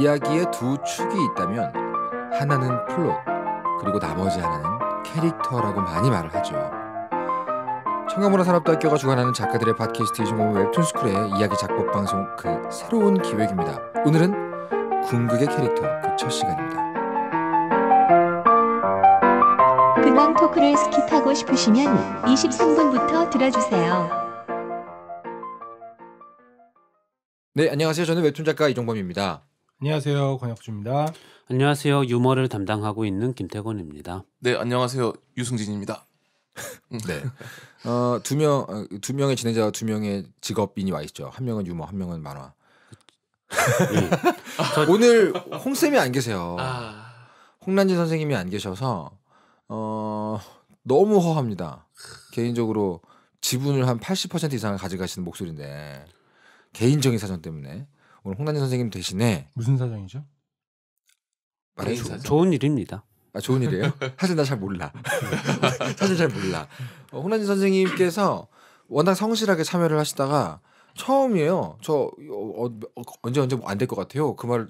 이야기의 두 축이 있다면 하나는 플롯 그리고 나머지 하나는 캐릭터라고 많이 말을 하죠. 청가문화산업대학교가 주관하는 작가들의 팟캐스트 이종호 웹툰 스쿨의 이야기 작법 방송 그 새로운 기획입니다. 오늘은 궁극의 캐릭터 그 첫 시간입니다. 근황 토크를 스킵하고 싶으시면 23분부터 들어주세요. 네, 안녕하세요. 저는 웹툰 작가 이종범입니다. 안녕하세요. 권혁주입니다. 안녕하세요. 유머를 담당하고 있는 김태곤입니다. 네, 안녕하세요. 유승진입니다. 네. 어, 두 명, 어, 두 명의 진행자와 두 명의 직업인이 와 있죠. 한 명은 유머, 한 명은 만화. 예. 저... 오늘 홍쌤이 안 계세요. 아. 홍란진 선생님이 안 계셔서, 어, 너무 허합니다. 개인적으로 지분을 한 80% 이상을 가져가시는 목소리인데, 개인적인 사정 때문에. 오늘 홍단진 선생님 대신에 무슨 사장이죠? 말해 줘. 좋은 일입니다. 아 좋은 일이에요? 사실 나 잘 몰라. 사실 잘 몰라. 어, 홍단진 선생님께서 워낙 성실하게 참여를 하시다가 처음이에요. 저 어, 어, 어 언제 언제 뭐 안될 것 같아요. 그 말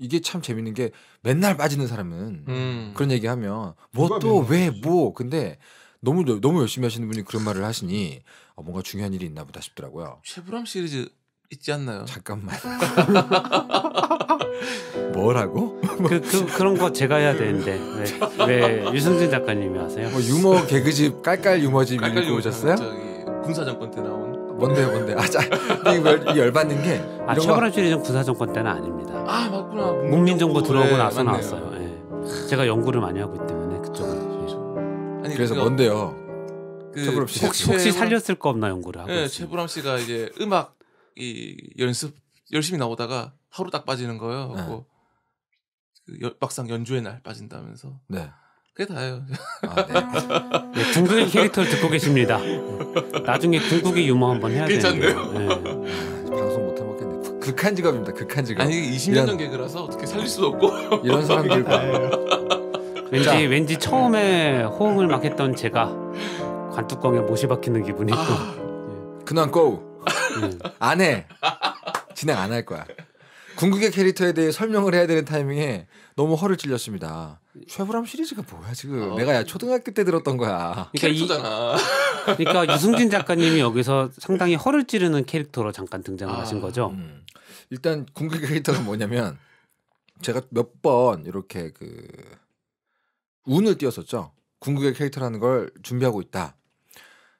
이게 참 재밌는 게 맨날 빠지는 사람은 음. 그런 얘기하면 뭐 또 왜 뭐 근데 너무 너무 열심히 하시는 분이 그런 말을 하시니 어, 뭔가 중요한 일이 있나 보다 싶더라고요. 쉐브람 시리즈 있지 않나요? 잠깐만. 뭐라고? 그, 그, 런거 제가 해야 되는데 왜, 왜 유승진 작가님이 하세요? 뭐 유머 개그집 깔깔 유머집 읽고 오셨어요? 군사정권 때 나온 뭔데 뭔데? 아, 자, 이 열받는 게 아, 처벌할 줄 군사정권 때는 아닙니다. 아 맞구나. 문민정부 들어오고 나서 맞네요. 나왔어요. 네. 제가 연구를 많이 하고 있기 때문에 그쪽을. 아, 아니 그래서 그러 뭔데요? 그 혹시, 혹시 살렸을 거 없나 연구를 하고. 네, 예, 최불암 씨가 이제 음악 이 연습 열심히 나오다가 하루 딱 빠지는 거예요. 네. 그 여, 막상 연주의 날 빠진다면서. 네. 그게 다예요. 아, 네. 아. 네 둥중국 캐릭터를 듣고 계십니다. 나중에 중국의 유머 한번 해야 괜찮네요. 되는데. 네. 아, 방송 못 해먹겠네. 극한 직업입니다. 극한 직업. 아니 20년 이런, 전 개그라서 어떻게 살릴 수도 없고 이런 사람들과 네. 왠지 자. 왠지 처음에 호응을 막 했던 제가 관뚜껑에 못이 박히는 기분이고. 아, 네. 그난 꼬우. 음. 안 해. 진행 안 할 거야. 궁극의 캐릭터에 대해 설명을 해야 되는 타이밍에 너무 허를 찔렸습니다. 최불암 시리즈가 뭐야 지금? 어. 내가 야 초등학교 때 들었던 거야. 그러니까 이, 그러니까 유승진 작가님이 여기서 상당히 허를 찌르는 캐릭터로 잠깐 등장을 아. 하신 거죠. 음. 일단 궁극의 캐릭터가 뭐냐면 제가 몇 번 이렇게 그 운을 띄었었죠. 궁극의 캐릭터라는 걸 준비하고 있다.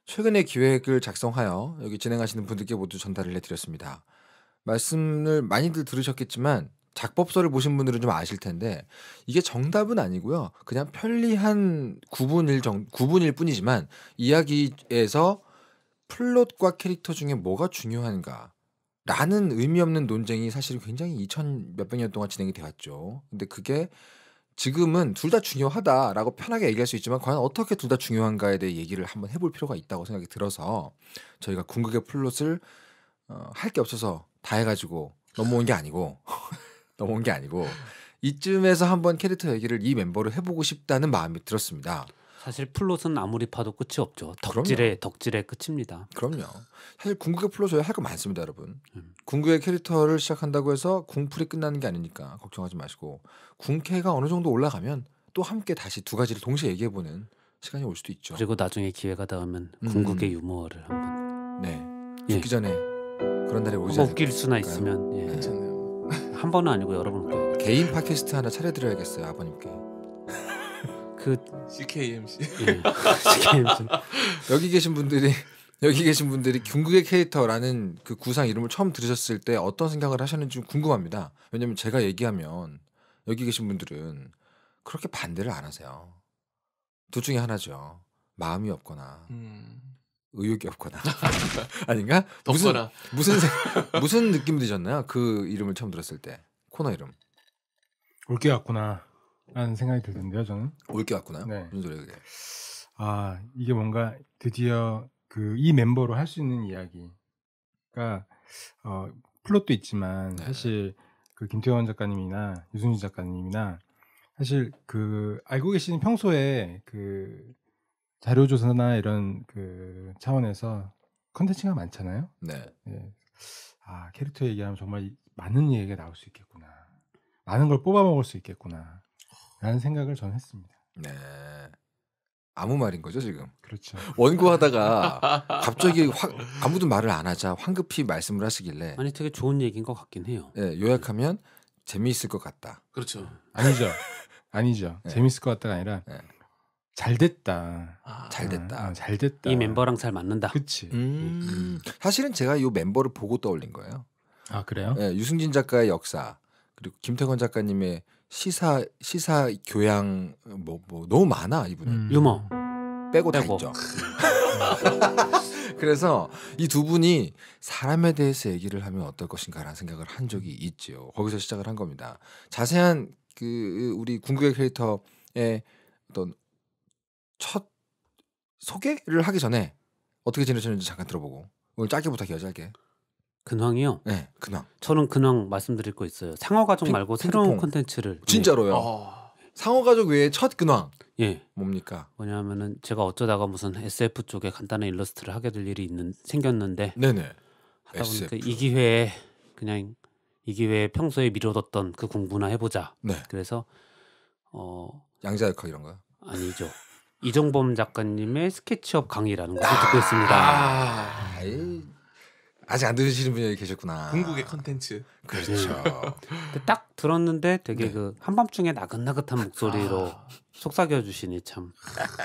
최근에 기획을 작성하여 여기 진행하시는 분들께 모두 전달을 해드렸습니다. 말씀을 많이들 들으셨겠지만 작법서를 보신 분들은 좀 아실 텐데 이게 정답은 아니고요. 그냥 편리한 구분일 정 구분일 뿐이지만 이야기에서 플롯과 캐릭터 중에 뭐가 중요한가 라는 의미 없는 논쟁이 사실 굉장히 2000 몇백 년 동안 진행이 되었죠. 근데 그게 지금은 둘 다 중요하다라고 편하게 얘기할 수 있지만 과연 어떻게 둘 다 중요한가에 대해 얘기를 한번 해볼 필요가 있다고 생각이 들어서 저희가 궁극의 플롯을 어, 할 게 없어서 다 해가지고 넘어온 게 아니고 넘어온 게 아니고 이쯤에서 한번 캐릭터 얘기를 이 멤버로 해보고 싶다는 마음이 들었습니다. 사실 플롯은 아무리 파도 끝이 없죠. 덕질에 덕질의 끝입니다. 그럼요. 사실 궁극의 플롯에 할거 많습니다, 여러분. 음. 궁극의 캐릭터를 시작한다고 해서 궁풀이 끝나는 게 아니니까 걱정하지 마시고 궁캐가 어느 정도 올라가면 또 함께 다시 두 가지를 동시에 얘기해 보는 시간이 올 수도 있죠. 그리고 나중에 기회가 닿으면 음. 궁극의 음. 유머를 한번 네. 예. 죽기 예. 전에 그런 날이 오지 않을까. 웃길 수나 있으면 예. 괜찮네요. 한 번은 아니고 여러 번. 개인 팟캐스트 하나 차려 드려야겠어요, 아버님께. 그 CKMC. 예, CKMC. 여기 계신 분들이 여기 계신 분들이 궁극의 캐릭터라는 그 구상 이름을 처음 들으셨을 때 어떤 생각을 하셨는지 궁금합니다. 왜냐면 제가 얘기하면 여기 계신 분들은 그렇게 반대를 안 하세요. 둘 중에 하나죠. 마음이 없거나 음. 의욕이 없거나 아닌가? 무슨 무슨 무슨 느낌 드셨나요? 그 이름을 처음 들었을 때 코너 이름. 올게 왔구나. 라는 생각이 들던데요, 저는. 올게 어, 왔구나. 네. 무슨 소리야 그게? 아 이게 뭔가 드디어 그 이 멤버로 할 수 있는 이야기가 어, 플롯도 있지만 네. 사실 그 김태원 작가님이나 유승준 작가님이나 사실 그 알고 계시는 평소에 그 자료 조사나 이런 그 차원에서 컨텐츠가 많잖아요. 네. 네. 아 캐릭터 얘기하면 정말 많은 얘기가 나올 수 있겠구나. 많은 걸 뽑아 먹을 수 있겠구나. 라는 생각을 전 했습니다. 네. 아무 말인 거죠 지금. 그렇죠. 원고하다가 갑자기 확 아무도 말을 안 하자 황급히 말씀을 하시길래. 아니 되게 좋은 얘기인 것 같긴 해요. 예, 요약하면 재미있을 것 같다. 그렇죠. 아니죠. 아니죠. 네. 재미있을 것 같다가 아니라 네. 잘 됐다. 아, 잘 됐다. 아, 잘 됐다. 이 멤버랑 잘 맞는다. 그렇지. 음, 음. 사실은 제가 이 멤버를 보고 떠올린 거예요. 아 그래요? 예, 유승진 작가의 역사 그리고 김태건 작가님의 시사 시사 교양 뭐뭐 뭐 너무 많아 이분은 음. 유머 빼고, 다 빼고 다 있죠. 그래서 이 두 분이 사람에 대해서 얘기를 하면 어떨 것인가라는 생각을 한 적이 있지요. 거기서 시작을 한 겁니다. 자세한 그 우리 궁극의 캐릭터의 어떤 첫 소개를 하기 전에 어떻게 지내셨는지 잠깐 들어보고 오늘 짧게 부탁해요 짧게. 근황이요? 네, 근황. 저는 근황 말씀드릴 거 있어요. 상어 가족 핑, 말고 새로운 콘텐츠를 네. 진짜로요. 네. 어. 상어 가족 외에 첫 근황. 예. 뭡니까? 뭐냐면은 제가 어쩌다가 무슨 SF 쪽에 간단한 일러스트를 하게 될 일이 있는 생겼는데 네네. 하다 보니까 그 이 기회에 그냥 이 기회에 평소에 미뤄뒀던 그 공부나 해보자. 네. 그래서 어 양자역학 이런 거요? 아니죠. 이정범 작가님의 스케치업 강의라는 것을 듣고 있습니다. 아, 아, 아, 아직 안 들으시는 분이 계셨구나. 궁극의 컨텐츠. 그렇죠. 음. 딱 들었는데 되게 네. 그 한밤중에 나긋나긋한 목소리로 아. 속삭여 주시니 참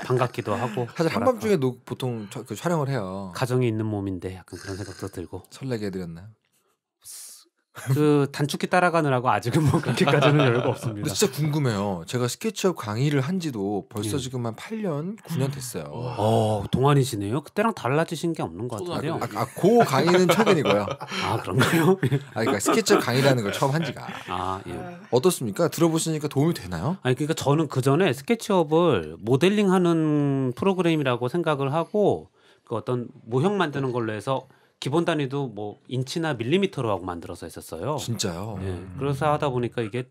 반갑기도 하고. 사실 뭐랄 한밤중에 노, 보통 차, 그 촬영을 해요. 가정이 있는 몸인데 약간 그런 생각도 들고. 설레게 해드렸나요? 그 단축키 따라가느라고 아직은 뭐 그렇게까지는 여유가 없습니다. 근데 진짜 궁금해요. 제가 스케치업 강의를 한지도 벌써 예. 지금 한 8년, 9년 됐어요. 어 동안이시네요. 그때랑 달라지신 게 없는 것 같아요. 아, 아, 고 강의는 최근이고요. 아 그런가요? 아 그러니까 스케치업 강의라는 걸 처음 한지가. 아 예. 어떻습니까? 들어보시니까 도움이 되나요? 아니 그러니까 저는 그 전에 스케치업을 모델링하는 프로그램이라고 생각을 하고 그 어떤 모형 만드는 걸로 해서. 기본 단위도 뭐 인치나 밀리미터로 하고 만들어서 했었어요. 진짜요? 네. 그래서 하다 보니까 이게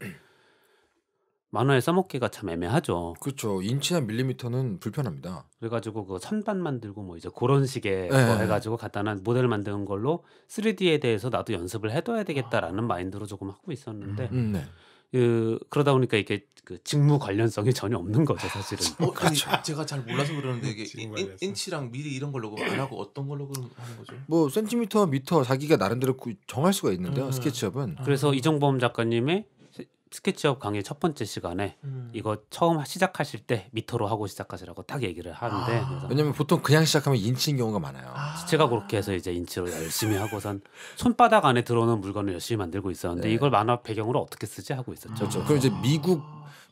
만화에 써먹기가 참 애매하죠. 그렇죠. 인치나 밀리미터는 불편합니다. 그래가지고 그 선반 만들고 뭐 이제 그런 식의 네. 뭐 해가지고 간단한 모델 만드는 걸로 3D에 대해서 나도 연습을 해둬야 되겠다라는 마인드로 조금 하고 있었는데 음, 음 네. 그 그러다 보니까 이게 그 직무 관련성이 전혀 없는 거죠 사실은. 어, 아니, 그렇죠. 제가 잘 몰라서 그러는데 이게 인, 인 치랑 미리 이런 걸로 안 하고 어떤 걸로 하는 거죠? 뭐 센티미터, 미터 자기가 나름대로 정할 수가 있는데요 음. 스케치업은. 그래서 음. 아. 이정범 작가님의 스케치업 강의 첫 번째 시간에 음. 이거 처음 시작하실 때 미터로 하고 시작하시라고 딱 얘기를 하는데 아. 왜냐면 보통 그냥 시작하면 인치인 경우가 많아요. 아. 제가 그렇게 해서 이제 인치로 열심히 하고선 손바닥 안에 들어오는 물건을 열심히 만들고 있었는데 네. 이걸 만화 배경으로 어떻게 쓰지 하고 있었죠. 그렇죠. 그럼 이제 미국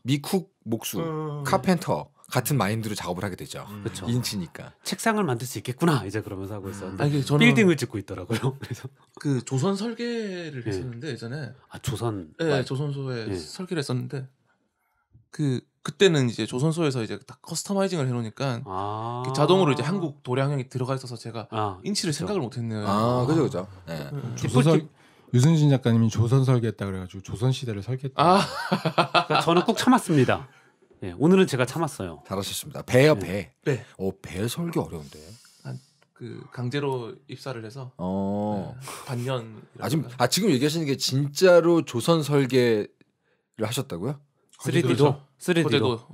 미국 목수, 음. 카펜터 같은 마인드로 작업을 하게 되죠. 그렇죠. 인치니까. 책상을 만들 수 있겠구나 이제 그러면서 하고 있었는데 음. 아니, 빌딩을 짓고 있더라고요. 그래서 그 조선 설계를 예. 했었는데 예전에 아 조선 예 네, 조선소에 예. 설계를 했었는데 그 그때는 이제 조선소에서 이제 다 커스터마이징을 해놓으니까 아~ 그 자동으로 이제 한국 도량형이 들어가 있어서 제가 아, 인치를 그쵸. 생각을 못했네요. 아, 그죠, 그죠. 네. 조선 유승진 작가님이 조선 설계했다 그래가지고 조선 시대를 설계했다. 아~ 그러니까 저는 꼭 참았습니다. 네, 오늘은 제가 참았어요. 잘하셨습니다. 배요 네. 배. 네. 어, 배 설기 어려운데. 그 강제로 입사를 해서 어. 네, 반년. 아 지금 아 지금 얘기하시는 게 진짜로 조선 설계를 하셨다고요? 3D도 3D도 그렇죠.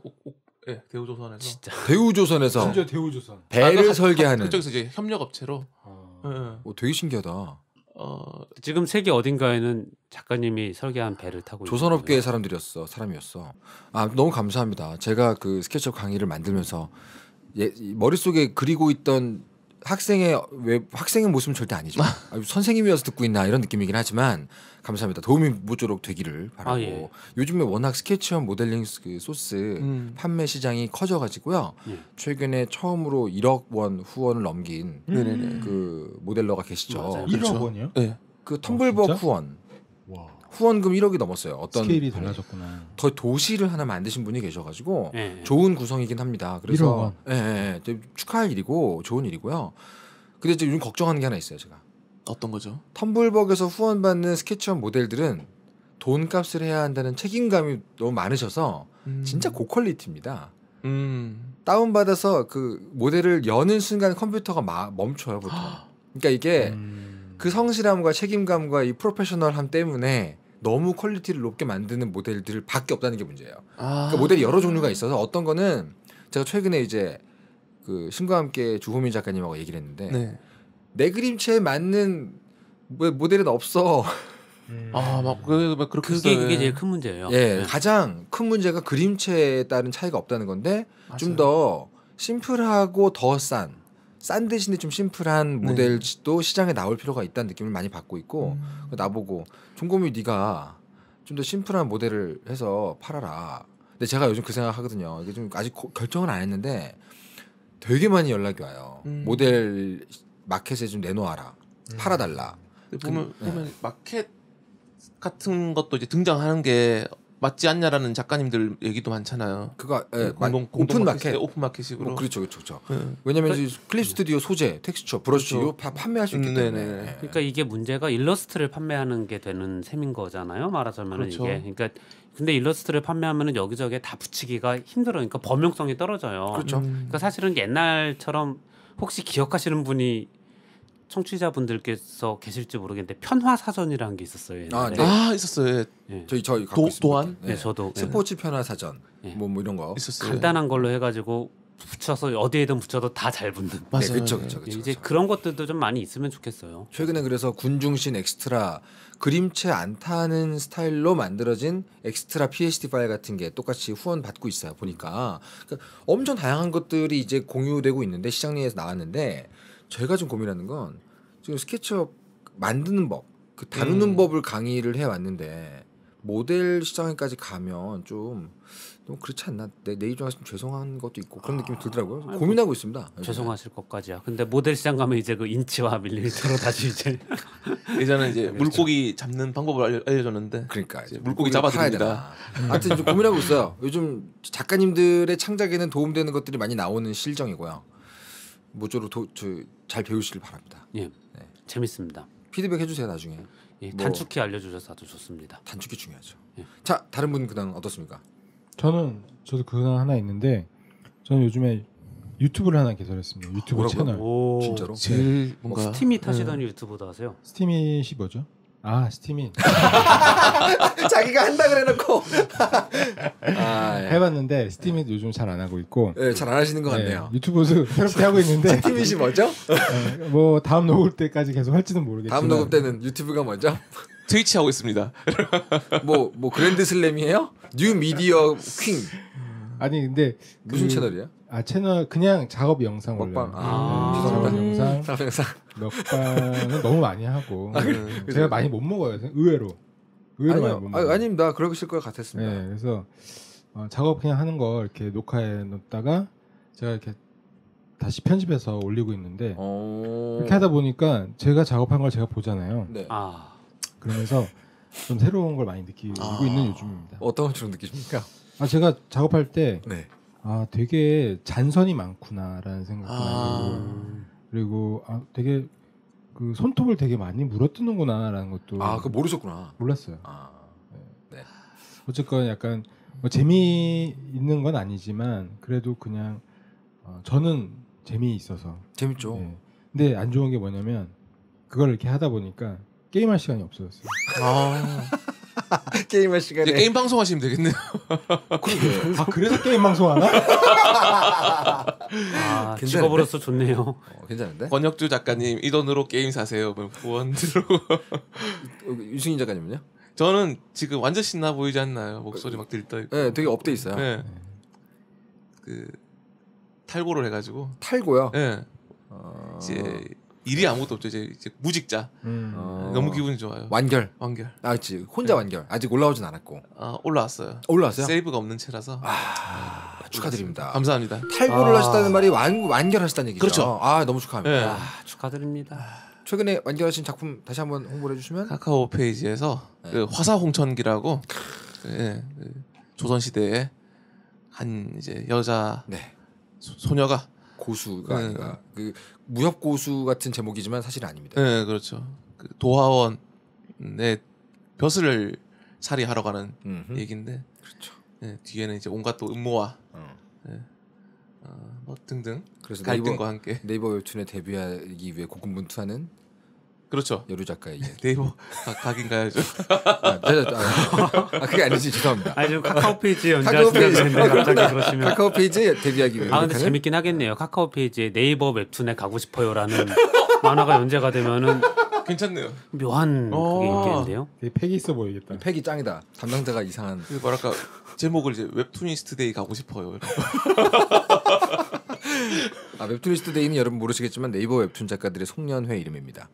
예, 대우조선에서 진짜 대우조선에서 심지 대우조선 배를 아, 그 설계하는 그쪽에서 이제 협력 업체로. 어. 아. 네, 예, 네. 예. 되게 신기하다. 어, 지금 세계 어딘가에는 작가님이 설계한 배를 타고 조선업계의 사람들이었어 사람이었어 아 너무 감사합니다 제가 그 스케치업 강의를 만들면서 예, 머릿속에 그리고 있던 학생의 왜 학생의 모습은 절대 아니죠. 아, 선생님이어서 듣고 있나 이런 느낌이긴 하지만 감사합니다. 도움이 모쪼록 되기를 바라고. 아, 예. 요즘에 워낙 스케치업 모델링 그 소스 음. 판매 시장이 커져가지고요. 예. 최근에 처음으로 1억 원 후원을 넘긴 음. 그 모델러가 계시죠. 맞아요. 1억 그렇죠. 원이요? 네. 그 어, 텀블벅 어, 후원. 후원금 1억이 넘었어요. 어떤 스케일이 네. 달라졌구나. 더 도시를 하나 만드신 분이 계셔가지고 네. 좋은 구성이긴 합니다. 그래서 예, 예, 예. 축하할 일이고 좋은 일이고요. 근데 이제 요즘 걱정하는 게 하나 있어요, 제가. 어떤 거죠? 텀블벅에서 후원받는 스케치업 모델들은 돈값을 해야 한다는 책임감이 너무 많으셔서 음. 진짜 고퀄리티입니다. 음. 다운받아서 그 모델을 여는 순간 컴퓨터가 마, 멈춰요 보통. 아. 그러니까 이게 음. 그 성실함과 책임감과 이 프로페셔널함 때문에 너무 퀄리티를 높게 만드는 모델들 밖에 없다는 게 문제예요. 그러니까 아. 그러니까 모델이 여러 종류가 있어서 어떤 거는 제가 최근에 이제 그 신과 함께 주호민 작가님하고 얘기를 했는데 네. 내 그림체에 맞는 모델은 없어. 음. 아막 그, 그렇게 그게 그게 네. 제일 큰 문제예요. 예, 네. 가장 큰 문제가 그림체에 따른 차이가 없다는 건데 좀 더 심플하고 더싼 싼 대신에 좀 심플한 네. 모델도 시장에 나올 필요가 있다는 느낌을 많이 받고 있고 음. 그 나보고 종고미 네가 좀 더 심플한 모델을 해서 팔아라. 근데 제가 요즘 그 생각하거든요. 이게 좀 아직 고, 결정은 안 했는데 되게 많이 연락이 와요. 음. 모델 마켓에 좀 내놓아라. 음. 팔아달라. 보면, 그, 보면 네. 마켓 같은 것도 이제 등장하는 게 맞지 않냐라는 작가님들 얘기도 많잖아요. 그거 예, 네, 공동, 오픈 마켓, 오픈 마켓식으로. 어, 그렇죠, 그렇죠, 그 그렇죠. 네. 왜냐하면 그러니까, 클립 스튜디오 소재, 텍스처, 브러쉬 그렇죠 판매할 수 있기 음, 때문에. 네네. 예. 그러니까 이게 문제가 일러스트를 판매하는 게 되는 셈인 거잖아요. 말하자면 그렇죠. 이게. 그러니까 근데 일러스트를 판매하면 은 여기저기에 다 붙이기가 힘들어. 그러니까 범용성이 떨어져요. 그렇죠. 음. 그러니까 사실은 옛날처럼 혹시 기억하시는 분이 청취자분들께서 계실지 모르겠는데 편화 사전이라는 게 있었어요. 아, 네. 아, 있었어요. 예. 예. 저희 저희 도, 도안? 네. 네. 저도 예. 스포츠 편화 사전 예. 뭐, 뭐 이런 거 있었어요. 간단한 걸로 해가지고 붙여서 어디에든 붙여도 다 잘 붙는. 네, 맞아요. 그렇죠, 그렇죠, 그렇죠. 이제 그런 것들도 좀 많이 있으면 좋겠어요. 최근에 그래서 군중신 엑스트라 그림체 안 타는 스타일로 만들어진 엑스트라 PSD 파일 같은 게 똑같이 후원 받고 있어요. 보니까 그러니까 엄청 다양한 것들이 이제 공유되고 있는데 시장 내에서 나왔는데 제희가좀 고민하는 건 지금 스케치업 만드는 법, 그 다루는 음. 법을 강의를 해 왔는데 모델 시장에까지 가면 좀 너무 그렇지 않나 내, 내 입장에서 좀 죄송한 것도 있고 그런 아, 느낌이 들더라고요 아이고, 뭐 고민하고 있습니다 요즘에. 죄송하실 것까지야 근데 모델 시장 가면 이제 그 인치와 밀리미터로 다시 이제 예전에 이제 그렇죠. 물고기 잡는 방법을 알려, 줬는데 그러니까 이제 물고기, 잡아드립니다 하여튼좀 고민하고 있어요 요즘 작가님들의 창작에는 도움되는 것들이 많이 나오는 실정이고요 모쪼록 도, 잘 배우시길 바랍니다. 예. 네. 재밌습니다. 피드백 해주세요 나중에. 예, 뭐 단축키 알려주셔서 아주 좋습니다. 단축키 중요하죠. 예. 자 다른 분 근황 어떻습니까? 저는 저도 그 근황 하나 있는데 저는 요즘에 유튜브를 하나 개설했습니다. 유튜브 아, 채널. 오, 진짜로? 제일 네. 뭔가 스팀이 타시다 네. 유튜브도 하세요? 스팀이 뭐죠? 아 스팀인 자기가 한다 그래놓고 아, 예. 해봤는데 스팀이 요즘 잘 안 하고 있고 예, 잘 안 하시는 것 예, 같네요 예, 유튜브도 새롭게 하고 있는데 스팀이시 뭐죠? 예, 뭐 다음 녹음 때까지 계속 할지는 모르겠지만 다음 녹음 때는 유튜브가 뭐죠? 트위치 하고 있습니다 뭐뭐 뭐 그랜드 슬램이에요? 뉴 미디어 퀸 아니 근데 무슨 그, 채널이야? 아 채널 그냥 작업 영상 올려. 먹방. 아, 네, 작업 음. 영상. 작업 영상. 먹방은 너무 많이 하고 아, 그래, 네. 제가 많이 못 먹어요. 의외로. 의외로 아니요, 많이 못 먹어요. 아, 아닙니다. 그러실 것 같았습니다. 네, 그래서 어, 작업 그냥 하는 걸 이렇게 녹화해 놓다가 제가 이렇게 다시 편집해서 올리고 있는데 어. 이렇게 하다 보니까 제가 작업한 걸 제가 보잖아요. 네. 아. 그러면서 좀 새로운 걸 많이 느끼고 아. 있는 요즘입니다. 어떤 것처럼 느끼십니까? 아 제가 작업할 때 네. 아 되게 잔선이 많구나라는 생각도 아. 나고 그리고 아 되게 그 손톱을 되게 많이 물어뜯는구나라는 것도 아그 모르셨구나 몰랐어요. 아. 네. 어쨌건 약간 뭐 재미 있는 건 아니지만 그래도 그냥 어, 저는 재미 있어서 재밌죠. 네. 근데 안 좋은 게 뭐냐면 그걸 이렇게 하다 보니까 게임할 시간이 없어졌어요. 아. 게임할 시간에 게임 방송하시면 되겠네요. 아 그래서 게임 방송하나? 아, 직업으로서 아, 좋네요. 어, 괜찮은데? 권혁주 작가님 이 돈으로 게임 사세요. 후원 들어. 유승인 작가님은요? 저는 지금 완전 신나 보이지 않나요? 목소리 막 들떠 있고. 네, 되게 업돼 있어요. 네. 그 탈고를 해가지고. 탈고요? 네. 어... 이제 일이 아무것도 없죠. 이제, 이제 무직자. 음. 어. 너무 기분이 좋아요. 완결. 완결. 아, 그치. 혼자 네. 완결. 아직 올라오진 않았고. 아, 올라왔어요. 올라왔어요? 세이브가 없는 채라서. 아, 축하드립니다. 아, 감사합니다. 탈부를 아. 하셨다는 말이 완, 완결하셨다는 얘기죠. 그렇죠. 아, 너무 축하합니다. 네. 아, 축하드립니다. 아, 최근에 완결하신 작품 다시 한번 홍보를 해주시면 카카오 페이지에서 네. 그 화사홍천기라고 네, 예, 그 조선시대에 한 이제 여자 네. 소, 녀가 고수가 네. 아니라 그 무협 고수 같은 제목이지만 사실 아닙니다. 네, 그렇죠. 그 도화원의 벼슬을 살이하러 가는 음흠. 얘기인데 그렇죠. 네, 뒤에는 이제 온갖 또 음모와 어. 네. 어, 뭐 등등 그래서 갈등과 함께 네이버 웹툰에 데뷔하기 위해 고군분투하는 그렇죠. 여류 작가의 네이버 각인가요? 아, 네, 네, 아, 그게 아니지 죄송합니다. 아주 카카오 페이지 연재하시는 페 갑자기 아, 그러시면 카카오 페이지 데뷔하기 위해. 아 근데 재밌긴 하겠네요. 카카오 페이지에 네이버 웹툰에 가고 싶어요라는 만화가 연재가 되면은 괜찮네요. 묘한 어. 그게 있겠는데요. 팩이 있어 보이겠다. 팩이 짱이다. 담당자가 이상한. 뭐랄까 제목을 이제 웹툰이스트데이 가고 싶어요. 아 웹툰이스트데이는 여러분 모르시겠지만 네이버 웹툰 작가들의 송년회 이름입니다.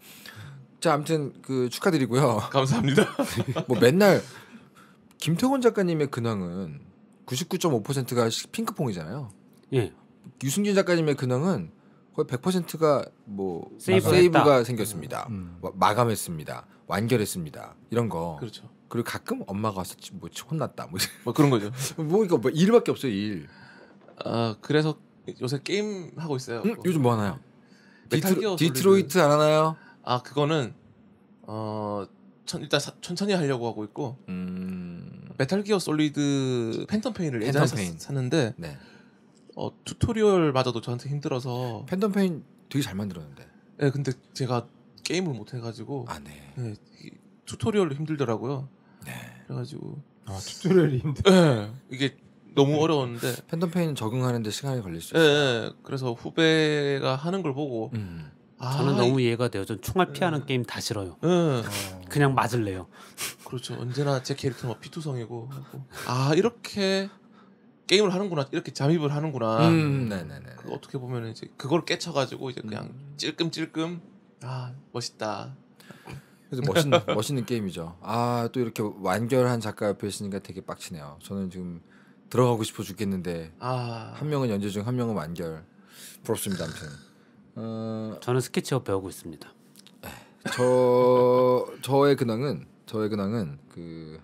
자, 아무튼 그 축하드리고요. 감사합니다. 뭐 맨날 김태곤 작가님의 근황은 99.5%가 핑크퐁이잖아요. 예. 유승준 작가님의 근황은 거의 100%가 뭐 세이브 가 생겼습니다. 음. 음. 마감했습니다. 완결했습니다. 이런 거. 그렇죠. 그리고 가끔 엄마가 와서 뭐 혼났다. 뭐, 뭐 그런 거죠. 뭐 이거 뭐 일밖에 없어요, 일. 아, 그래서 요새 게임 하고 있어요. 응? 요즘 뭐 하나요? 디트로, 디트로이트 안 하나요? 아 그거는 어 천, 일단 사, 천천히 하려고 하고 있고 음... 메탈 기어 솔리드 팬텀 페인을 예전에 페인. 사, 샀는데 네. 어 튜토리얼마저도 저한테 힘들어서 팬텀 페인 되게 잘 만들었는데 네 근데 제가 게임을 못 해가지고 아, 네. 네, 튜토리얼로 힘들더라고요 네. 그래가지고 아 튜토리얼이 힘들 네, 이게 너무 어려웠는데 팬텀 페인 적응하는데 시간이 걸릴 수 네, 있어요 네, 그래서 후배가 하는 걸 보고 음. 아, 저는 너무 이해가 돼요. 전 총알 예. 피하는 음. 게임 다 싫어요. 음. 그냥 맞을래요. 그렇죠. 언제나 제 캐릭터는 뭐 피투성이고 아 이렇게 게임을 하는구나 이렇게 잠입을 하는구나. 음, 네네네. 그 어떻게 보면 이제 그걸 깨쳐가지고 이제 그냥 음. 찔끔찔끔 아 멋있다. 그래서 멋있는 멋있는 게임이죠. 아 또 이렇게 완결한 작가 옆에 있으니까 되게 빡치네요. 저는 지금 들어가고 싶어 죽겠는데 아... 한 명은 연재 중한 명은 완결 부럽습니다 아무튼. 어, 저는 스케치업 배우고 있습니다. 저 저의 근황은 저의 근황은 그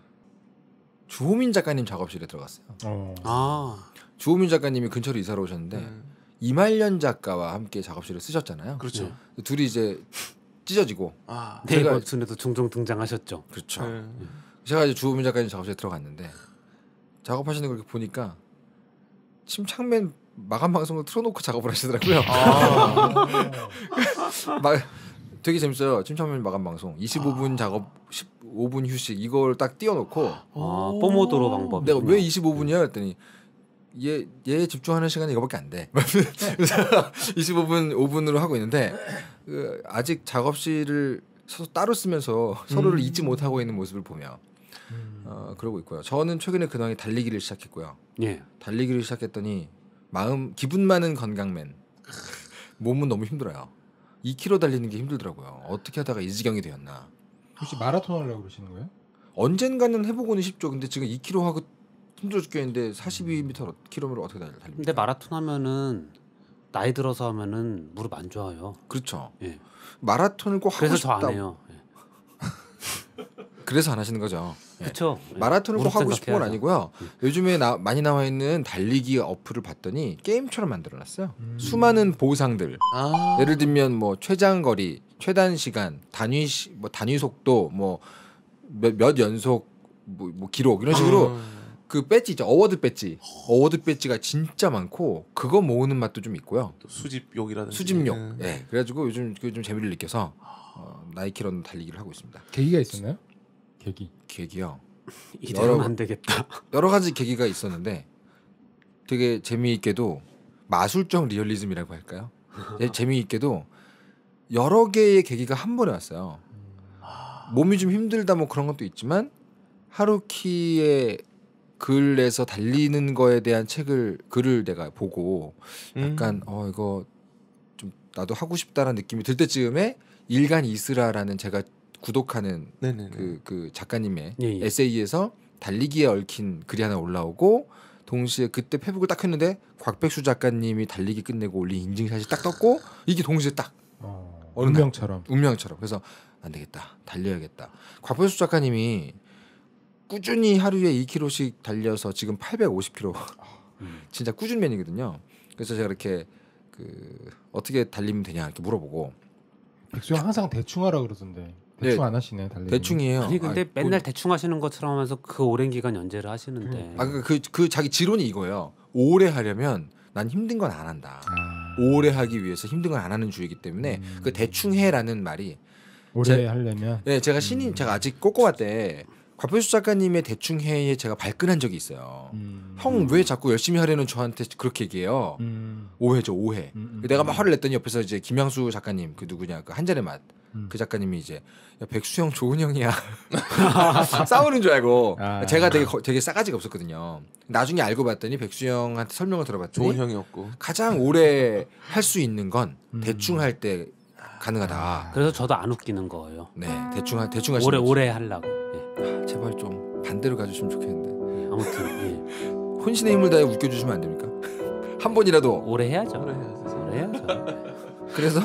주호민 작가님 작업실에 들어갔어요. 어. 아. 주호민 작가님이 근처로 이사를 오셨는데 음. 이말년 작가와 함께 작업실을 쓰셨잖아요. 그렇죠. 네. 둘이 이제 찢어지고 아. 네이버 순에도 종종 등장하셨죠. 그렇죠. 네. 음. 제가 이제 주호민 작가님 작업실에 들어갔는데 작업하시는 걸 보니까 침착맨 마감 방송을 틀어놓고 작업을 하시더라고요. 아. 되게 재밌어요. 침착맨 마감 방송 25분 아. 작업 15분 휴식 이걸 딱 띄워놓고 아, 포모도로 방법. 내가 네, 왜 25분이야 했더니 얘, 얘 집중하는 시간이 이거밖에 안 돼. 25분, 5분으로 하고 있는데, 그, 아직 작업실을 서로 따로 쓰면서 서로를 음. 잊지 못하고 있는 모습을 보며, 음. 어, 그러고 있고요. 저는 최근에 그동안 달리기를 시작했고요. 예. 달리기를 시작했더니, 마음 기분만은 건강맨. 몸은 너무 힘들어요. 2km 달리는 게 힘들더라고요. 어떻게 하다가 이 지경이 되었나. 혹시 마라톤 하려고 그러시는 거예요? 언젠가는 해보고는 싶죠. 근데 지금 2km 하고 힘들어 죽겠는데 42m 킬로미터 어떻게 달립니까? 근데 마라톤 하면은 나이 들어서 하면은 무릎 안 좋아요. 그렇죠. 예. 마라톤을 꼭 하고 그래서 싶다. 그래서 저 안 해요. 예. 그래서 안 하시는 거죠. 그렇죠. 네. 마라톤을 꼭 하고 싶은 건 아니고요. 음. 요즘에 나, 많이 나와 있는 달리기 어플을 봤더니 게임처럼 만들어놨어요. 음. 수많은 보상들. 아. 예를 들면 뭐 최장 거리, 최단 시간, 단위 시, 뭐 단위 속도, 뭐몇 몇 연속 뭐, 뭐, 기록 이런 식으로. 아. 그 배지 있죠 어워드 배지 어워드 배지가 진짜 많고 그거 모으는 맛도 좀 있고요 수집욕이라든지 수집욕 네. 예 네. 네. 그래가지고 요즘 요즘 재미를 느껴서 어, 나이키런 달리기를 하고 있습니다 계기가 있었나요 계기 계기요. 이대로는 안 되겠다. 여러 가지 계기가 있었는데 되게 재미있게도 마술적 리얼리즘이라고 할까요? 재미있게도 여러 개의 계기가 한 번에 왔어요. 아. 몸이 좀 힘들다 뭐 그런 것도 있지만 하루키의 글에서 달리는 거에 대한 책을 글을 내가 보고 음. 약간 음. 어 이거 좀 나도 하고 싶다라는 느낌이 들 때쯤에 일간 이스라라는 제가 구독하는 그그 그 작가님의 예예. 예. 에세이에서 달리기에 얽힌 글이 하나 올라오고 동시에 그때 페북을 딱 했는데 곽백수 작가님이 달리기 끝내고 올린 인증샷이 딱 떴고 이게 동시에 딱 어, 운명처럼 날, 운명처럼 그래서 안 되겠다 달려야겠다 곽백수 작가님이 꾸준히 하루에 2km씩 달려서 지금 850km 음. 진짜 꾸준면이거든요 그래서 제가 이렇게 그 어떻게 달리면 되냐 이렇게 물어보고 백수형 항상 대충 하라 그러던데 네. 대충 안 하시네 달리. 대충이에요. 아니 근데 아 맨날 그... 대충 하시는 것처럼 하면서 그 오랜 기간 연재를 하시는데. 아그그 그, 그, 자기 지론이 이거예요. 오래 하려면 난 힘든 건 안 한다. 아... 오래 하기 위해서 힘든 건 안 하는 주의이기 때문에 음... 그 대충해라는 말이 오래 제, 하려면. 네, 제가 신인 음... 제가 아직 꼬꼬마 때 곽표수 작가님의 대충해에 제가 발끈한 적이 있어요. 음. 형왜 자꾸 열심히 하려는 저한테 그렇게 얘기해요. 음. 오해죠 오해. 음, 음. 내가 막 음. 화를 냈더니 옆에서 이제 김양수 작가님 그 누구냐 그한 잔의 맛. 음. 그 작가님이 이제 야, 백수 형 좋은 형이야 싸우는 줄 알고 아, 제가 되게 거, 되게 싸가지가 없었거든요. 나중에 알고 봤더니 백수 형한테 설명을 들어봤더니 좋은 형이었고 가장 오래 할 수 있는 건 대충 할때 가능하다. 아. 그래서 저도 안 웃기는 거예요. 네 대충 대충 하시 오래 오래 하려고. 예. 제발 좀 반대로 가주시면 좋겠는데. 아무튼 예. 혼신의 힘을 다해 웃겨주시면 안 됩니까? 한 번이라도. 오래 해야죠. 오래 해야죠. 오래 해야죠. 그래서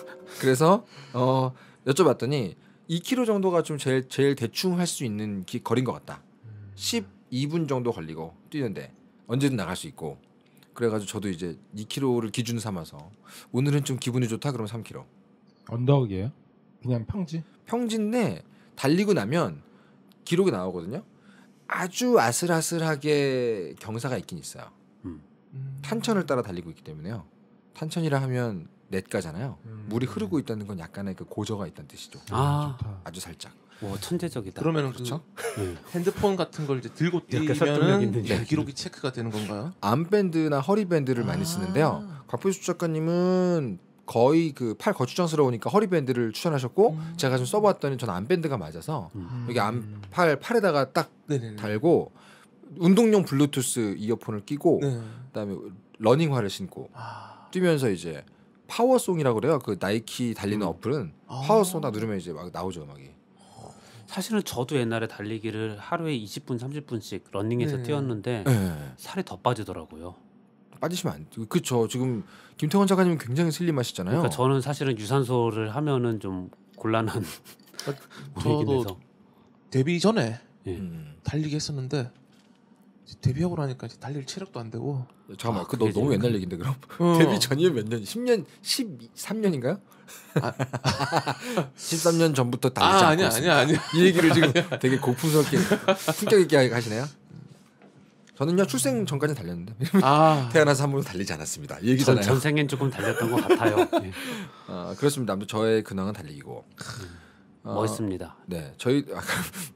그래서 어 여쭤봤더니 2km 정도가 좀 제일 제일 대충 할 수 있는 기, 거리인 것 같다. 12분 정도 걸리고 뛰는데 언제든 나갈 수 있고 그래가지고 저도 이제 2km를 기준 삼아서 오늘은 좀 기분이 좋다 그러면 3km. 언덕이에요? 그냥 평지? 평지인데 달리고 나면 기록이 나오거든요. 아주 아슬아슬하게 경사가 있긴 있어요. 음. 탄천을 따라 달리고 있기 때문에요. 탄천이라 하면 냇가잖아요. 음. 물이 흐르고 있다는 건 약간의 그 고저가 있다는 뜻이죠. 아, 음, 아주 살짝. 와 천재적이다. 그러면 그 그렇죠? 그 핸드폰 같은 걸 이제 들고 뛰면은 네. 기록이 체크가 되는 건가요? 암밴드나 허리밴드를 아~ 많이 쓰는데요. 곽필수 작가님은 거의 그 팔 거추장스러우니까 허리밴드를 추천하셨고 음. 제가 좀 써봤더니 저는 암밴드가 맞아서 음. 여기 음. 암팔 팔에다가 딱 네네네. 달고 운동용 블루투스 이어폰을 끼고 네. 그다음에 러닝화를 신고 아. 뛰면서 이제 파워송이라고 그래요. 그 나이키 달리는 음. 어플은 아. 파워송 딱 누르면 이제 막 나오죠 음악이. 사실은 저도 옛날에 달리기를 하루에 20분, 30분씩 러닝해서 네. 뛰었는데 네. 살이 더 빠지더라고요. 빠지시면 안 돼요. 그렇죠. 지금 김태원 작가님은 굉장히 슬림하시잖아요. 그러니까 저는 사실은 유산소를 하면은 좀 곤란한 아, 저도 데뷔 전에 예. 음. 달리기 했었는데 데뷔하고 나니까 이제 달릴 체력도 안 되고 잠깐만 아, 그너 너무 그래. 옛날 그 얘기인데 그럼 어. 데뷔 전이면 몇 년? 10년? 13년인가요? 아, 13년 전부터 달리지 아, 않고 니야 아니야 아니야 아니야 이 얘기를 지금 되게 고풍스럽게 품격 있게 하시네요 저는요 출생 전까지 달렸는데 아. 태어나서 한 번도 달리지 않았습니다. 얘기잖아요. 전, 전생엔 조금 달렸던 것 같아요. 예. 아, 그렇습니다. 아무튼 저의 근황은 달리기고 어, 음. 멋있습니다. 아, 네, 저희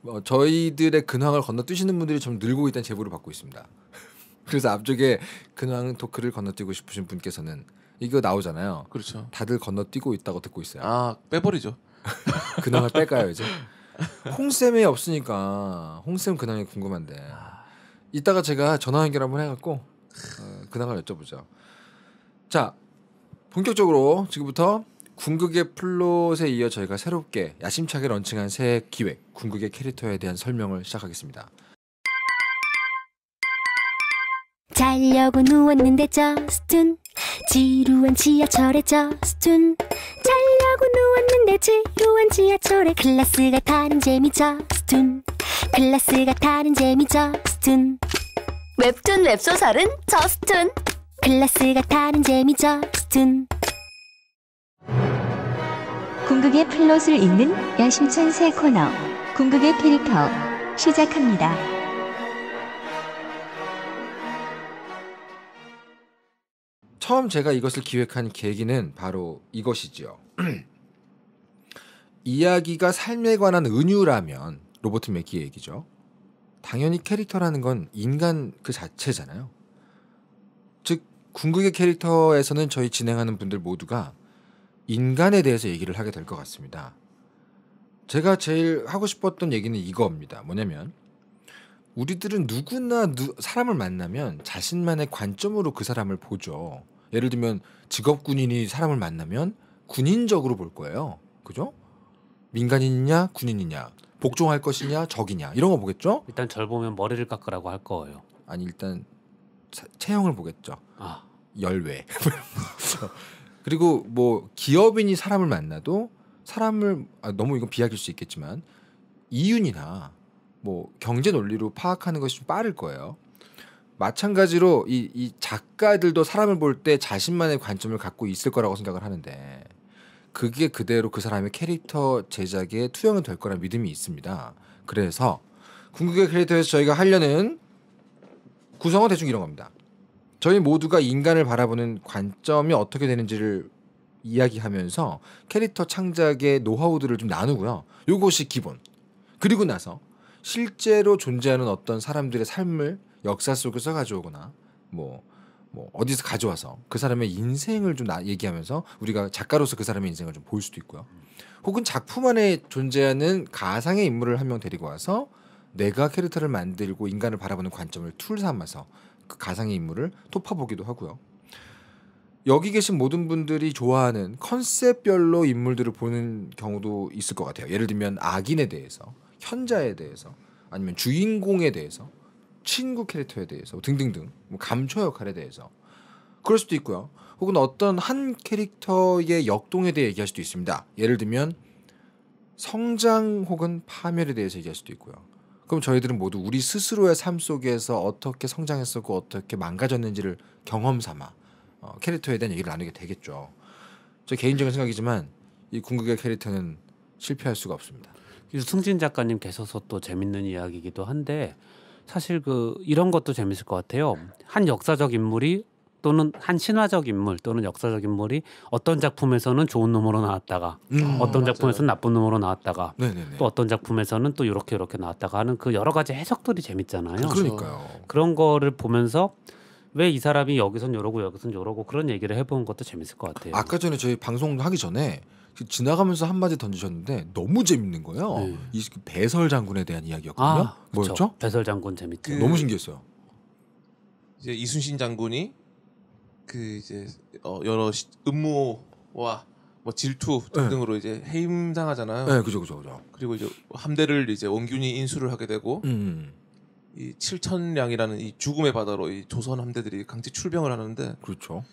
어, 저희들의 근황을 건너뛰시는 분들이 좀 늘고 있다는 제보를 받고 있습니다. 그래서 앞쪽에 근황 토크를 건너뛰고 싶으신 분께서는 이거 나오잖아요. 그렇죠. 다들 건너뛰고 있다고 듣고 있어요. 아 빼버리죠. 근황을 뺄까요 이제? 홍쌤이 없으니까 홍쌤 근황이 궁금한데. 아. 이따가 제가 전화 연결 한번 해갖고 어, 근황을 그 여쭤보죠. 자 본격적으로 지금부터 궁극의 플롯에 이어 저희가 새롭게 야심차게 런칭한 새 기획 궁극의 캐릭터에 대한 설명을 시작하겠습니다. 자려고 누웠는데 저스툰 지루한 지하철에 저스툰 잘 자고 누웠는데 지루한 지하철에 클라스가 타는 재미 저스툰 클라스가 타는 재미 저스툰 웹툰 웹소설은 저스툰 클라스가 타는 재미 저스툰 궁극의 플롯을 읽는 야심찬 새 코너 궁극의 캐릭터 시작합니다. 처음 제가 이것을 기획한 계기는 바로 이것이지요. 이야기가 삶에 관한 은유라면 로버트 맥기의 얘기죠. 당연히 캐릭터라는 건 인간 그 자체잖아요. 즉 궁극의 캐릭터에서는 저희 진행하는 분들 모두가 인간에 대해서 얘기를 하게 될 것 같습니다. 제가 제일 하고 싶었던 얘기는 이겁니다. 뭐냐면 우리들은 누구나 누, 사람을 만나면 자신만의 관점으로 그 사람을 보죠. 예를 들면 직업 군인이 사람을 만나면 군인적으로 볼 거예요. 그죠? 민간인이냐 군인이냐 복종할 것이냐 적이냐 이런 거 보겠죠? 일단 절 보면 머리를 깎으라고 할 거예요. 아니 일단 차, 체형을 보겠죠. 아. 열외. 그리고 뭐 기업인이 사람을 만나도 사람을 아, 너무 이건 비약일 수 있겠지만 이윤이나 뭐 경제 논리로 파악하는 것이 좀 빠를 거예요. 마찬가지로 이, 이 작가들도 사람을 볼 때 자신만의 관점을 갖고 있을 거라고 생각을 하는데 그게 그대로 그 사람의 캐릭터 제작에 투영이 될 거란 믿음이 있습니다. 그래서 궁극의 캐릭터에서 저희가 하려는 구성은 대충 이런 겁니다. 저희 모두가 인간을 바라보는 관점이 어떻게 되는지를 이야기하면서 캐릭터 창작의 노하우들을 좀 나누고요. 요것이 기본. 그리고 나서 실제로 존재하는 어떤 사람들의 삶을 역사 속에서 가져오거나 뭐, 뭐 어디서 가져와서 그 사람의 인생을 좀 나, 얘기하면서 우리가 작가로서 그 사람의 인생을 좀 볼 수도 있고요. 혹은 작품 안에 존재하는 가상의 인물을 한 명 데리고 와서 내가 캐릭터를 만들고 인간을 바라보는 관점을 툴 삼아서 그 가상의 인물을 토파보기도 하고요. 여기 계신 모든 분들이 좋아하는 컨셉별로 인물들을 보는 경우도 있을 것 같아요. 예를 들면 악인에 대해서, 현자에 대해서, 아니면 주인공에 대해서 친구 캐릭터에 대해서 뭐 등등등 뭐 감초 역할에 대해서 그럴 수도 있고요. 혹은 어떤 한 캐릭터의 역동에 대해 얘기할 수도 있습니다. 예를 들면 성장 혹은 파멸에 대해서 얘기할 수도 있고요. 그럼 저희들은 모두 우리 스스로의 삶 속에서 어떻게 성장했었고 어떻게 망가졌는지를 경험 삼아 어, 캐릭터에 대한 얘기를 나누게 되겠죠. 저 개인적인 생각이지만 이 궁극의 캐릭터는 실패할 수가 없습니다. 그래서 승진 작가님 께서서또 재밌는 이야기이기도 한데 사실 그 이런 것도 재밌을 것 같아요. 한 역사적 인물이 또는 한 신화적 인물 또는 역사적 인물이 어떤 작품에서는 좋은 놈으로 나왔다가 음, 어떤 작품에서는 나쁜 놈으로 나왔다가 네네네. 또 어떤 작품에서는 또 이렇게 이렇게 나왔다가 하는 그 여러 가지 해석들이 재밌잖아요. 아, 그러니까요. 그런 거를 보면서 왜 이 사람이 여기선 이러고 여기선 이러고 그런 얘기를 해보는 것도 재밌을 것 같아요. 아까 전에 저희 방송 하기 전에 그 지나가면서 한마디 던지셨는데 너무 재밌는 거예요. 네. 이 그 배설 장군에 대한 이야기였거든요. 아, 뭐였죠? 배설 장군 재밌죠. 그, 너무 신기했어요. 이제 이순신 장군이 그 이제 어, 여러 시, 음모와 뭐 질투 네. 등등으로 네. 이제 해임당하잖아요. 네, 그죠, 그죠, 그죠. 그리고 이제 함대를 이제 원균이 인수를 하게 되고 음. 음. 이 칠천량이라는 이 죽음의 바다로 이 조선 함대들이 강제 출병을 하는데 그렇죠.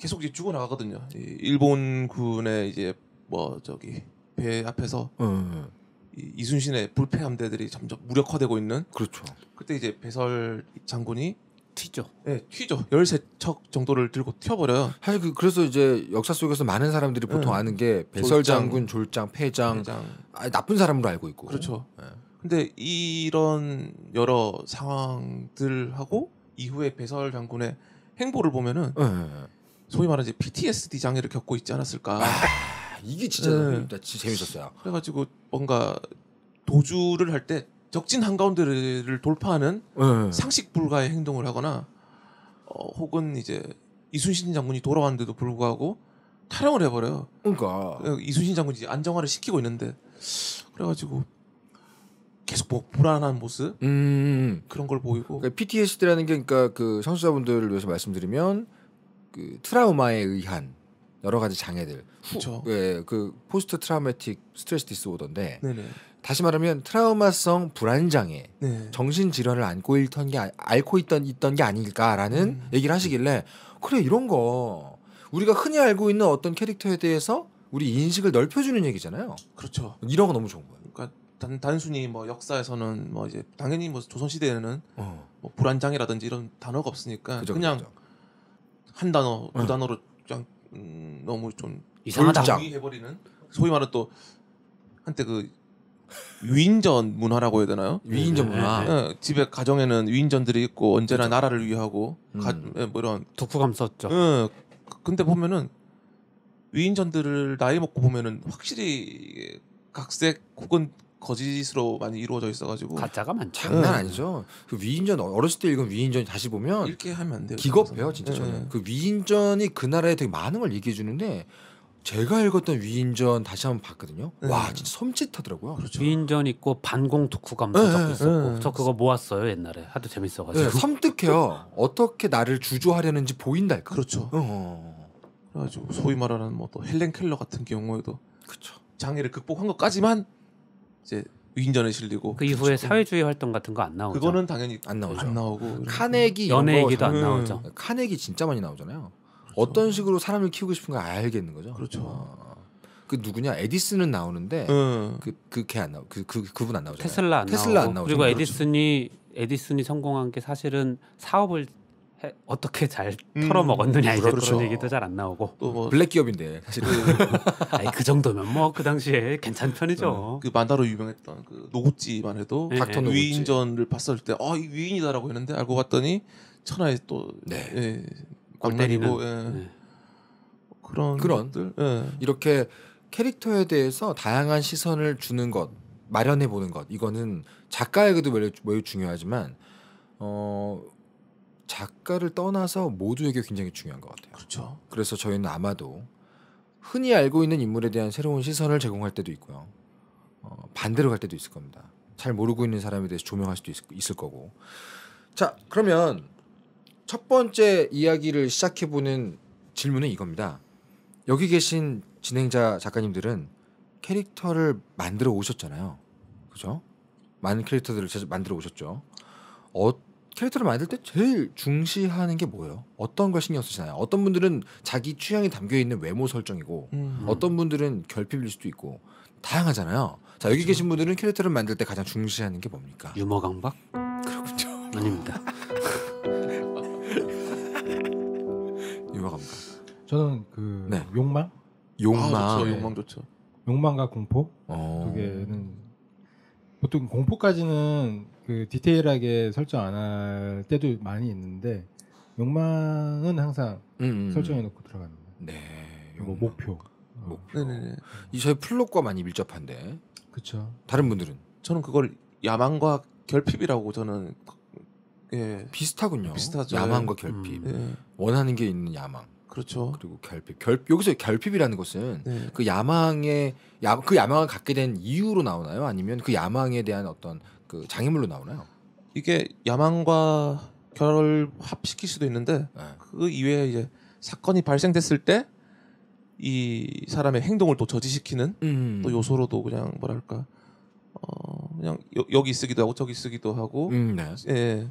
계속 이제 죽어 나가거든요. 일본군의 이제 뭐 저기 배 앞에서 음. 이순신의 불패 함대들이 점점 무력화되고 있는 그렇죠. 그때 이제 배설 장군이 튀죠. 네, 튀죠. 열세척 정도를 들고 튀어버려요. 하여 그, 그래서 이제 역사 속에서 많은 사람들이 네. 보통 네. 아는 게 배설 장군, 졸장, 폐장 패장. 아, 나쁜 사람으로 알고 있고. 그렇죠. 네. 근데 이런 여러 상황들하고 이후에 배설 장군의 행보를 보면은 네. 네, 네. 소위 말하지 PTSD 장애를 겪고 있지 않았을까. 아, 이게 진짜 네. 네 진짜 재밌었어요. 그래가지고 뭔가 도주를 할 때 적진 한 가운데를 돌파하는 네. 상식 불가의 행동을 하거나 어, 혹은 이제 이순신 장군이 돌아왔는데도 불구하고 탈영을 해버려요. 그러니까 어, 이순신 장군이 안정화를 시키고 있는데 그래가지고 계속 뭐 불안한 모습 음. 음, 음. 그런 걸 보이고 그러니까 PTSD라는 게 그러니까 그 청취자분들을 위해서 말씀드리면 그 트라우마에 의한 여러 가지 장애들 후, 예, 그 포스트 트라우마틱 스트레스 디스오더인데 네네. 다시 말하면 트라우마성 불안 장애 네. 정신 질환을 안고 있던 게 앓고 있던 있던 게 아닐까라는 음. 얘기를 하시길래 그래 이런 거 우리가 흔히 알고 있는 어떤 캐릭터에 대해서 우리 인식을 넓혀주는 얘기잖아요. 그렇죠. 이런 거 너무 좋은 거예요. 그러니까 단, 단순히 뭐 역사에서는 뭐 이제 당연히 뭐 조선 시대에는 어. 뭐 불안장애라든지 이런 단어가 없으니까 그죠, 그냥 그죠. 한 단어 그 단어로 그냥 음, 너무 좀 이상하다. 정의해버리는 소위 말하는 또 한때 그 위인전 문화라고 해야 되나요? 위인전 네. 문화. 예, 집에 가정에는 위인전들이 있고 언제나 그렇죠. 나라를 위하고 음. 가, 음. 예, 뭐 이런. 독후감 썼죠. 예, 근데 보면은 위인전들을 나이 먹고 보면은 확실히 각색 혹은 거짓으로 많이 이루어져 있어가지고 가짜가 많죠. 장난 네. 아니죠. 그 위인전 어렸을 때 읽은 위인전 다시 보면 이게 하면 안 돼요. 기겁해요, 진짜 네, 저는. 네. 그 위인전이 그 나라에 되게 많은 걸 얘기해 주는데 제가 읽었던 위인전 다시 한번 봤거든요. 네. 와 진짜 섬찟하더라고요. 그렇죠. 위인전 있고 반공 독후감도 네. 있었고 네. 저 그거 모았어요 옛날에 하도 재밌어가지고. 네, 섬뜩해요. 어떻게 나를 주조하려는지 보인달까. 그렇죠. 어. 그래가지고 소위 말하는 뭐 또 헬렌 켈러 같은 경우에도 그렇죠. 장애를 극복한 것까지만 이제 위인전에 실리고 그 이후에 그렇죠. 사회주의 활동 같은 거 안 나오죠. 그거는 당연히 안 나오죠. 안 나오고 음. 카네기 연애 얘기도 안 음. 나오죠. 카네기 진짜 많이 나오잖아요. 그렇죠. 어떤 식으로 사람을 키우고 싶은 걸 알겠는 거죠. 그렇죠. 어. 그 누구냐 에디슨은 나오는데 그그걔안 나오 그그 그, 그 분안 나오잖아요. 테슬라 안 나오고, 그리고 그렇죠. 에디슨이 에디슨이 성공한 게 사실은 사업을 해, 어떻게 잘 음. 털어먹었느냐 음, 이제 그렇죠. 런 얘기도 잘 안 나오고 뭐 블랙 기업인데 사실 음. 아니, 그 정도면 뭐 그 당시에 괜찮은 편이죠. 어, 그 만다로 유명했던 그 노구찌만 해도 네, 닥터 네. 위인전을 봤을 때아이 어, 위인이다라고 했는데 알고 봤더니 천하에 또 네. 예, 골때리고 예. 네. 그런 그런 들 예. 이렇게 캐릭터에 대해서 다양한 시선을 주는 것 마련해 보는 것 이거는 작가에게도 매우, 매우 중요하지만 어 작가를 떠나서 모두에게 굉장히 중요한 것 같아요. 그렇죠. 그래서 저희는 아마도 흔히 알고 있는 인물에 대한 새로운 시선을 제공할 때도 있고요. 어, 반대로 갈 때도 있을 겁니다. 잘 모르고 있는 사람에 대해서 조명할 수도 있, 있을 거고. 자, 그러면 첫 번째 이야기를 시작해 보는 질문은 이겁니다. 여기 계신 진행자 작가님들은 캐릭터를 만들어 오셨잖아요. 그죠? 많은 캐릭터들을 만들어 오셨죠. 어 캐릭터를 만들 때 제일 중시하는 게 뭐예요? 어떤 걸 신경 쓰시나요? 어떤 분들은 자기 취향이 담겨 있는 외모 설정이고 음. 어떤 분들은 결핍일 수도 있고 다양하잖아요. 자 여기 그렇죠. 계신 분들은 캐릭터를 만들 때 가장 중시하는 게 뭡니까? 유머 강박? 그렇군요. 아닙니다. 유머 강박. 저는 그 네. 욕망. 욕망. 아, 좋죠. 욕망 좋죠. 욕망과 공포 어... 두 개는 보통 공포까지는 그 디테일하게 설정 안 할 때도 많이 있는데 욕망은 항상 음, 음, 음. 설정해 놓고 들어갑니다. 네. 뭐욕 목표. 목표. 네네네. 네, 네. 이 저희 플롯과 많이 밀접한데. 그렇죠. 다른 분들은 저는 그걸 야망과 결핍이라고 저는 예. 비슷하군요. 비슷하죠. 야망과 네. 결핍. 음. 예. 원하는 게 있는 야망. 그렇죠. 그리고 결핍. 결 여기서 결핍이라는 것은 네. 그 야망의 야, 그 야망을 갖게 된 이유로 나오나요? 아니면 그 야망에 대한 어떤 그 장애물로 나오나요? 이게 야망과 결합시킬 수도 있는데 네. 그 이외에 이제 사건이 발생됐을 때 이 사람의 행동을 또 저지시키는 음. 또 요소로도 그냥 뭐랄까 어 그냥 여, 기 쓰기도 하고 저기 쓰기도 하고 음, 네. 예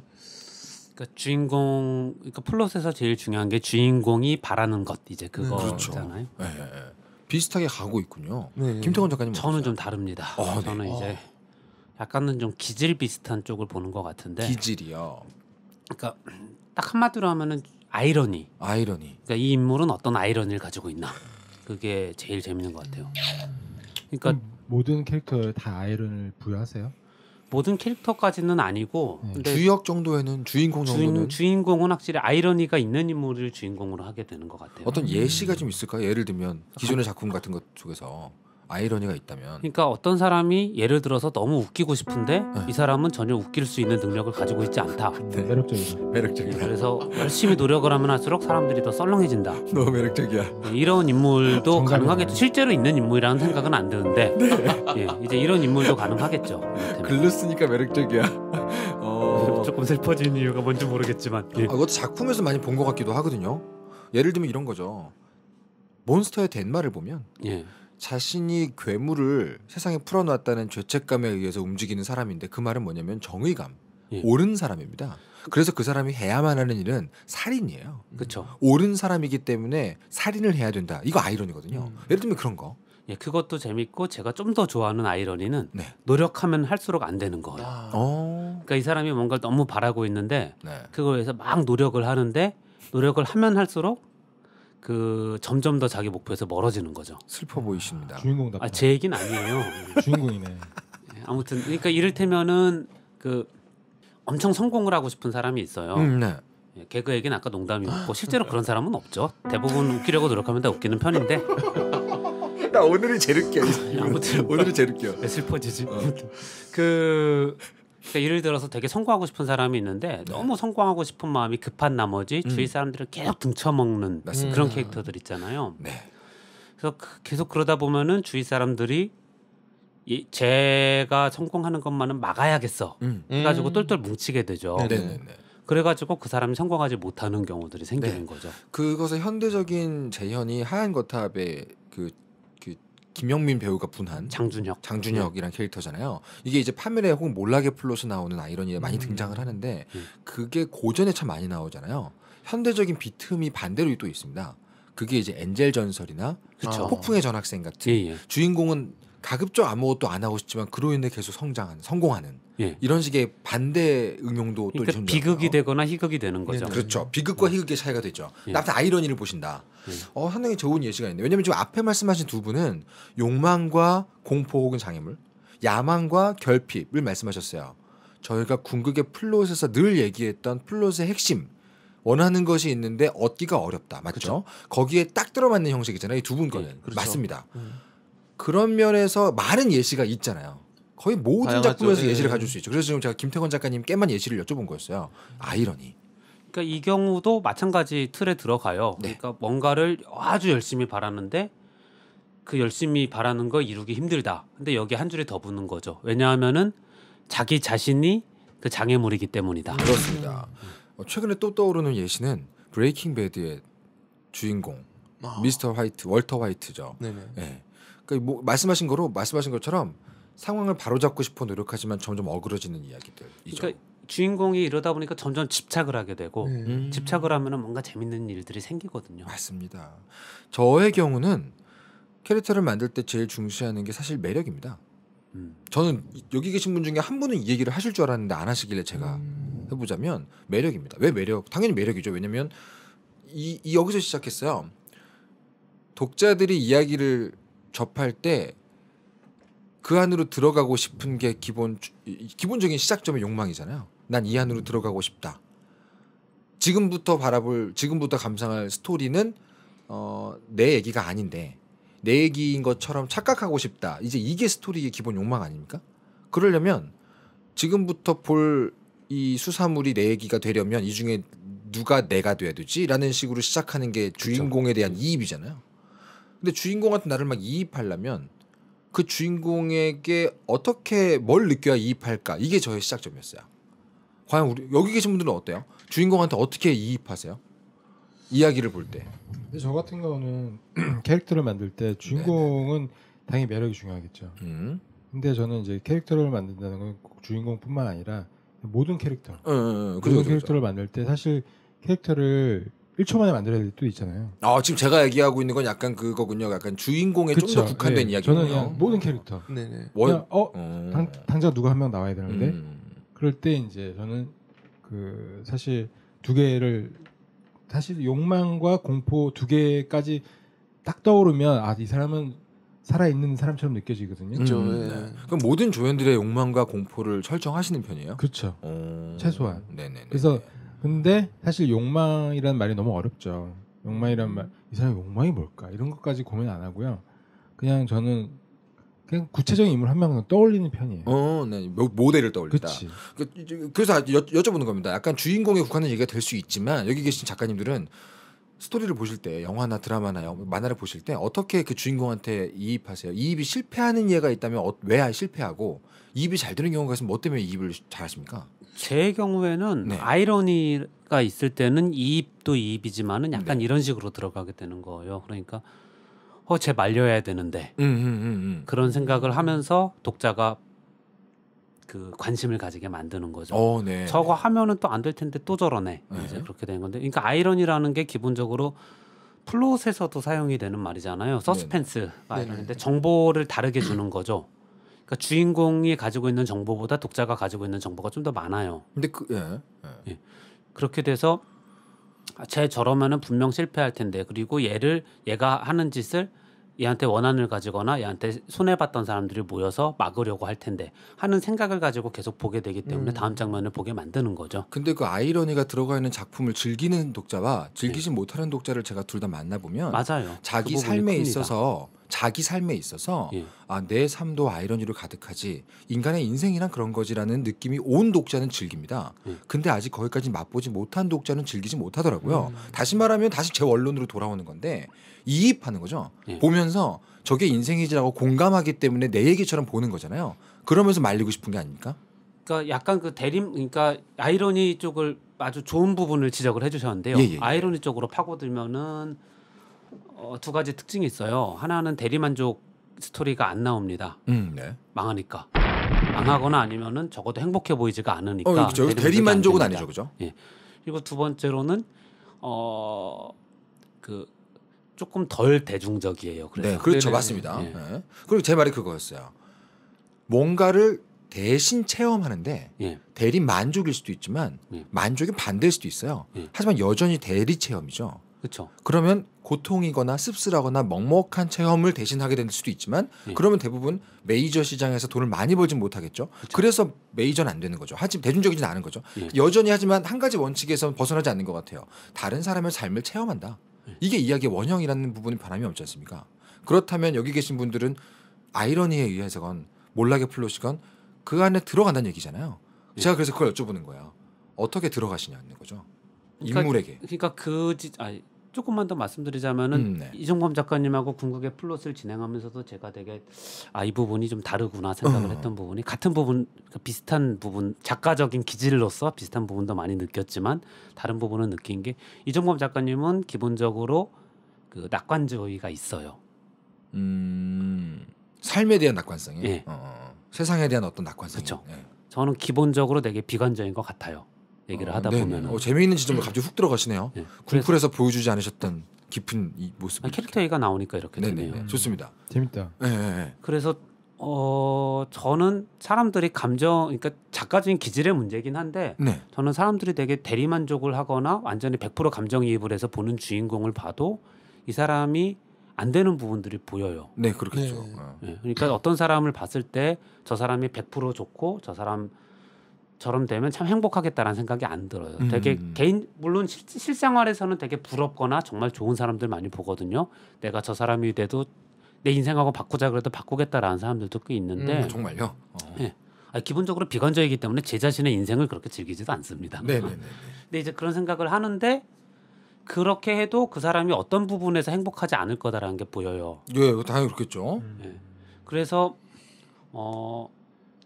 그러니까 주인공 그러니까 플롯에서 제일 중요한 게 주인공이 바라는 것 이제 음, 그거잖아요. 네, 그렇죠. 네. 비슷하게 가고 있군요. 네. 김태권 작가님 저는 좀 다릅니다. 어, 저는 네. 이제 약간은 좀 기질 비슷한 쪽을 보는 것 같은데 기질이요. 그러니까 딱 한마디로 하면은 아이러니. 아이러니. 그러니까 이 인물은 어떤 아이러니를 가지고 있나 그게 제일 재밌는 것 같아요. 음. 그러니까 모든 캐릭터다 아이러니를 부여하세요? 모든 캐릭터까지는 아니고 음, 주역 정도에는 주인공 정도는 주인, 공은 확실히 아이러니가 있는 인물을 주인공으로 하게 되는 것 같아요. 어떤 음. 예시가 좀 있을까요? 예를 들면 기존의 아, 작품 같은 것 쪽에서 아이러니가 있다면 그러니까 어떤 사람이 예를 들어서 너무 웃기고 싶은데 네. 이 사람은 전혀 웃길 수 있는 능력을 가지고 있지 않다. 네. 매력적이다. 매력적이다. 그래서 열심히 노력을 하면 할수록 사람들이 더 썰렁해진다. 너무 매력적이야. 네, 이런 인물도 가능하겠죠. 실제로 있는 인물이라는 생각은 안 드는데 네. 예, 이제 이런 인물도 가능하겠죠. 글로 쓰니까 매력적이야. 어. 조금 슬퍼진 이유가 뭔지 모르겠지만 예. 아, 그것도 작품에서 많이 본 것 같기도 하거든요. 예를 들면 이런 거죠. 몬스터의 덴마를 보면 예. 자신이 괴물을 세상에 풀어놨다는 죄책감에 의해서 움직이는 사람인데 그 말은 뭐냐면 정의감, 예. 옳은 사람입니다. 그래서 그 사람이 해야만 하는 일은 살인이에요. 그렇죠. 옳은 사람이기 때문에 살인을 해야 된다. 이거 아이러니거든요. 음. 예를 들면 그런 거. 예, 그것도 재밌고 제가 좀 더 좋아하는 아이러니는 네. 노력하면 할수록 안 되는 거예요. 아. 어. 그러니까 이 사람이 뭔가를 너무 바라고 있는데 네. 그거에서 막 노력을 하는데 노력을 하면 할수록 그 점점 더 자기 목표에서 멀어지는 거죠. 슬퍼 보이십니다. 주인공 답. 아제 얘기는 아니에요. 주인공이네. 예, 아무튼 그러니까 이를테면은 그 엄청 성공을 하고 싶은 사람이 있어요. 음, 네. 예, 개그 얘기는 아까 농담이었고 실제로 그런 사람은 없죠. 대부분 웃기려고 노력하면 다 웃기는 편인데. 나 오늘이 제일 웃겨. 아, 아무튼 오늘이 제일 웃겨. 슬퍼지지. 어. 그 그러니까 예를 들어서 되게 성공하고 싶은 사람이 있는데 너무 네. 성공하고 싶은 마음이 급한 나머지 음. 주위 사람들을 계속 등쳐먹는 맞습니다. 그런 캐릭터들 있잖아요. 네. 그래서 그 계속 그러다 보면은 주위 사람들이 이 제가 성공하는 것만은 막아야겠어. 음. 그래가지고 음. 똘똘 뭉치게 되죠. 네네네. 그래가지고 그 사람이 성공하지 못하는 경우들이 생기는 네. 거죠. 그것을 현대적인 재현이 하얀 거탑의 그 김영민 배우가 분한 장준혁 장준혁이란 네. 캐릭터잖아요. 이게 이제 파멸의 혹은 몰락의 플롯에 나오는 아이러니에 많이 음. 등장을 하는데 음. 그게 고전에 참 많이 나오잖아요. 현대적인 비틈이 반대로 또 있습니다. 그게 이제 엔젤 전설이나 그쵸. 폭풍의 전학생 같은 예, 예. 주인공은 가급적 아무것도 안 하고 싶지만 그로 인해 계속 성장하는 성공하는 예. 이런 식의 반대 응용도 그러니까 비극이 되거나 희극이 되는 거죠. 네 그렇죠. 음. 비극과 네. 희극의 차이가 되죠. 예. 나부터 아이러니를 보신다. 예. 어, 상당히 좋은 예시가 있네요. 왜냐하면 지금 앞에 말씀하신 두 분은 욕망과 공포 혹은 장애물, 야망과 결핍을 말씀하셨어요. 저희가 궁극의 플롯에서 늘 얘기했던 플롯의 핵심 원하는 것이 있는데 얻기가 어렵다. 맞죠? 그렇죠. 거기에 딱 들어맞는 형식이잖아요. 이 두 분 거는 예. 그렇죠. 맞습니다. 음. 그런 면에서 많은 예시가 있잖아요. 거의 모든 작품에서 네. 예시를 가질 수 있죠. 그래서 지금 제가 김태건 작가님께만 예시를 여쭤본 거였어요. 아이러니. 그러니까 이 경우도 마찬가지 틀에 들어가요. 네. 그러니까 뭔가를 아주 열심히 바라는데 그 열심히 바라는 걸 이루기 힘들다. 근데 여기 한 줄이 더 붙는 거죠. 왜냐하면은 자기 자신이 그 장애물이기 때문이다. 그렇습니다. 어, 최근에 또 떠오르는 예시는 브레이킹 배드의 주인공 아. 미스터 화이트 월터 화이트죠. 네네. 네. 그러니까 뭐 말씀하신 거로 말씀하신 것처럼 상황을 바로잡고 싶어 노력하지만 점점 어그러지는 이야기들이죠. 그러니까 주인공이 이러다 보니까 점점 집착을 하게 되고 네. 음. 집착을 하면은 뭔가 재밌는 일들이 생기거든요. 맞습니다. 저의 경우는 캐릭터를 만들 때 제일 중시하는 게 사실 매력입니다. 음. 저는 여기 계신 분 중에 한 분은 이 얘기를 하실 줄 알았는데 안 하시길래 제가 음. 해보자면 매력입니다. 왜 매력? 당연히 매력이죠. 왜냐면 이, 이 여기서 시작했어요. 독자들이 이야기를 접할 때그 안으로 들어가고 싶은 게 기본 기본적인 시작점의 욕망이잖아요. 난 이 안으로 들어가고 싶다. 지금부터 바라볼 지금부터 감상할 스토리는 어, 내 얘기가 아닌데 내 얘기인 것처럼 착각하고 싶다. 이제 이게 스토리의 기본 욕망 아닙니까? 그러려면 지금부터 볼 이 수사물이 내 얘기가 되려면 이 중에 누가 내가 돼야 되지라는 식으로 시작하는 게 주인공에 대한 이입이잖아요. 근데 주인공한테 나를 막 이입하려면 그 주인공에게 어떻게 뭘 느껴야 이입할까 이게 저의 시작점이었어요. 과연 우리 여기 계신 분들은 어때요? 주인공한테 어떻게 이입하세요? 이야기를 볼 때. 근데 저 같은 경우는 캐릭터를 만들 때 주인공은 당연히 매력이 중요하겠죠. 음. 근데 저는 이제 캐릭터를 만든다는 건 주인공뿐만 아니라 모든 캐릭터, 음, 음, 모든 그렇죠, 캐릭터를 그렇죠. 만들 때 사실 캐릭터를 1초 만에 만들어야 될 때도 있잖아요. 아 지금 제가 얘기하고 있는 건 약간 그거군요. 약간 주인공에 좀 더 국한된 네. 이야기군요. 저는 그냥 모든 캐릭터. 네네. 네. 어 음. 당, 당장 누가 한 명 나와야 되는데 음. 그럴 때 이제 저는 그 사실 두 개를 사실 욕망과 공포 두 개까지 딱 떠오르면 아 이 사람은 살아있는 사람처럼 느껴지거든요. 그렇죠. 음, 네. 그럼 모든 조연들의 욕망과 공포를 설정하시는 편이에요? 그렇죠. 오... 어. 최소한. 네네. 그래서 근데 사실 욕망이라는 말이 너무 어렵죠. 욕망이란 말, 이 사람 욕망이 뭘까? 이런 것까지 고민 안 하고요. 그냥 저는 그냥 구체적인 인물 한 명은 떠올리는 편이에요. 어, 네. 모델을 떠올린다. 그, 그래서 아, 여, 여쭤보는 겁니다. 약간 주인공에 국한된 얘기가 될 수 있지만 여기 계신 작가님들은 스토리를 보실 때 영화나 드라마나 만화를 보실 때 어떻게 그 주인공한테 이입하세요? 이입이 실패하는 예가 있다면 어, 왜 실패하고 이입이 잘 되는 경우가 있으면 뭐 때문에 이입을 잘하십니까? 제 경우에는 네. 아이러니가 있을 때는 이입도 이입이지만은 약간 네. 이런 식으로 들어가게 되는 거예요. 그러니까 어쟤 말려야 되는데 음, 음, 음, 음, 그런 생각을 하면서 독자가 그 관심을 가지게 만드는 거죠. 오, 어, 네. 저거 하면은 또 안 될 텐데 또 저러네. 네. 이제 그렇게 된 건데, 그러니까 아이러니라는 게 기본적으로 플롯에서도 사용이 되는 말이잖아요. 네, 네. 서스펜스 네, 아이러니인데 정보를 다르게 주는 거죠. 그러니까 주인공이 가지고 있는 정보보다 독자가 가지고 있는 정보가 좀 더 많아요. 근데 그 예. 예. 예. 그렇게 돼서 쟤 저러면은 분명 실패할 텐데 그리고 얘를 얘가 하는 짓을 얘한테 원한을 가지거나 얘한테 손해 봤던 사람들이 모여서 막으려고 할 텐데 하는 생각을 가지고 계속 보게 되기 때문에 음. 다음 장면을 보게 만드는 거죠. 근데 그 아이러니가 들어가 있는 작품을 즐기는 독자와 즐기지 네. 못하는 독자를 제가 둘 다 만나 보면 맞아요. 자기 그 삶에 큽니다. 있어서 자기 삶에 있어서 예. 아내 삶도 아이러니로 가득하지 인간의 인생이란 그런 거지라는 느낌이 온 독자는 즐깁니다. 예. 근데 아직 거기까지 맛보지 못한 독자는 즐기지 못하더라고요. 음. 다시 말하면 다시 제 원론으로 돌아오는 건데 이입하는 거죠. 예. 보면서 저게 인생이지라고 공감하기 때문에 내 얘기처럼 보는 거잖아요. 그러면서 말리고 싶은 게 아닙니까? 그러니까 약간 그 대림 그러니까 아이러니 쪽을 아주 좋은 부분을 지적을 해주셨는데요. 예, 예, 예. 아이러니 쪽으로 파고들면은 어, 두 가지 특징이 있어요. 하나는 대리만족 스토리가 안 나옵니다. 음, 네. 망하니까. 망하거나 아니면은 적어도 행복해 보이지가 않으니까. 어, 그렇죠. 대리만족은 아니죠, 그죠? 예. 그리고 두 번째로는 어그 조금 덜 대중적이에요. 그래서. 네, 그렇죠, 네네. 맞습니다. 예. 네. 그리고 제 말이 그거였어요. 뭔가를 대신 체험하는데 예. 대리 만족일 수도 있지만 예. 만족이 반대일 수도 있어요. 예. 하지만 여전히 대리 체험이죠. 그렇죠. 그러면 고통이거나 씁쓸하거나 먹먹한 체험을 대신하게 될 수도 있지만 예. 그러면 대부분 메이저 시장에서 돈을 많이 벌진 못하겠죠. 그렇 그래서 메이저는 안 되는 거죠. 하지만 대중적이진 않은 거죠. 예. 여전히 하지만 한 가지 원칙에서 벗어나지 않는 것 같아요. 다른 사람의 삶을 체험한다. 이게 이야기의 원형이라는 부분에 바람이 없지 않습니까? 그렇다면 여기 계신 분들은 아이러니에 의해서건 몰락의 플롯이건 그 안에 들어간다는 얘기잖아요. 예. 제가 그래서 그걸 여쭤보는 거예요. 어떻게 들어가시냐는 거죠. 그러니까, 인물에게. 그러니까 그 지, 아니, 조금만 더 말씀드리자면은 음, 네. 이종범 작가님하고 궁극의 플롯을 진행하면서도 제가 되게 아 이 부분이 좀 다르구나 생각을 어. 했던 부분이 같은 부분 그러니까 비슷한 부분 작가적인 기질로서 비슷한 부분도 많이 느꼈지만 다른 부분은 느낀 게 이종범 작가님은 기본적으로 그 낙관주의가 있어요. 음, 삶에 대한 낙관성이 네. 어, 세상에 대한 어떤 낙관성. 그렇죠. 네. 예. 저는 기본적으로 되게 비관적인 것 같아요. 얘기를 아, 하다 어, 보면 어, 재미있는 지점을 네. 갑자기 훅 들어가시네요. 네. 군풀에서 보여주지 않으셨던 깊은 이 모습. 캐릭터 얘기가 나오니까 이렇게 네네 되네요. 네, 좋습니다. 재밌다. 네, 네. 그래서 어 저는 사람들이 감정 그러니까 작가적인 기질의 문제긴 한데 네. 저는 사람들이 되게 대리만족을 하거나 완전히 100% 감정이입을 해서 보는 주인공을 봐도 이 사람이 안 되는 부분들이 보여요. 네, 그렇겠죠. 네. 어. 네. 그러니까 어떤 사람을 봤을 때 저 사람이 100% 좋고 저 사람 저럼 되면 참 행복하겠다라는 생각이 안 들어요. 음. 되게 개인 물론 실, 실생활에서는 되게 부럽거나 정말 좋은 사람들 많이 보거든요. 내가 저 사람이 돼도 내 인생하고 바꾸자 그래도 바꾸겠다라는 사람들도 꽤 있는데 음, 정말요. 어. 네. 아니, 기본적으로 비관적이기 때문에 제 자신의 인생을 그렇게 즐기지도 않습니다. 네네네. 네, 네, 네. 근데 이제 그런 생각을 하는데 그렇게 해도 그 사람이 어떤 부분에서 행복하지 않을 거다라는 게 보여요. 예, 당연히 그렇겠죠. 네. 그래서 어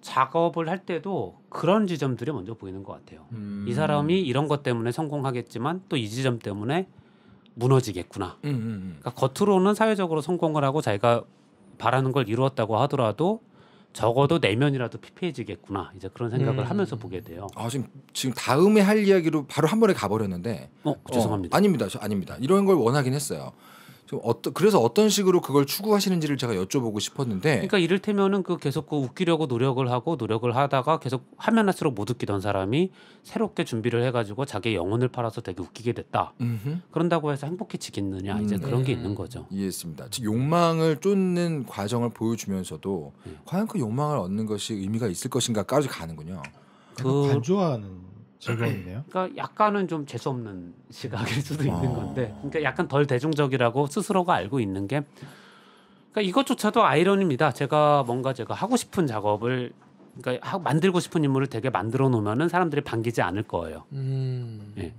작업을 할 때도 그런 지점들이 먼저 보이는 것 같아요. 음. 이 사람이 이런 것 때문에 성공하겠지만 또 이 지점 때문에 무너지겠구나. 음, 음, 음, 그러니까 겉으로는 사회적으로 성공을 하고 자기가 바라는 걸 이루었다고 하더라도 적어도 내면이라도 피폐해지겠구나 이제 그런 생각을 음. 하면서 보게 돼요. 아 지금 지금 다음에 할 이야기로 바로 한 번에 가버렸는데. 어 죄송합니다. 어, 아닙니다, 저, 아닙니다. 이런 걸 원하긴 했어요. 좀 어떤 그래서 어떤 식으로 그걸 추구하시는지를 제가 여쭤보고 싶었는데 그러니까 이를테면은 그 계속 그 웃기려고 노력을 하고 노력을 하다가 계속 하면 할수록 못 웃기던 사람이 새롭게 준비를 해가지고 자기 영혼을 팔아서 되게 웃기게 됐다 음흠. 그런다고 해서 행복해지겠느냐 음, 이제 그런 네. 게 있는 거죠 이해했습니다 즉 욕망을 쫓는 과정을 보여주면서도 네. 과연 그 욕망을 얻는 것이 의미가 있을 것인가까지 가는군요 그 관조하는 즐거운데요. 네. 그러니까, 그러니까 약간은 좀 재수 없는 시각일 수도 아. 있는 건데, 그러니까 약간 덜 대중적이라고 스스로가 알고 있는 게, 그러니까 이것조차도 아이러니입니다. 제가 뭔가 제가 하고 싶은 작업을 그러니까 만들고 싶은 인물을 되게 만들어 놓으면은 사람들이 반기지 않을 거예요. 음... 예.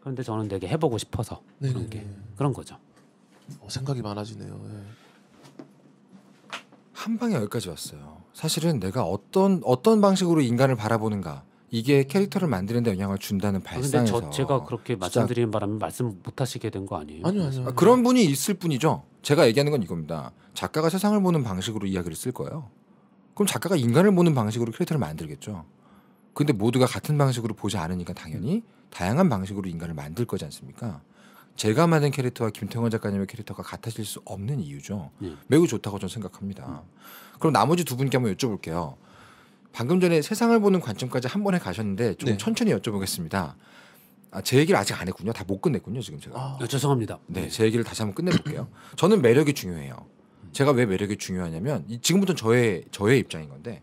그런데 저는 되게 해보고 싶어서 네네네. 그런 네, 게 네. 그런 거죠. 어, 생각이 많아지네요. 예. 한 방에 여기까지 왔어요. 사실은 내가 어떤 어떤 방식으로 인간을 바라보는가 이게 캐릭터를 만드는 데 영향을 준다는 발상에서. 아, 근데 저 제가 그렇게 말씀드리는 바람에 말씀 못 하시게 된 거 아니에요? 아니요, 아니요. 아니요. 그런 분이 있을 뿐이죠. 제가 얘기하는 건 이겁니다. 작가가 세상을 보는 방식으로 이야기를 쓸 거예요. 그럼 작가가 인간을 보는 방식으로 캐릭터를 만들겠죠. 근데 모두가 같은 방식으로 보지 않으니까 당연히 다양한 방식으로 인간을 만들 거지 않습니까? 제가 만든 캐릭터와 김태원 작가님의 캐릭터가 같아질 수 없는 이유죠. 예. 매우 좋다고 저는 생각합니다. 음. 그럼 나머지 두 분께 한번 여쭤볼게요. 방금 전에 세상을 보는 관점까지 한 번에 가셨는데 좀 네. 천천히 여쭤보겠습니다. 아, 제 얘기를 아직 안 했군요. 다 못 끝냈군요, 지금 제가. 아, 죄송합니다. 네, 네, 제 얘기를 다시 한번 끝내볼게요. 저는 매력이 중요해요. 제가 왜 매력이 중요하냐면 지금부터 저의 저의 입장인 건데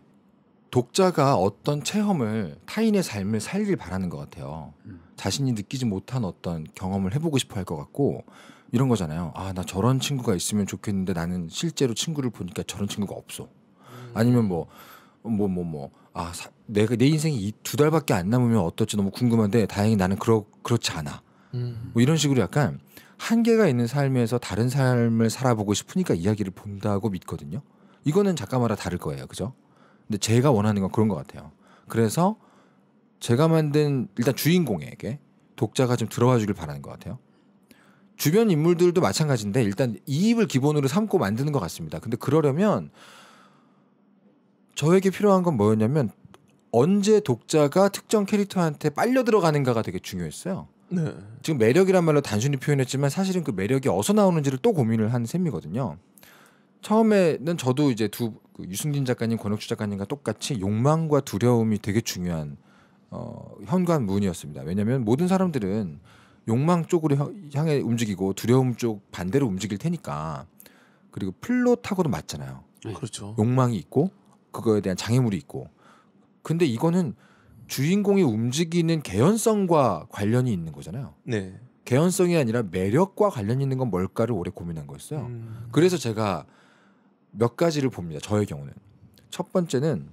독자가 어떤 체험을 타인의 삶을 살길 바라는 것 같아요. 음. 자신이 느끼지 못한 어떤 경험을 해보고 싶어 할 것 같고 이런 거잖아요. 아, 나 저런 친구가 있으면 좋겠는데 나는 실제로 친구를 보니까 저런 친구가 없어. 음. 아니면 뭐 뭐뭐뭐아 내가 내 인생이 이두 달밖에 안 남으면 어떨지 너무 궁금한데 다행히 나는 그렇 그렇지 않아. 음. 뭐 이런 식으로 약간 한계가 있는 삶에서 다른 삶을 살아보고 싶으니까 이야기를 본다고 믿거든요. 이거는 작가마다 다를 거예요, 그죠? 근데 제가 원하는 건 그런 것 같아요. 그래서 제가 만든 일단 주인공에게 독자가 좀 들어와 주길 바라는 것 같아요. 주변 인물들도 마찬가지인데 일단 이입을 기본으로 삼고 만드는 것 같습니다. 근데 그러려면 저에게 필요한 건 뭐였냐면 언제 독자가 특정 캐릭터한테 빨려 들어가는가가 되게 중요했어요. 네. 지금 매력이란 말로 단순히 표현했지만 사실은 그 매력이 어디서 나오는지를 또 고민을 한 셈이거든요. 처음에는 저도 이제 두 그 유승진 작가님, 권혁주 작가님과 똑같이 욕망과 두려움이 되게 중요한 어, 현관문이었습니다. 왜냐하면 모든 사람들은 욕망 쪽으로 향해 움직이고 두려움 쪽 반대로 움직일 테니까 그리고 플롯하고도 맞잖아요. 그렇죠. 욕망이 있고 그거에 대한 장애물이 있고 근데 이거는 주인공이 움직이는 개연성과 관련이 있는 거잖아요. 네. 개연성이 아니라 매력과 관련 있는 건 뭘까를 오래 고민한 거였어요. 음. 그래서 제가 몇 가지를 봅니다. 저의 경우는 첫 번째는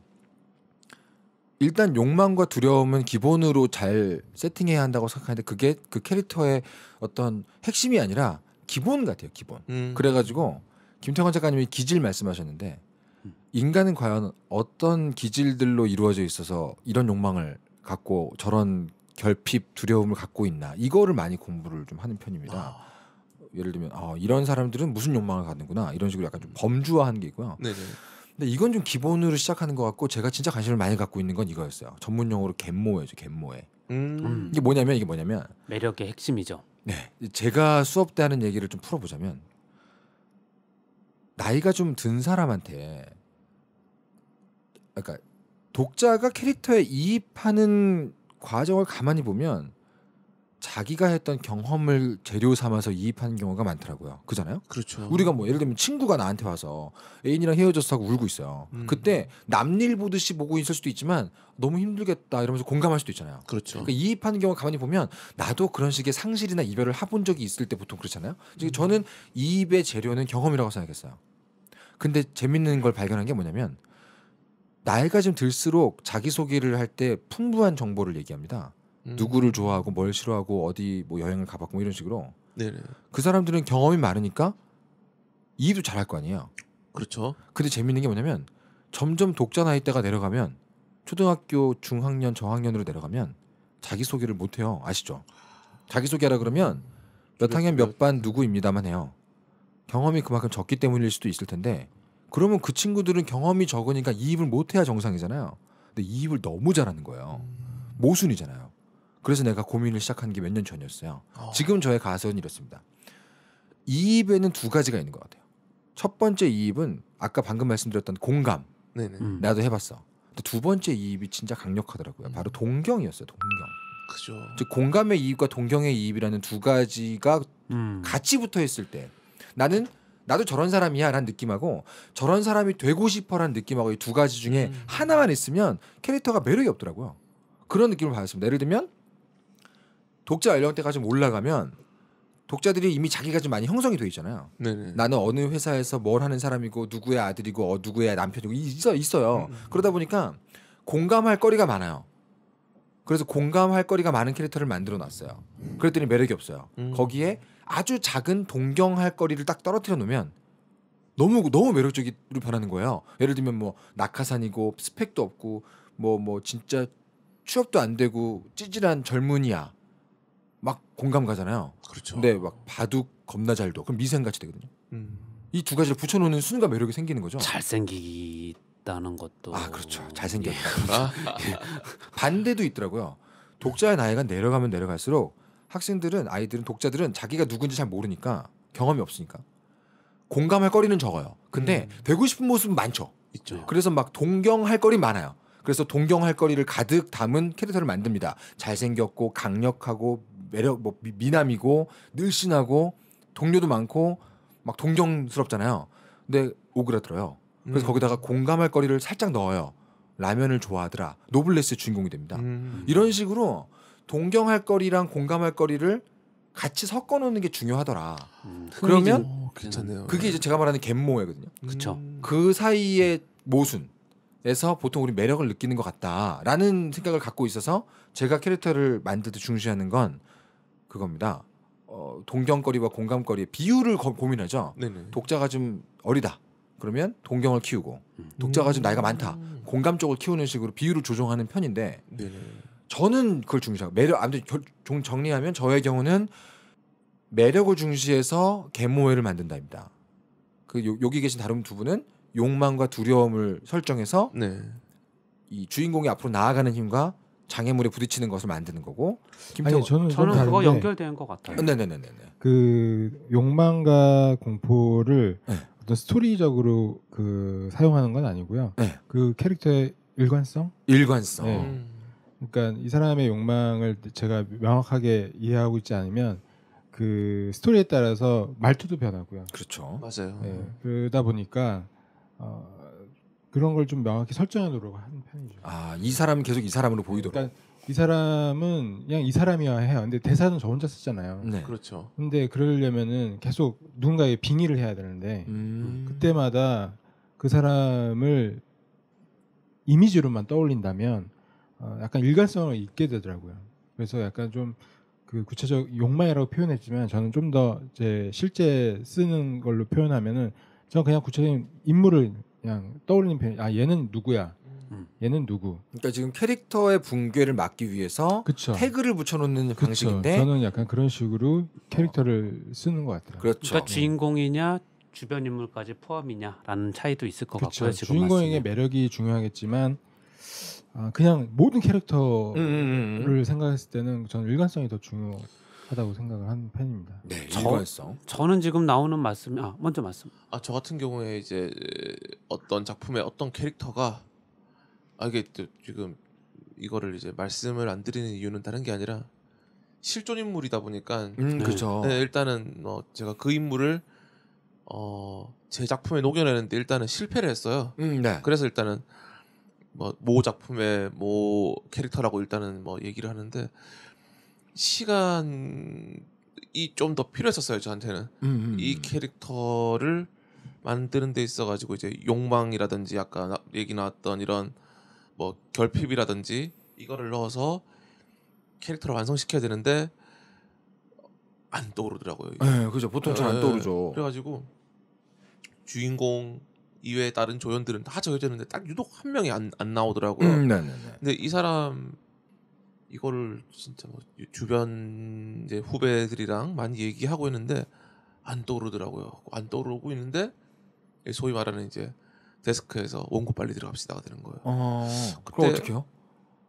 일단 욕망과 두려움은 기본으로 잘 세팅해야 한다고 생각하는데 그게 그 캐릭터의 어떤 핵심이 아니라 기본 같아요. 기본. 음. 그래가지고 김태관 작가님이 기질 말씀하셨는데 인간은 과연 어떤 기질들로 이루어져 있어서 이런 욕망을 갖고 저런 결핍 두려움을 갖고 있나 이거를 많이 공부를 좀 하는 편입니다. 아. 예를 들면 어, 이런 사람들은 무슨 욕망을 갖는구나 이런 식으로 약간 좀 범주화하는 게 있고요. 네네. 근데 이건 좀 기본으로 시작하는 것 같고 제가 진짜 관심을 많이 갖고 있는 건 이거였어요. 전문 용어로 갯모예죠, 갯모에. 음. 음. 이게 뭐냐면 이게 뭐냐면 매력의 핵심이죠. 네, 제가 수업 때 하는 얘기를 좀 풀어보자면 나이가 좀 든 사람한테 그러니까 독자가 캐릭터에 이입하는 과정을 가만히 보면 자기가 했던 경험을 재료 삼아서 이입하는 경우가 많더라고요. 그잖아요. 그렇죠. 우리가 뭐 예를 들면 친구가 나한테 와서 애인이랑 헤어졌어 하고 울고 있어요. 음. 그때 남일 보듯이 보고 있을 수도 있지만 너무 힘들겠다 이러면서 공감할 수도 있잖아요. 그렇죠. 그러니까 이입하는 경우 가만히 보면 나도 그런 식의 상실이나 이별을 해본 적이 있을 때 보통 그렇잖아요. 음. 저는 이입의 재료는 경험이라고 생각했어요. 근데 재밌는 걸 발견한 게 뭐냐면 나이가 좀 들수록 자기소개를 할 때 풍부한 정보를 얘기합니다. 음. 누구를 좋아하고 뭘 싫어하고 어디 뭐 여행을 가봤고 뭐 이런 식으로. 네네. 그 사람들은 경험이 많으니까 이도 잘 할 거 아니에요. 그렇죠. 근데 재밌는 게 뭐냐면 점점 독자 나이대가 내려가면 초등학교 중학년 저학년으로 내려가면 자기 소개를 못 해요. 아시죠? 자기 소개하라 그러면 몇 학년 몇 반 누구입니다만 해요. 경험이 그만큼 적기 때문일 수도 있을 텐데 그러면 그 친구들은 경험이 적으니까 이입을 못해야 정상이잖아요. 근데 이입을 너무 잘하는 거예요. 모순이잖아요. 그래서 내가 고민을 시작한 게 몇 년 전이었어요. 어. 지금 저의 가설은 이렇습니다. 이입에는 두 가지가 있는 것 같아요. 첫 번째 이입은 아까 방금 말씀드렸던 공감. 음. 나도 해봤어. 근데 두 번째 이입이 진짜 강력하더라고요. 바로 음. 동경이었어요. 동경. 그죠. 즉 공감의 이입과 동경의 이입이라는 두 가지가 음. 같이 붙어 있을 때 나는 나도 저런 사람이야 라는 느낌하고 저런 사람이 되고 싶어 라는 느낌하고 이 두 가지 중에 음. 하나만 있으면 캐릭터가 매력이 없더라고요. 그런 느낌을 받았습니다. 예를 들면 독자 연령대가 좀 올라가면 독자들이 이미 자기가 좀 많이 형성이 돼 있잖아요. 네네. 나는 어느 회사에서 뭘 하는 사람이고 누구의 아들이고 어, 누구의 남편이고 있어 있어요. 음, 음. 그러다 보니까 공감할 거리가 많아요. 그래서 공감할 거리가 많은 캐릭터를 만들어 놨어요. 그랬더니 매력이 없어요. 음. 거기에 아주 작은 동경할 거리를 딱 떨어뜨려 놓으면 너무 너무 매력적으로 변하는 거예요. 예를 들면 뭐 낙하산이고 스펙도 없고 뭐뭐 뭐 진짜 취업도 안 되고 찌질한 젊은이야. 막 공감 가잖아요. 그렇죠. 근데 네, 막 바둑 겁나 잘도 그럼 미생같이 되거든요. 음. 이두 가지를 붙여놓는 순간 매력이 생기는 거죠. 잘생기다는 것도 아 그렇죠. 잘생겨다 예. 예. 반대도 있더라고요. 독자의 나이가 내려가면 내려갈수록 학생들은 아이들은 독자들은 자기가 누군지 잘 모르니까 경험이 없으니까 공감할 거리는 적어요. 근데 음. 되고 싶은 모습은 많죠. 있죠. 그래서 막 동경할 거리 많아요. 그래서 동경할 거리를 가득 담은 캐릭터를 만듭니다. 잘생겼고 강력하고 매력 뭐 미남이고 늘씬하고 동료도 많고 막 동경스럽잖아요. 근데 오그라들어요. 그래서 음. 거기다가 공감할 거리를 살짝 넣어요. 라면을 좋아하더라. 노블레스의 주인공이 됩니다. 음. 이런 식으로 동경할 거리랑 공감할 거리를 같이 섞어 놓는 게 중요하더라. 음, 그러면 오, 괜찮네요. 그게 네. 이제 제가 말하는 갯모예거든요. 그쵸 음. 그 사이의 모순에서 보통 우리 매력을 느끼는 것 같다라는 생각을 갖고 있어서 제가 캐릭터를 만들 때 중시하는 건 그겁니다. 어, 동경거리와 공감거리의 비율을 거, 고민하죠. 네네. 독자가 좀 어리다. 그러면 동경을 키우고 음. 독자가 좀 나이가 음. 많다. 공감 쪽을 키우는 식으로 비율을 조정하는 편인데 네네. 저는 그걸 중시하고 매력 아무튼 정리하면 저의 경우는 매력을 중시해서 계모회를 만든다입니다. 그 여기 계신 다른 두 분은 욕망과 두려움을 설정해서 네. 이 주인공이 앞으로 나아가는 힘과 장애물에 부딪히는 것을 만드는 거고. 김태호 아니, 저는 저는 그거 연결되것 같아요. 어, 네네네네. 그 욕망과 공포를 네. 어떤 스토리적으로 그 사용하는 건 아니고요. 네. 그 캐릭터의 일관성. 일관성. 네. 음. 그러니까 이 사람의 욕망을 제가 명확하게 이해하고 있지 않으면 그 스토리에 따라서 말투도 변하고요. 그렇죠. 맞아요. 네, 그러다 보니까 어, 그런 걸 좀 명확히 설정하도록 하는 편이죠. 아, 이 사람은 계속 이 사람으로 그러니까 보이도록. 그러니까 이 사람은 그냥 이 사람이야 해요. 근데 대사는 저 혼자 쓰잖아요. 네. 그렇죠. 근데 그러려면은 계속 누군가에게 빙의를 해야 되는데 음. 그때마다 그 사람을 이미지로만 떠올린다면 어, 약간 일관성을 잃게 되더라고요. 그래서 약간 좀 그 구체적 욕망이라고 표현했지만 저는 좀더제 실제 쓰는 걸로 표현하면은 저는 그냥 구체적인 인물을 그냥 떠올리는 편아 얘는 누구야 음. 얘는 누구 그러니까 지금 캐릭터의 붕괴를 막기 위해서 그쵸. 태그를 붙여놓는 그쵸. 방식인데 저는 약간 그런 식으로 캐릭터를 쓰는 것 같아요 그렇죠. 그러니까 음. 주인공이냐 주변 인물까지 포함이냐라는 차이도 있을 것 그쵸. 같고요 지금 주인공의 말씀에. 매력이 중요하겠지만 아 그냥 모든 캐릭터를 음 음, 음, 음, 생각했을 때는 저는 일관성이 더 중요하다고 생각을 한 편입니다. 네, 저, 일관성. 저는 지금 나오는 말씀이 아 먼저 말씀. 아저 같은 경우에 이제 어떤 작품의 어떤 캐릭터가 아 이게 또 지금 이거를 이제 말씀을 안 드리는 이유는 다른 게 아니라 실존 인물이다 보니까 음, 그렇죠. 네, 일단은 어, 제가 그 인물을 어, 제 작품에 녹여내는데 일단은 실패를 했어요. 음, 네. 그래서 일단은 뭐모 작품의 모 캐릭터라고 일단은 뭐 얘기를 하는데 시간이 좀 더 필요했었어요 저한테는 음, 음, 음, 이 캐릭터를 만드는 데 있어 가지고 이제 욕망이라든지 아까 얘기 나왔던 이런 뭐 결핍이라든지 이거를 넣어서 캐릭터를 완성시켜야 되는데 안 떠오르더라고요. 예, 그죠. 보통 잘 안 떠오르죠. 네, 그래가지고 주인공 이외에 다른 조연들은 다 적혀졌는데 딱 유독 한 명이 안, 안 나오더라고요. 음, 네네네. 네, 네. 근데 이 사람 이거를 진짜 뭐 주변 이제 후배들이랑 많이 얘기하고 있는데 안 떠오르더라고요. 안 떠오르고 있는데 예, 소위 말하는 이제 데스크에서 원고 빨리 들어갑시다가 되는 거예요. 어, 그때 어떻게요?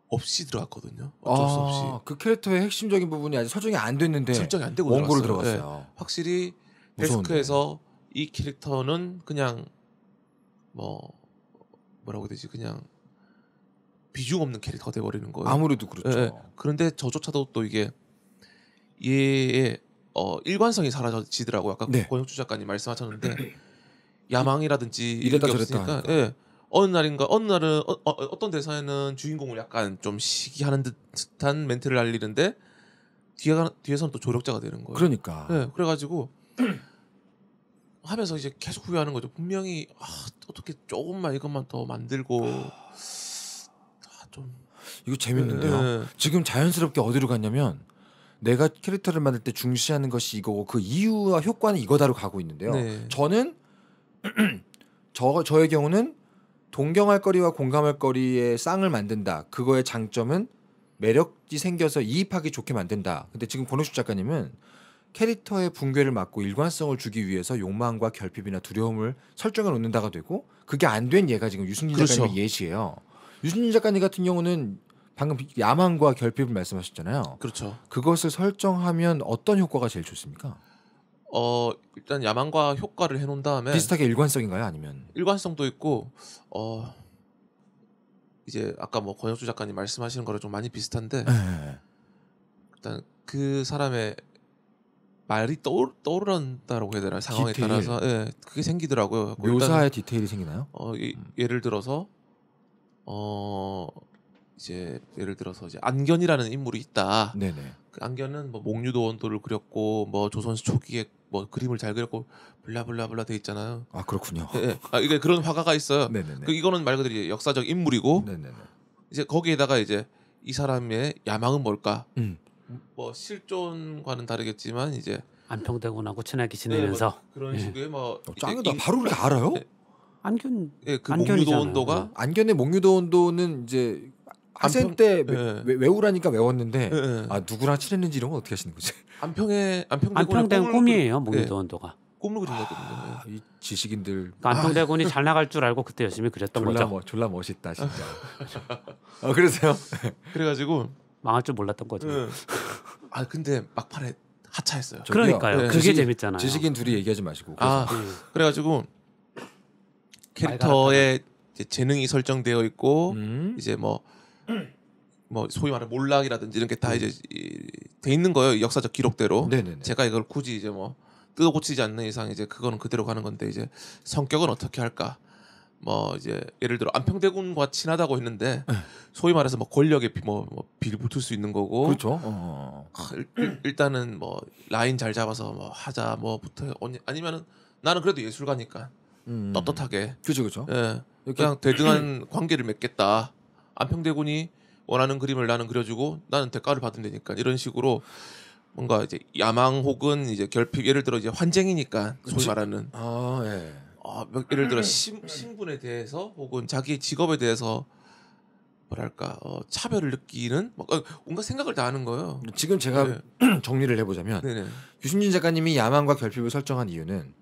없이 들어갔거든요. 어쩔 아, 수 없이. 아, 그 캐릭터의 핵심적인 부분이 아직 설정이 안 됐는데 설정이 안 되고 원고를 들어갔어요. 들어갔어요. 네. 확실히 무서운데. 데스크에서 이 캐릭터는 그냥 뭐 뭐라고 해야 되지 그냥 비중 없는 캐릭터가 돼버리는 거예요. 아무래도 그렇죠. 예, 예. 그런데 저조차도 또 이게 얘의 어, 일관성이 사라지더라고요. 아까 네. 권혁주 작가님 말씀하셨는데 야망이라든지 이랬다 저랬다. 예. 어느 날인가 어느 날은 어, 어, 어떤 대사에는 주인공을 약간 좀 시기하는 듯한 멘트를 날리는데 뒤에 뒤에서는 또 조력자가 되는 거예요. 그러니까. 예. 그래가지고 하면서 이제 계속 후회하는 거죠. 분명히 아, 어떻게 조금만 이것만 더 만들고 아, 좀 이거 재밌는데요. 네, 네. 지금 자연스럽게 어디로 갔냐면 내가 캐릭터를 만들 때 중시하는 것이 이거고 그 이유와 효과는 이거다로 가고 있는데요. 네. 저는 저 저의 경우는 동경할 거리와 공감할 거리의 쌍을 만든다. 그거의 장점은 매력이 생겨서 이입하기 좋게 만든다. 근데 지금 권호수 작가님은 캐릭터의 붕괴를 막고 일관성을 주기 위해서 욕망과 결핍이나 두려움을 설정해 놓는다가 되고 그게 안된 얘가 지금 유승준 그렇죠. 작가님의 예시예요. 유승진 작가님 같은 경우는 방금 야망과 결핍을 말씀하셨잖아요. 그렇죠. 그것을 설정하면 어떤 효과가 제일 좋습니까? 어 일단 야망과 효과를 해놓은 다음에 비슷하게 일관성인가요? 아니면 일관성도 있고 어 이제 아까 뭐 권혁주 작가님 말씀하시는 거랑 좀 많이 비슷한데 네. 일단 그 사람의 말이 떠오, 떠오른다라고 해야 되나 상황에 디테일. 따라서 예, 그게 생기더라고요. 뭐 묘사의 디테일이 생기나요? 어, 예, 음. 예를 들어서 어 이제 예를 들어서 이제 안견이라는 인물이 있다. 네네. 그 안견은 뭐목류도 원도를 그렸고 뭐 조선시 초기에 뭐 그림을 잘 그렸고 블라블라블라 돼 있잖아요. 아 그렇군요. 예, 예, 아 이게 그런 화가가 있어요. 네네네. 그 이거는 말 그대로 역사적 인물이고 네네네. 이제 거기에다가 이제 이 사람의 야망은 뭘까? 음. 뭐 실존과는 다르겠지만 이제 안평대군하고 네, 뭐 친하게 지내면서 네, 그런 예. 식의 뭐 어, 짱이다 이, 바로 그렇게 알아요? 네. 안견 예, 그 목유도 온도가 예. 안견의 목유도 온도는 이제 학생 때 예. 외우라니까 외웠는데 예, 예. 아 누구랑 친했는지 이런 건 어떻게 하시는 거지? 안평의 안평대군 꿈이에요 목유도 온도가 꿈을 그린 거거든요. 아, 이 지식인들 그러니까 안평대군이 아, 잘 나갈 줄 알고 그때 열심히 그렸던 졸라 거죠. 뭐, 졸라 멋있다 진짜. 어, 그러세요? 그래가지고 망할 줄 몰랐던 거죠. 네. 아 근데 막판에 하차했어요. 그러니까요. 네. 그게 지식, 재밌잖아요. 지식인 둘이 얘기하지 마시고. 아 네. 그래가지고 캐릭터의 재능이 설정되어 있고 음? 이제 뭐. 뭐 소위 말하는 몰락이라든지 이런 게다 음. 이제 돼 있는 거예요 역사적 기록대로 네네네. 제가 이걸 굳이 이제 뭐 뜯어 고치지 않는 이상 이제 그거는 그대로 가는 건데 이제 성격은 어떻게 할까 뭐 이제 예를 들어 안평대군과 친하다고 했는데 네. 소위 말해서 뭐 권력에 비, 뭐, 뭐 빌붙을 수 있는 거고 그렇죠. 어. 아, 일, 단은뭐 라인 잘 잡아서 뭐 하자 뭐부터 아니면은 나는 그래도 예술가니까 음. 떳떳하게 그죠 그죠. 예, 그냥 대등한 관계를 맺겠다. 안평대군이 원하는 그림을 나는 그려주고 나는 대가를 받으면 되니까 이런 식으로 뭔가 이제 야망 혹은 이제 결핍 예를 들어 이제 환쟁이니까 소위 말하는 아, 예. 어, 예를 들어 네. 신, 신분에 대해서 혹은 자기의 직업에 대해서 뭐랄까 어, 차별을 느끼는 뭐, 어, 뭔가 생각을 다 하는 거예요. 지금 제가 네. 정리를 해보자면 네네. 유승준 작가님이 야망과 결핍을 설정한 이유는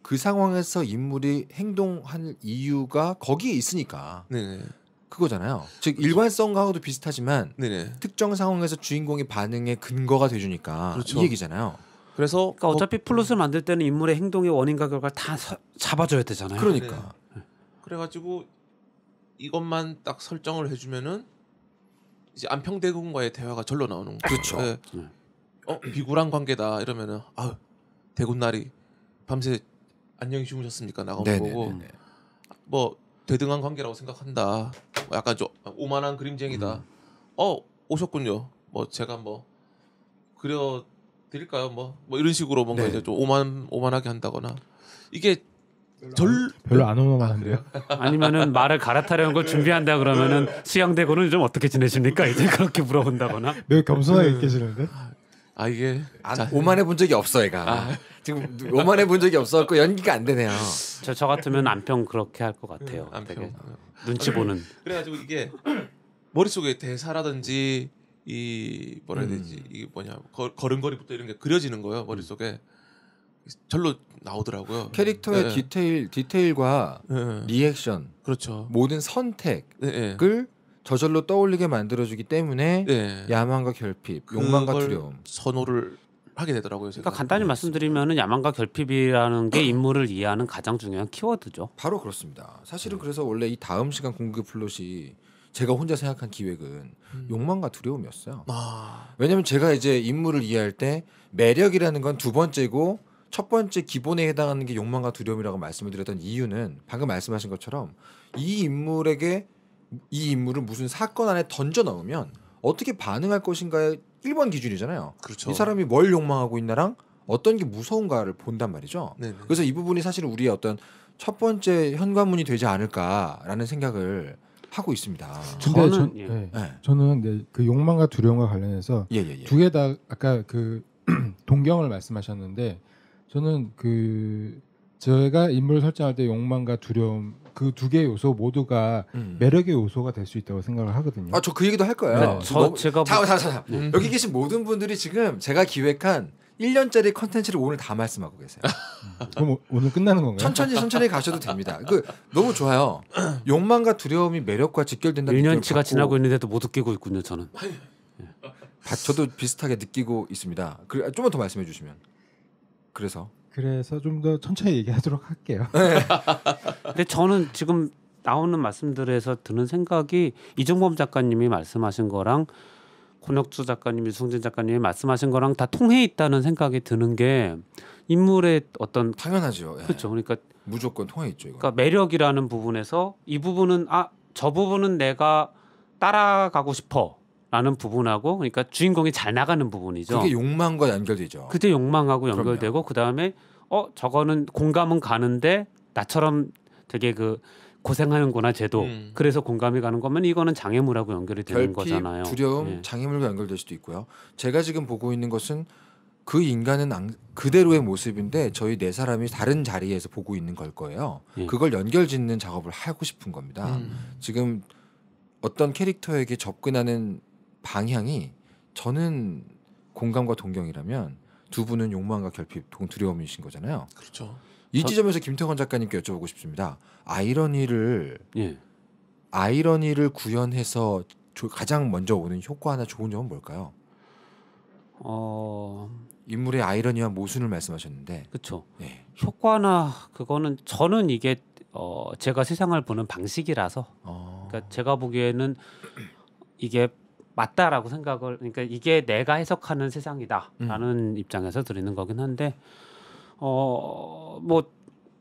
그 상황에서 인물이 행동한 이유가 거기에 있으니까 네네. 그거잖아요. 즉 그렇죠. 일관성하고도 비슷하지만 네네. 특정 상황에서 주인공의 반응에 근거가 돼주니까 그렇죠. 이 얘기잖아요. 그래서 그러니까 어차피 플롯을 만들 때는 인물의 행동의 원인과 결과를 다 사, 잡아줘야 되잖아요. 그러니까. 네. 네. 그래가지고 이것만 딱 설정을 해주면은 이제 안평대군과의 대화가 절로 나오는 거죠. 그렇죠. 네. 네. 어 비굴한 관계다 이러면은 아 대군 날이 밤새 안녕히 주무셨습니까 나가는 거고 네. 뭐 대등한 관계라고 생각한다. 뭐 약간 좀 오만한 그림쟁이다. 음. 어 오셨군요. 뭐 제가 뭐 그려 드릴까요? 뭐, 뭐 이런 식으로 뭔가 네. 이제 좀 오만 오만하게 한다거나 이게 별로 절 별로 안 네. 오만한데요? 아, 아니면은 말을 갈아타려는 걸 준비한다 그러면은 수양대고는 좀 어떻게 지내십니까? 이제 그렇게 물어본다거나 매우 겸손하게 계시는데 아 이게 안, 자, 오만해 본 적이 없어 얘가 아. 지금 오만해 본 적이 없어갖고 연기가 안 되네요. 저 저 같으면 안평 그렇게 할 것 같아요. 안평 아, 눈치 보는 그래가지고 이게 머릿속에 대사라든지 이 뭐라 해야 되지 음. 이게 뭐냐 거, 걸음걸이부터 이런 게 그려지는 거예요 머릿속에 절로 나오더라고요. 캐릭터의 네. 디테일, 디테일과 네. 리액션, 그렇죠. 모든 선택을 네. 네. 저절로 떠올리게 만들어주기 때문에 네. 야망과 결핍, 욕망과 두려움 선호를 하게 되더라고요. 제가. 그러니까 간단히 네. 말씀드리면은 야망과 결핍이라는 게 인물을 이해하는 가장 중요한 키워드죠. 바로 그렇습니다. 사실은 그래서 원래 이 다음 시간 공급 플롯이 제가 혼자 생각한 기획은 음. 욕망과 두려움이었어요. 아. 왜냐면 하 제가 이제 인물을 이해할 때 매력이라는 건 두 번째고 첫 번째 기본에 해당하는 게 욕망과 두려움이라고 말씀을 드렸던 이유는 방금 말씀하신 것처럼 이 인물에게 이 인물을 무슨 사건 안에 던져 넣으면 어떻게 반응할 것인가의 1번 기준이잖아요. 그렇죠. 이 사람이 뭘 욕망하고 있나랑 어떤 게 무서운가를 본단 말이죠. 네네. 그래서 이 부분이 사실 우리의 어떤 첫 번째 현관문이 되지 않을까라는 생각을 하고 있습니다. 근데 저는, 전, 예. 예. 저는 네, 그 욕망과 두려움과 관련해서 예, 예, 예. 두개 다 아까 그 동경을 말씀하셨는데 저는 그 제가 인물 설정할 때 욕망과 두려움 그 두 개의 요소 모두가 음. 매력의 요소가 될 수 있다고 생각을 하거든요. 아저 그 얘기도 할 거예요. 네, 저, 너, 제가 뭐- 자, 자, 자, 자. 네. 음. 여기 계신 모든 분들이 지금 제가 기획한 1년짜리 컨텐츠를 오늘 다 말씀하고 계세요. 그럼 오늘 끝나는 건가요? 천천히 천천히 가셔도 됩니다. 그 너무 좋아요. 욕망과 두려움이 매력과 직결된다. 1년치가 지나고 있는데도 못웃기고 있군요, 저는. 다, 예. 저도 비슷하게 느끼고 있습니다. 그 좀만 더 말씀해 주시면. 그래서 그래서 좀 더 천천히 얘기하도록 할게요. 네. 근데 저는 지금 나오는 말씀들에서 드는 생각이 이종범 작가님이 말씀하신 거랑 권혁주 작가님, 유승진 작가님이 말씀하신 거랑 다 통해 있다는 생각이 드는 게 인물의 어떤 당연하죠. 예. 그렇죠. 그러니까 무조건 통해 있죠. 이건. 그러니까 매력이라는 부분에서 이 부분은 아 저 부분은 내가 따라가고 싶어. 라는 부분하고 그러니까 주인공이 잘 나가는 부분이죠. 그게 욕망과 연결되죠. 그때 욕망하고 연결되고 그 다음에 어 저거는 공감은 가는데 나처럼 되게 그 고생하는구나 제도 음. 그래서 공감이 가는 거면 이거는 장애물하고 연결이 되는 거잖아요. 두려움, 예. 장애물과 연결될 수도 있고요. 제가 지금 보고 있는 것은 그 인간은 안, 그대로의 모습인데 저희 네 사람이 다른 자리에서 보고 있는 걸 거예요. 예. 그걸 연결짓는 작업을 하고 싶은 겁니다. 음. 지금 어떤 캐릭터에게 접근하는 방향이 저는 공감과 동경이라면 두 분은 욕망과 결핍, 두려움이신 거잖아요. 그렇죠. 이 지점에서 김태권 작가님께 여쭤보고 싶습니다. 아이러니를 예. 아이러니를 구현해서 가장 먼저 오는 효과나 좋은 점은 뭘까요? 어... 인물의 아이러니와 모순을 말씀하셨는데 그렇죠. 예. 효과나 그거는 저는 이게 어, 제가 세상을 보는 방식이라서 어... 그러니까 제가 보기에는 이게 맞다라고 생각을 그러니까 이게 내가 해석하는 세상이다라는 음. 입장에서 드리는 거긴 한데 어뭐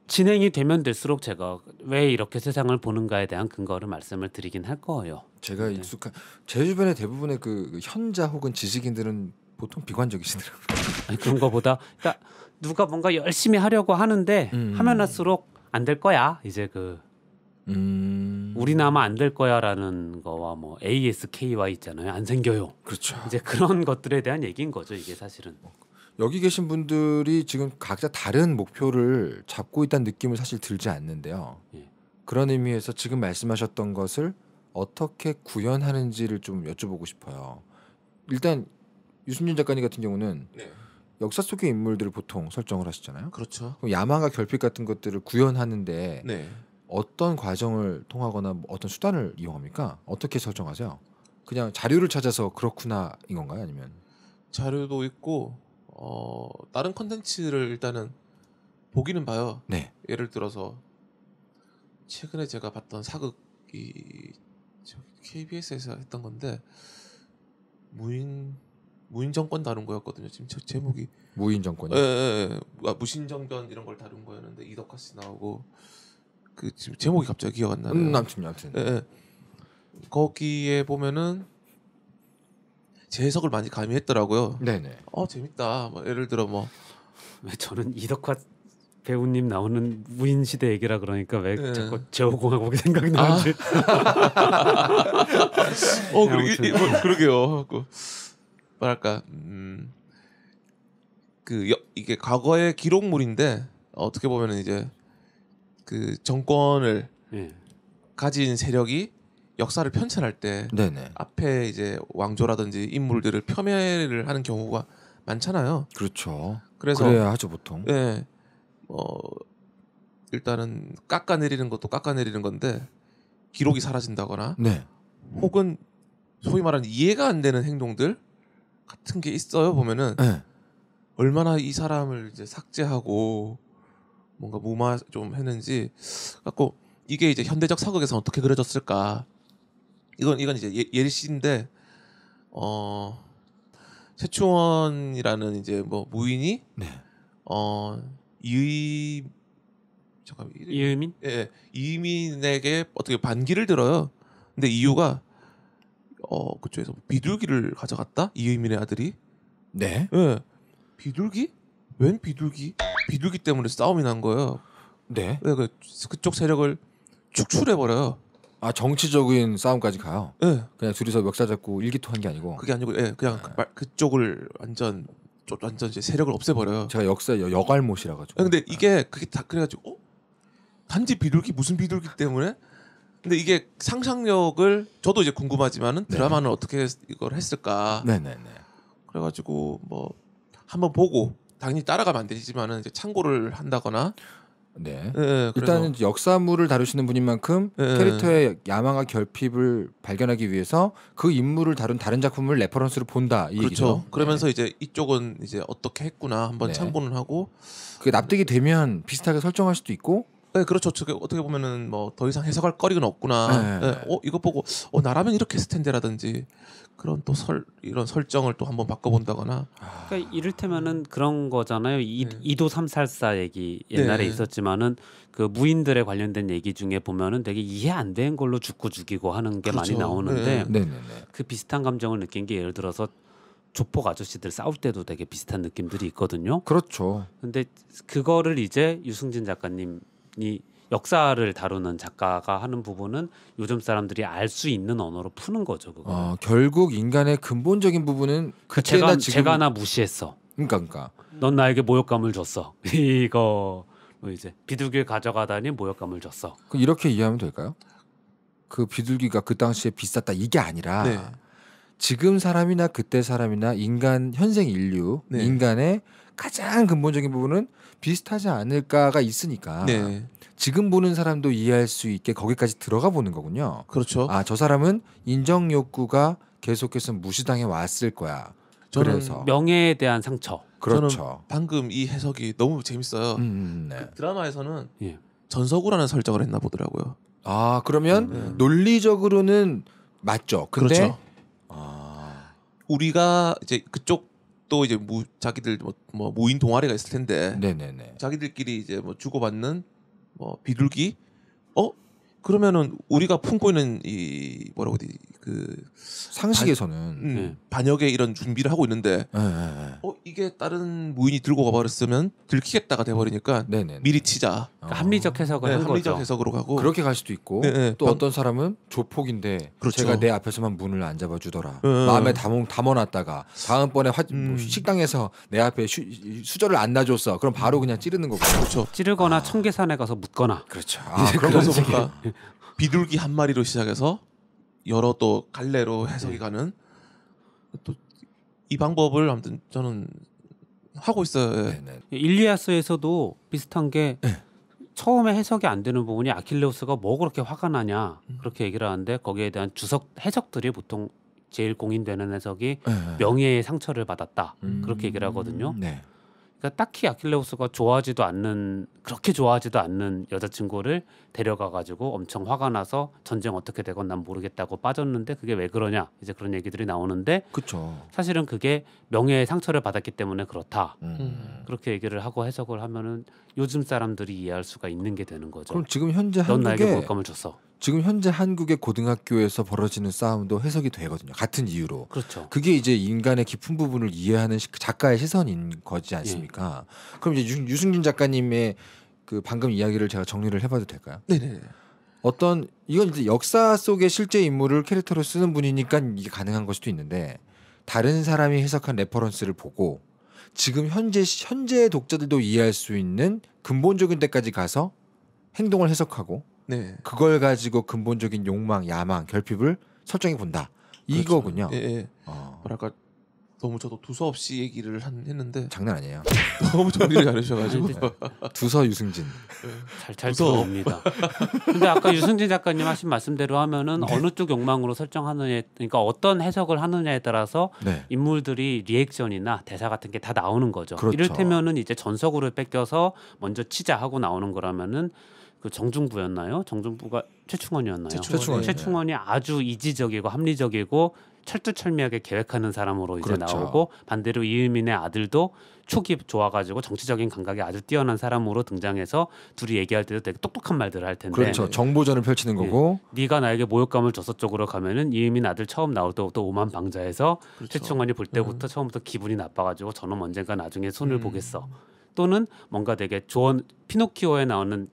진행이 되면 될수록 제가 왜 이렇게 세상을 보는가에 대한 근거를 말씀을 드리긴 할 거예요. 제가 네. 익숙한 제 주변의 대부분의 그 현자 혹은 지식인들은 보통 비관적이시더라고요. 아니, 그런 거보다 그러니까 누가 뭔가 열심히 하려고 하는데 음. 하면 할수록 안 될 거야. 이제 그 음. 우리나마 안 될 거야라는 거와 뭐 ASKY 있잖아요. 안 생겨요. 그렇죠. 이제 그런 것들에 대한 얘기인 거죠. 이게 사실은. 어, 여기 계신 분들이 지금 각자 다른 목표를 잡고 있다는 느낌을 사실 들지 않는데요. 예. 그런 의미에서 지금 말씀하셨던 것을 어떻게 구현하는지를 좀 여쭤보고 싶어요. 일단 유승준 작가님 같은 경우는 네. 역사 속의 인물들을 보통 설정을 하시잖아요. 그렇죠. 그럼 야망과 결핍 같은 것들을 구현하는데 네. 어떤 과정을 통하거나 뭐 어떤 수단을 이용합니까? 어떻게 설정하세요? 그냥 자료를 찾아서 그렇구나인 건가요? 아니면 자료도 있고 어, 다른 컨텐츠를 일단은 보기는 봐요. 네. 예를 들어서 최근에 제가 봤던 사극이 KBS에서 했던 건데 무인 무인 정권 다룬 거였거든요. 지금 저, 제목이 무인 정권이요. 예, 예, 예. 아, 무신 정변 이런 걸 다룬 거였는데 이덕화 씨 나오고 그 지금 제목이 갑자기 기억 안 나네요. 음, 남친 남친. 예, 예. 거기에 보면은 재해석을 많이 가미했더라고요. 네네. 어 재밌다. 뭐 예를 들어 뭐왜 저는 이덕화 배우님 나오는 무인 시대 얘기라 그러니까 왜 네. 자꾸 제오공화국이 생각이 아. 나는지. 아. 어 그러게, 뭐, 그러게요. 그, 뭐랄까 음, 그 이게 과거의 기록물인데 어떻게 보면 이제 그 정권을 네. 가진 세력이 역사를 편찬할 때 네네. 앞에 이제 왕조라든지 인물들을 폄훼를 하는 경우가 많잖아요. 그렇죠. 그래서 그래야 하죠 보통. 예. 어 일단은 깎아내리는 것도 깎아내리는 건데 기록이 사라진다거나 네. 혹은 소위 말하는 이해가 안 되는 행동들 같은 게 있어요 보면은 네. 얼마나 이 사람을 이제 삭제하고 뭔가 무마 좀 했는지 갖고 이게 이제 현대적 사극에서 어떻게 그려졌을까 이건 이건 이제 예, 예리씨인데 어 최충원이라는 이제 뭐 무인이 네. 어 이의 잠깐 이의민 예, 예 이민에게 어떻게 반기를 들어요. 근데 이유가 어 그쪽에서 뭐 비둘기를 가져갔다 이의민의 아들이 네 예. 비둘기 웬 비둘기 비둘기 때문에 싸움이 난 거예요. 네. 그, 그쪽 세력을 축출해 버려요. 아 정치적인 싸움까지 가요. 예. 네. 그냥 둘이서 멱사 잡고 일기토한 게 아니고. 그게 아니고, 예, 그냥 네. 말, 그쪽을 완전 좀 완전 이제 세력을 없애버려요. 제가 역사 여, 역알못이라 가지고. 예, 근데 이게 네. 그게 다 그래가지고 어? 단지 비둘기 무슨 비둘기 때문에? 근데 이게 상상력을 저도 이제 궁금하지만은 네. 드라마는 어떻게 이걸 했을까? 네네네. 그래가지고 뭐 한번 보고 당연히 따라가면 안 되지만은 이제 참고를 한다거나 네. 네 일단은 역사물을 다루시는 분인 만큼 네. 캐릭터의 야망과 결핍을 발견하기 위해서 그 인물을 다룬 다른 작품을 레퍼런스로 본다. 이 그렇죠. 얘기죠. 네. 그러면서 네. 이제 이쪽은 이제 어떻게 했구나 한번 네. 참고는 하고 그게 납득이 되면 비슷하게 설정할 수도 있고 네, 그렇죠. 어떻게 보면은 뭐 더 이상 해석할 거리는 없구나. 네. 네. 어, 이거 보고 어 나라면 이렇게 했을 텐데라든지 그런 또 설 이런 설정을 또 한번 바꿔본다거나 그러니까 이를테면은 그런 거잖아요 이, 네. 이도 삼살사 얘기 네. 옛날에 네. 있었지만은 그 무인들에 관련된 얘기 중에 보면은 되게 이해 안 된 걸로 죽고 죽이고 하는 게 그렇죠. 많이 나오는데 네. 그 비슷한 감정을 느낀 게 예를 들어서 조폭 아저씨들 싸울 때도 되게 비슷한 느낌들이 있거든요 그렇죠 근데 그거를 이제 유승진 작가님이 역사를 다루는 작가가 하는 부분은 요즘 사람들이 알 수 있는 언어로 푸는 거죠. 그거. 아, 결국 인간의 근본적인 부분은 그 제가, 지금 제가 나 무시했어. 그러니까 그러니까. 넌 나에게 모욕감을 줬어. 이거 뭐 이제 비둘기를 가져가다니 모욕감을 줬어. 그 이렇게 이해하면 될까요? 그 비둘기가 그 당시에 비쌌다 이게 아니라 네. 지금 사람이나 그때 사람이나 인간 현생 인류 네. 인간의 가장 근본적인 부분은 비슷하지 않을까가 있으니까 네. 지금 보는 사람도 이해할 수 있게 거기까지 들어가 보는 거군요. 그렇죠. 아저 사람은 인정 욕구가 계속해서 무시당해 왔을 거야. 저는 그래서. 명예에 대한 상처. 그렇죠. 방금 이 해석이 너무 재밌어요. 음, 음, 음, 네. 그 드라마에서는 예. 전서구라는 설정을 했나 보더라고요. 아 그러면 음, 네. 논리적으로는 맞죠. 근데 그렇죠. 아... 우리가 이제 그쪽 또 이제 무, 자기들 뭐, 뭐, 모인 동아리가 있을 텐데 네네네. 자기들끼리 이제 뭐 주고받는 뭐 비둘기 어 그러면은 우리가 품고 있는 이 뭐라고 해야 되지 그 상식에서는 반, 음, 네. 반역에 이런 준비를 하고 있는데 예, 예, 예. 어 이게 다른 무인이 들고 가버렸으면 들키겠다가 돼버리니까 미리 치자 그러니까 어. 합리적 해석을 네, 합리적 거죠. 해석으로 가고 그렇게 갈 수도 있고 네, 네. 또 방... 어떤 사람은 조폭인데 그렇죠. 제가 내 앞에서만 문을 안 잡아주더라 마음에 담, 담아놨다가 다음번에 화, 음. 뭐 식당에서 내 앞에 슈, 수저를 안 놔줬어 그럼 바로 그냥 찌르는 거고 그렇죠 찌르거나 아. 청계산에 가서 묻거나 그렇죠 아, 그런 거서 비둘기 한 마리로 시작해서 여러 또 갈래로 네. 해석이 가는 또 이 방법을 아무튼 저는 하고 있어요. 예. 네, 네. 일리아스에서도 비슷한 게 처음에 해석이 안 되는 부분이 아킬레우스가 뭐 그렇게 화가 나냐 음. 그렇게 얘기를 하는데 거기에 대한 주석 해석들이 보통 제일 공인되는 해석이 명예의 상처를 받았다 음. 그렇게 얘기를 하거든요. 네. 그러니까 딱히 아킬레우스가 좋아하지도 않는 그렇게 좋아하지도 않는 여자친구를 데려가 가지고 엄청 화가 나서 전쟁 어떻게 되건 난 모르겠다고 빠졌는데 그게 왜 그러냐 이제 그런 얘기들이 나오는데 그쵸. 사실은 그게 명예의 상처를 받았기 때문에 그렇다 음. 그렇게 얘기를 하고 해석을 하면은 요즘 사람들이 이해할 수가 있는 게 되는 거죠. 그럼 지금 현재 넌 나에게 한 뭘감을 줬어. 지금 현재 한국의 고등학교에서 벌어지는 싸움도 해석이 되거든요. 같은 이유로. 그렇죠. 그게 이제 인간의 깊은 부분을 이해하는 작가의 시선인 거지 않습니까? 예. 그럼 이제 유, 승균 작가님의 그 방금 이야기를 제가 정리를 해봐도 될까요? 네네. 어떤 이건 이제 역사 속의 실제 인물을 캐릭터로 쓰는 분이니까 이게 가능한 걸 수도 있는데 다른 사람이 해석한 레퍼런스를 보고 지금 현재 현재 독자들도 이해할 수 있는 근본적인 데까지 가서 행동을 해석하고 네. 그걸 가지고 근본적인 욕망, 야망, 결핍을 설정해 본다. 그렇죠. 이거군요. 예, 예. 어. 뭐랄까 너무 저도 두서 없이 얘기를 한, 했는데 장난 아니에요. 너무 정리를 잘해셔가지고 두서 유승진 예. 잘잘 들어옵니다. 근데 아까 유승진 작가님 하신 말씀대로 하면은 네. 어느 쪽 욕망으로 설정하느냐, 그러니까 어떤 해석을 하느냐에 따라서 네. 인물들이 리액션이나 대사 같은 게 다 나오는 거죠. 그렇죠. 이를테면은 이제 전석으로 뺏겨서 먼저 치자 하고 나오는 거라면은 그 정중부였나요? 정중부가 최충원이었나요? 최충원. 최충원이 아주 이지적이고 합리적이고 철두철미하게 계획하는 사람으로 이제 그렇죠. 나오고 반대로 이유민의 아들도 촉이 좋아가지고 정치적인 감각이 아주 뛰어난 사람으로 등장해서 둘이 얘기할 때도 되게 똑똑한 말들을 할 텐데 그렇죠 네. 정보전을 펼치는 네. 거고 네. 네가 나에게 모욕감을 줬어 쪽으로 가면은 이유민 아들 처음 나올 때부터 오만 방자해서 그렇죠. 최충원이 볼 때부터 음. 처음부터 기분이 나빠가지고 저놈 언젠가 나중에 손을 음. 보겠어 또는 뭔가 되게 조언 피노키오에 나오는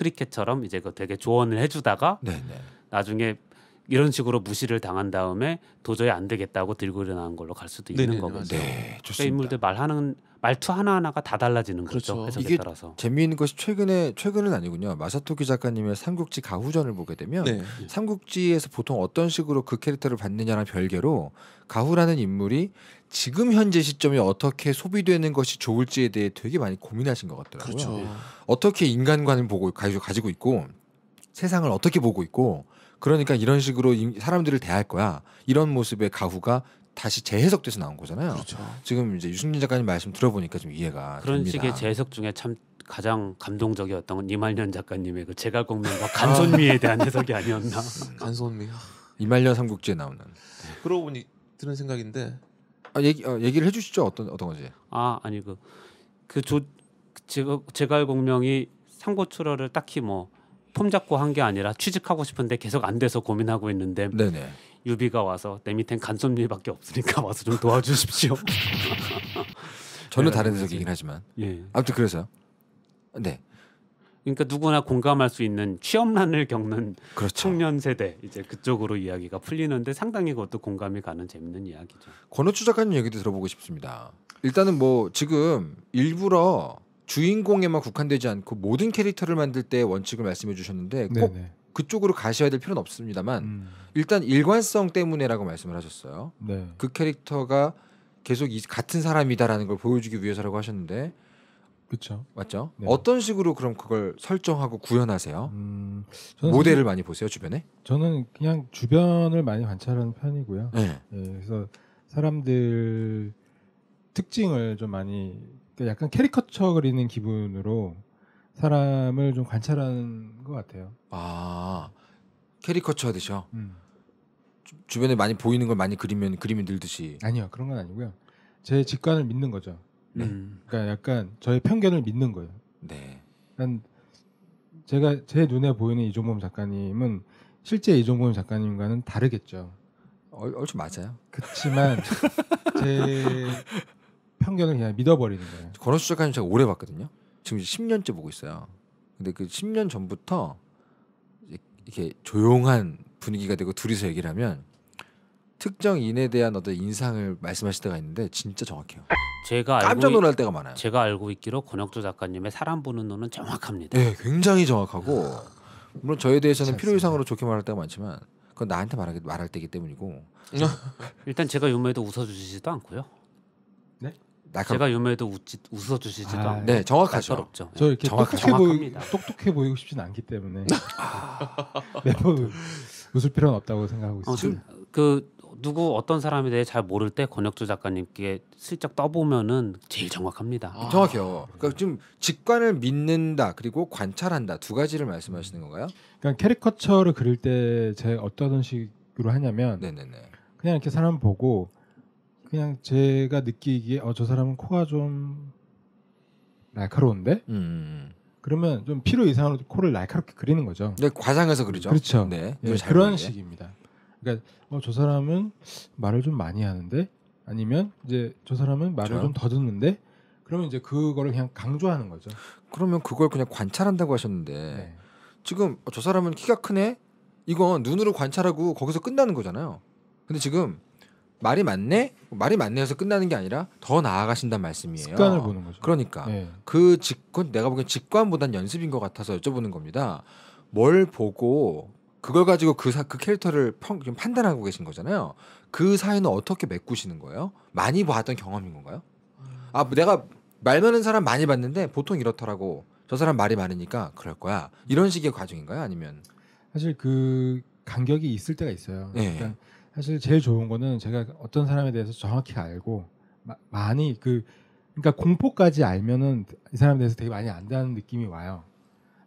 크리켓처럼 이제 그 되게 조언을 해주다가 네네. 네. 나중에 이런 식으로 무시를 당한 다음에 도저히 안 되겠다고 들고 일어나는 걸로 갈 수도 네, 있는 네, 거거든요. 그러니까 네, 좋습니다. 그러니까 인물들 말하는 말투 하나하나가 다 달라지는 거죠. 그렇죠. 해석에 따라서. 재미있는 것이 최근에 최근은 아니군요. 마사토키 작가님의 삼국지 가후전을 보게 되면 네. 삼국지에서 보통 어떤 식으로 그 캐릭터를 받느냐랑 별개로 가후라는 인물이 지금 현재 시점에 어떻게 소비되는 것이 좋을지에 대해 되게 많이 고민하신 것 같더라고요. 그렇죠. 어떻게 인간관을 보고 가지고 있고 세상을 어떻게 보고 있고 그러니까 이런 식으로 사람들을 대할 거야. 이런 모습의 가후가 다시 재해석돼서 나온 거잖아요. 그렇죠. 지금 이제 유승민 작가님 말씀 들어보니까 좀 이해가 그런 됩니다. 식의 재해석 중에 참 가장 감동적이었던 건 이말년 작가님의 그 제갈공명과 아. 간손미에 대한 해석이 아니었나. 간손미. 이말년 삼국지에 나오는. 그러고 보니 드는 생각인데. 아 얘기 어, 얘기를 해주시죠 어떤 어떤 거지. 아 아니 그그조 제갈공명이 상고출어를 딱히 뭐폼 잡고 한 게 아니라 취직하고 싶은데 계속 안 돼서 고민하고 있는데 네네. 유비가 와서 내 밑엔 간섭유밖에 없으니까 와서 좀 도와주십시오. 전혀 네, 다른 해석이긴 하지만. 예. 아무튼 그래서 네. 그러니까 누구나 공감할 수 있는 취업난을 겪는 그렇죠. 청년 세대 이제 그쪽으로 이야기가 풀리는데 상당히 그것도 공감이 가는 재밌는 이야기죠. 권호추 작가님 얘기도 들어보고 싶습니다. 일단은 뭐 지금 일부러 주인공에만 국한되지 않고 모든 캐릭터를 만들 때 원칙을 말씀해 주셨는데 네, 꼭 네네. 그쪽으로 가셔야 될 필요는 없습니다만 음. 일단 일관성 때문에라고 말씀을 하셨어요. 네. 그 캐릭터가 계속 이 같은 사람이다라는 걸 보여주기 위해서라고 하셨는데 그렇죠. 맞죠? 네. 어떤 식으로 그럼 그걸 설정하고 구현하세요? 음, 모델을 사실, 많이 보세요 주변에? 저는 그냥 주변을 많이 관찰하는 편이고요. 네. 예, 그래서 사람들 특징을 좀 많이 그러니까 약간 캐리커처 그리는 기분으로 사람을 좀 관찰하는 것 같아요. 아 캐리커처 되듯 음. 주, 변에 많이 보이는 걸 많이 그리면 그림이 늘듯이. 아니요 그런 건 아니고요. 제 직관을 믿는 거죠. 네. 음. 그러니까 약간 저의 편견을 믿는 거예요. 네. 난 제가 제 눈에 보이는 이종범 작가님은 실제 이종범 작가님과는 다르겠죠. 어, 얼, 추 맞아요. 그렇지만 제 편견을 그냥 믿어버리는 거예요. 걸호시 작가님 제가 오래 봤거든요. 지금 10년째 보고 있어요. 근데 그 10년 전부터 이렇게 조용한 분위기가 되고 둘이서 얘기를 하면 특정 인에 대한 어떤 인상을 말씀하실 때가 있는데 진짜 정확해요. 제가 깜짝 놀랄 때가 많아요. 제가 알고 있기로 권혁조 작가님의 사람 보는 눈은 정확합니다. 네, 굉장히 정확하고 아. 물론 저에 대해서는 필요 이상으로 좋게 말할 때가 많지만 그건 나한테 말하기 말할 때이기 때문이고 일단 제가 유머에도 웃어주시지도 않고요. 네? 날카... 제가 요머에도 웃지, 웃어주시지도 아, 않고 네 정확하죠. 날카롭죠. 저 이렇게 네, 정확, 똑똑해, 보이, 똑똑해 보이고 싶진 않기 때문에 매 아. 네, 뭐 웃을 필요는 없다고 생각하고 어, 있습니다. 그 누구 어떤 사람에 대해 잘 모를 때 권혁주 작가님께 슬쩍 떠보면은 제일 정확합니다. 아, 정확해요. 그러니까 좀 직관을 믿는다 그리고 관찰한다 두 가지를 말씀하시는 건가요? 그러니까 캐리커처를 그릴 때 제 어떤 식으로 하냐면 네네네. 그냥 이렇게 사람 보고 그냥 제가 느끼기에 어, 저 사람은 코가 좀 날카로운데 음. 음, 음. 그러면 좀 필요 이상으로 코를 날카롭게 그리는 거죠. 네, 과장해서 그리죠. 그렇죠. 네, 네 그런 보이게. 식입니다. 그러니까 어, 저 사람은 말을 좀 많이 하는데 아니면 이제 저 사람은 말을 그렇죠. 좀더듣는데 그러면 이제 그거를 그냥 강조하는 거죠. 그러면 그걸 그냥 관찰한다고 하셨는데 네. 지금 어, 저 사람은 키가 크네 이건 눈으로 관찰하고 거기서 끝나는 거잖아요. 근데 지금 말이 맞네 말이 맞네해서 끝나는 게 아니라 더 나아가신단 말씀이에요. 습관을 보는 거죠. 그러니까 네. 그직관 내가 보기엔 직관보단 연습인 것 같아서 여쭤보는 겁니다. 뭘 보고 그걸 가지고 그, 사, 그 캐릭터를 평, 판단하고 계신 거잖아요. 그 사이는 어떻게 메꾸시는 거예요? 많이 봤던 경험인 건가요? 음. 아 내가 말 많은 사람 많이 봤는데 보통 이렇더라고. 저 사람 말이 많으니까 그럴 거야. 이런 식의 과정인가요? 아니면 사실 그 간격이 있을 때가 있어요. 네. 그러니까 사실 제일 좋은 거는 제가 어떤 사람에 대해서 정확히 알고 마, 많이 그 그러니까 공포까지 알면은 이 사람에 대해서 되게 많이 안다는 느낌이 와요.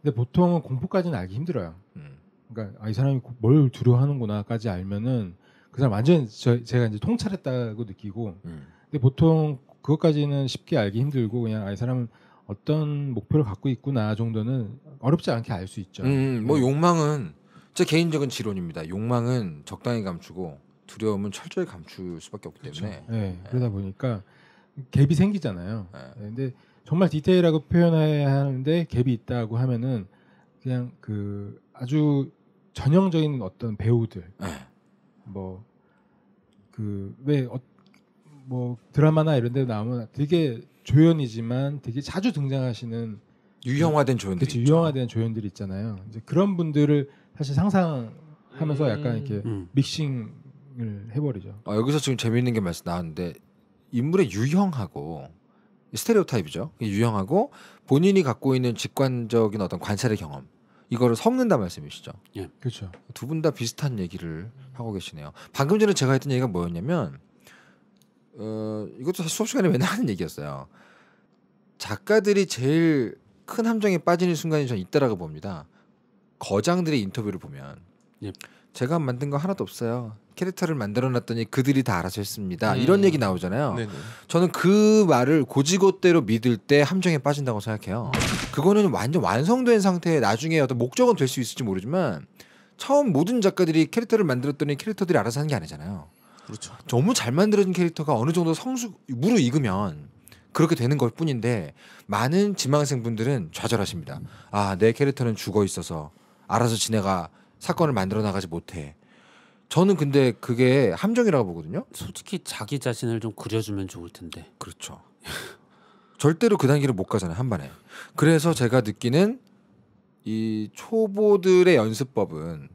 근데 보통은 공포까지는 알기 힘들어요. 음. 그러니까 아, 이 사람이 뭘 두려워하는구나까지 알면은 그 사람 완전 저, 제가 이제 통찰했다고 느끼고. 음. 근데 보통 그것까지는 쉽게 알기 힘들고 그냥 아, 이 사람은 어떤 목표를 갖고 있구나 정도는 어렵지 않게 알 수 있죠. 음, 음. 뭐 네. 욕망은 제 개인적인 지론입니다. 욕망은 적당히 감추고 두려움은 철저히 감출 수밖에 없기 그렇죠. 때문에. 그 네, 그러다 보니까 갭이 생기잖아요. 네. 네, 근데 정말 디테일하고 표현해야 하는데 갭이 있다고 하면은 그냥 그 아주 전형적인 어떤 배우들 뭐 그왜뭐 어, 뭐 드라마나 이런 데 나오면 되게 조연이지만 되게 자주 등장하시는 유형화된 조연들 그치, 있죠. 유형화된 조연들이 있잖아요. 이제 그런 분들을 사실 상상하면서 약간 음. 이렇게 음. 믹싱을 해버리죠. 아, 여기서 지금 재미있는 게 말씀 나왔는데 인물의 유형하고 스테레오 타입이죠. 유형하고 본인이 갖고 있는 직관적인 어떤 관찰의 경험 이거를 섞는다 말씀이시죠. 예, 그렇죠. 두 분 다 비슷한 얘기를 하고 계시네요. 방금 전에 제가 했던 얘기가 뭐였냐면 어, 이것도 수업 시간에 맨날 하는 얘기였어요. 작가들이 제일 큰 함정에 빠지는 순간이 전 있다라고 봅니다. 거장들의 인터뷰를 보면 y 예. 제가 만든 거 하나도 없어요. 캐릭터를 만들어놨더니 그들이 다 알아서 했습니다. 음. 이런 얘기 나오잖아요. 네네. 저는 그 말을 고지고대로 믿을 때 함정에 빠진다고 생각해요. 그거는 완전 완성된 상태에 나중에 어떤 목적은 될 수 있을지 모르지만 처음 모든 작가들이 캐릭터를 만들었더니 캐릭터들이 알아서 하는 게 아니잖아요. 그렇죠. 너무 잘 만들어진 캐릭터가 어느 정도 성숙 무르익으면 그렇게 되는 것 뿐인데 많은 지망생 분들은 좌절하십니다. 아 내 캐릭터는 죽어 있어서 알아서 지내가 사건을 만들어 나가지 못해. 저는 근데 그게 함정이라고 보거든요. 솔직히 자기 자신을 좀 그려주면 좋을 텐데. 그렇죠. 절대로 그 단계를 못 가잖아요 한 번에. 그래서 제가 느끼는 이 초보들의 연습법은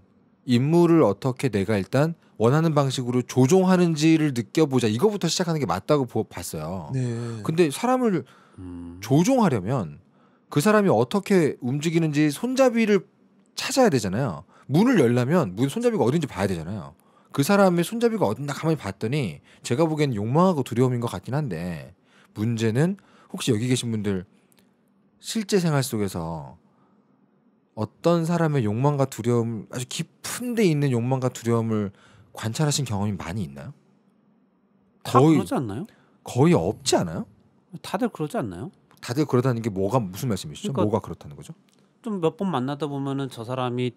인물을 어떻게 내가 일단 원하는 방식으로 조종하는지를 느껴보자 이거부터 시작하는 게 맞다고 봤어요. 네. 근데 사람을 음. 조종하려면 그 사람이 어떻게 움직이는지 손잡이를 찾아야 되잖아요. 문을 열려면 문 손잡이가 어딘지 봐야 되잖아요. 그 사람의 손잡이가 어딘가 가만히 봤더니 제가 보기엔 욕망하고 두려움인 것 같긴 한데 문제는 혹시 여기 계신 분들 실제 생활 속에서 어떤 사람의 욕망과 두려움 아주 깊은 데 있는 욕망과 두려움을 관찰하신 경험이 많이 있나요? 거의 그러지 않나요? 거의 없지 않아요? 다들 그러지 않나요? 다들 그러다는 게 뭐가 무슨 말씀이시죠? 그러니까 뭐가 그렇다는 거죠? 좀몇번 만나다 보면은 저 사람이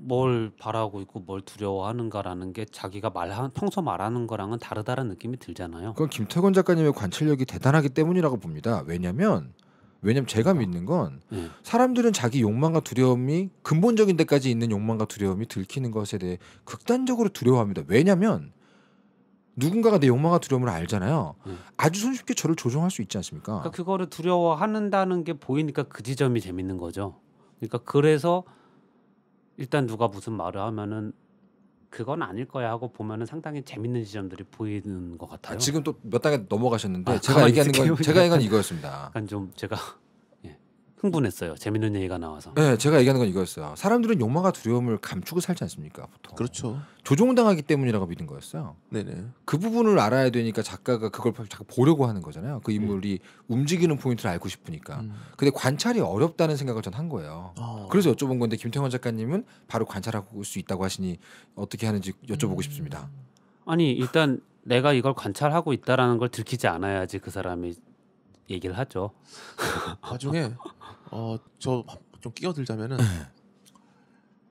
뭘 바라고 있고 뭘 두려워하는가라는 게 자기가 말한 평소 말하는 거랑은 다르다는 느낌이 들잖아요. 그건 김태곤 작가님의 관찰력이 대단하기 때문이라고 봅니다. 왜냐면 왜냐면 제가 믿는 건 예. 사람들은 자기 욕망과 두려움이 근본적인 데까지 있는 욕망과 두려움이 들키는 것에 대해 극단적으로 두려워합니다. 왜냐면 누군가가 내 욕망과 두려움을 알잖아요. 음. 아주 손쉽게 저를 조종할 수 있지 않습니까? 그러니까 그거를 두려워한다는게 보이니까 그 지점이 재밌는 거죠. 그러니까 그래서 일단 누가 무슨 말을 하면은 그건 아닐 거야 하고 보면은 상당히 재밌는 지점들이 보이는 것 같아요. 아, 지금 또 몇 단계 넘어가셨는데 아, 제가 얘기하는 건 제가 얘기한 이거였습니다. 약간 좀 제가 흥분했어요. 재밌는 얘기가 나와서. 네, 제가 얘기하는 건 이거였어요. 사람들은 욕망과 두려움을 감추고 살지 않습니까? 보통. 그렇죠. 조종당하기 때문이라고 믿는 거였어요. 네네. 그 부분을 알아야 되니까 작가가 그걸 자꾸 보려고 하는 거잖아요. 그 인물이 음. 움직이는 포인트를 알고 싶으니까. 음. 근데 관찰이 어렵다는 생각을 전 한 거예요. 어. 그래서 여쭤본 건데 김태원 작가님은 바로 관찰하고 올수 있다고 하시니 어떻게 하는지 여쭤보고 음. 싶습니다. 아니 일단 내가 이걸 관찰하고 있다라는 걸 들키지 않아야지 그 사람이 얘기를 하죠. 나중에 그 어저 좀 끼어들자면은 네.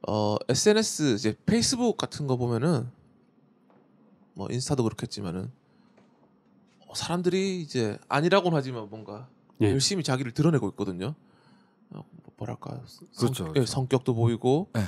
어 SNS 이제 페이스북 같은 거 보면은 뭐 인스타도 그렇겠지만은 어, 사람들이 이제 아니라고는 하지만 뭔가 예. 열심히 자기를 드러내고 있거든요. 어, 뭐랄까 성, 그렇죠, 예, 그렇죠. 예, 성격도 보이고 예.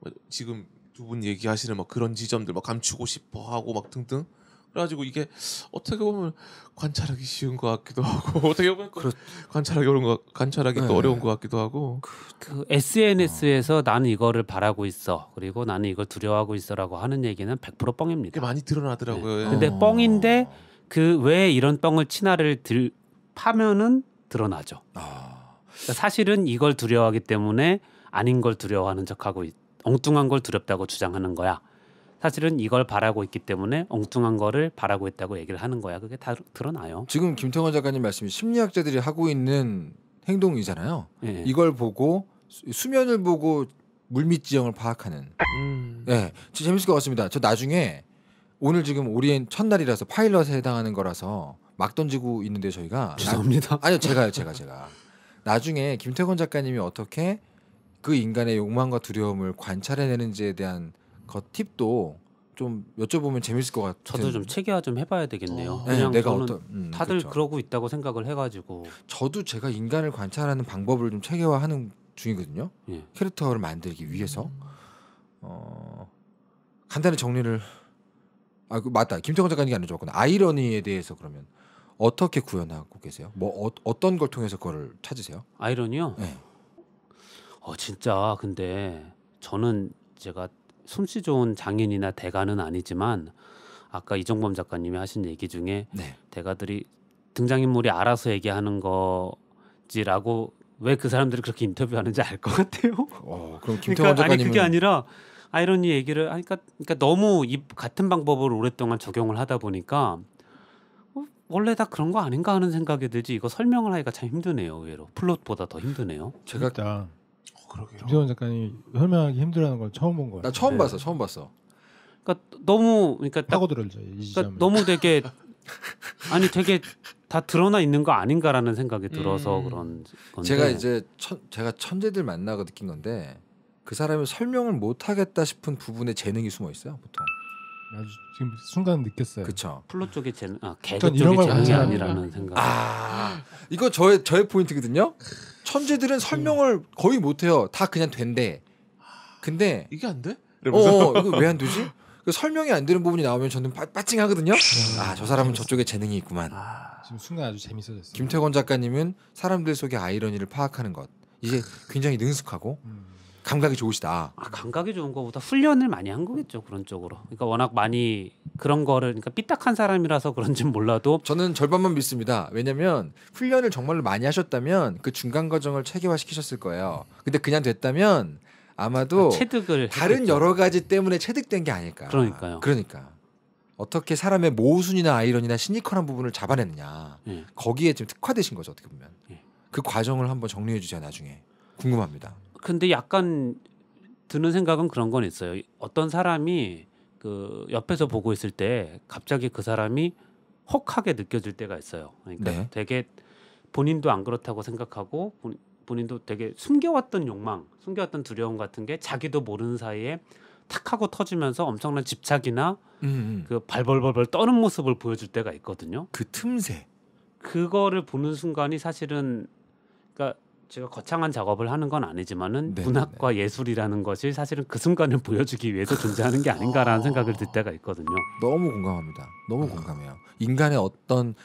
뭐, 지금 두 분 얘기하시는 뭐 그런 지점들 막 감추고 싶어 하고 막 등등 그래가지고 이게 어떻게 보면 관찰하기 쉬운 것 같기도 하고 어떻게 보면 그 관찰하기 어려운 거 관찰하기 네. 또 어려운 것 같기도 하고 그, 그 SNS에서 어. 나는 이거를 바라고 있어 그리고 나는 이걸 두려워하고 있어라고 하는 얘기는 100% 뻥입니다. 많이 드러나더라고요. 네. 예. 근데 어. 뻥인데 그 왜 이런 뻥을 친화를 들 파면은 드러나죠. 아. 그러니까 사실은 이걸 두려워하기 때문에 아닌 걸 두려워하는 척하고 있, 엉뚱한 걸 두렵다고 주장하는 거야. 사실은 이걸 바라고 있기 때문에 엉뚱한 거를 바라고 있다고 얘기를 하는 거야. 그게 다 드러나요. 지금 김태원 작가님 말씀이 심리학자들이 하고 있는 행동이잖아요. 네. 이걸 보고 수면을 보고 물밑 지형을 파악하는. 음. 네, 재밌을 것 같습니다. 저 나중에 오늘 지금 오리엔 첫날이라서 파일럿에 해당하는 거라서 막 던지고 있는데 저희가 죄송합니다. 나, 아니요 제가요 제가 제가 나중에 김태권 작가님이 어떻게 그 인간의 욕망과 두려움을 관찰해내는지에 대한 그 팁도 좀 여쭤보면 재밌을 것 같아요. 저도 좀 체계화 좀 해봐야 되겠네요. 어. 그냥 네, 내가 어떤 음, 다들 그렇죠. 그러고 있다고 생각을 해가지고 저도 제가 인간을 관찰하는 방법을 좀 체계화하는 중이거든요. 예. 캐릭터를 만들기 위해서 어, 간단히 정리를 아 그 맞다 김태권 작가님이 안 해줬구나 아이러니에 대해서 그러면 어떻게 구현하고 계세요? 뭐 어, 떤걸 통해서 그거를 찾으세요? 아이러니요? 네. 어 진짜 근데 저는 제가 솜씨 좋은 장인이나 대가는 아니지만 아까 이종범 작가님이 하신 얘기 중에 네. 대가들이 등장인물이 알아서 얘기하는 거지라고 왜 그 사람들이 그렇게 인터뷰하는지 알 것 같아요. 어, 그럼 김태원 그러니까, 작가님 아니 그게 아니라 아이러니 얘기를 하니까 그러니까 너무 이 같은 방법을 오랫동안 적용을 하다 보니까 어, 원래 다 그런 거 아닌가 하는 생각이 들지 이거 설명을 하기가 참 힘드네요. 의외로 플롯보다 더 힘드네요. 제가 어, 그러게요. 김세원 작가님 설명하기 힘들어하는 걸 처음 본 거예요. 나 처음 네. 봤어, 처음 봤어. 그러니까 너무 그러니까 파들어죠 그러니까 너무 되게 아니 되게 다 드러나 있는 거 아닌가라는 생각이 들어서 음. 그런 건데. 제가 이제 천, 제가 천재들 만나고 느낀 건데 그 사람이 설명을 못 하겠다 싶은 부분에 재능이 숨어 있어요 보통. 아주 지금 순간 느꼈어요. 그렇죠. 플롯 쪽의 재능, 아, 개그 쪽의 재능이 라는 생각. 아, 이거 저의 저의 포인트거든요. 천재들은 그 설명을 거의 못해요. 다 그냥 된대. 근데 이게 안 돼? 어, 어 이거 왜 안 되지? 그 설명이 안 되는 부분이 나오면 저는 빠찡하거든요. 아, 저 사람은 저쪽에 재능이 있구만. 아, 지금 순간 아주 재밌어졌어요. 김태권 작가님은 사람들 속의 아이러니를 파악하는 것. 이제 굉장히 능숙하고 음. 감각이 좋으시다. 아, 감각이 좋은 것보다 훈련을 많이 한 거겠죠 그런 쪽으로. 그러니까 워낙 많이 그런 거를 그러니까 삐딱한 사람이라서 그런지 몰라도 저는 절반만 믿습니다. 왜냐면 훈련을 정말로 많이 하셨다면 그 중간 과정을 체계화시키셨을 거예요. 근데 그냥 됐다면 아마도 그러니까 체득을 다른 했겠죠. 여러 가지 때문에 체득된 게 아닐까. 그러니까요. 그러니까 어떻게 사람의 모순이나 아이러니나 시니컬한 부분을 잡아냈느냐 예. 거기에 지금 특화되신 거죠 어떻게 보면 예. 그 과정을 한번 정리해 주세요 나중에 궁금합니다. 근데 약간 드는 생각은 그런 건 있어요. 어떤 사람이 그 옆에서 보고 있을 때 갑자기 그 사람이 혹하게 느껴질 때가 있어요. 그러니까 네. 되게 본인도 안 그렇다고 생각하고 본인도 되게 숨겨왔던 욕망, 숨겨왔던 두려움 같은 게 자기도 모르는 사이에 탁 하고 터지면서 엄청난 집착이나 음. 그 발벌벌벌 떠는 모습을 보여줄 때가 있거든요. 그 틈새. 그거를 보는 순간이 사실은 그러니까 제가 거창한 작업을 하는 건 아니지만은 네네네. 문학과 네. 예술이라는 것이 사실은 그 순간을 보여주기 위해서 존재하는 게 아닌가라는 아. 생각을 들 때가 있거든요. 너무 공감합니다. 너무 아. 공감해요. 인간의 어떤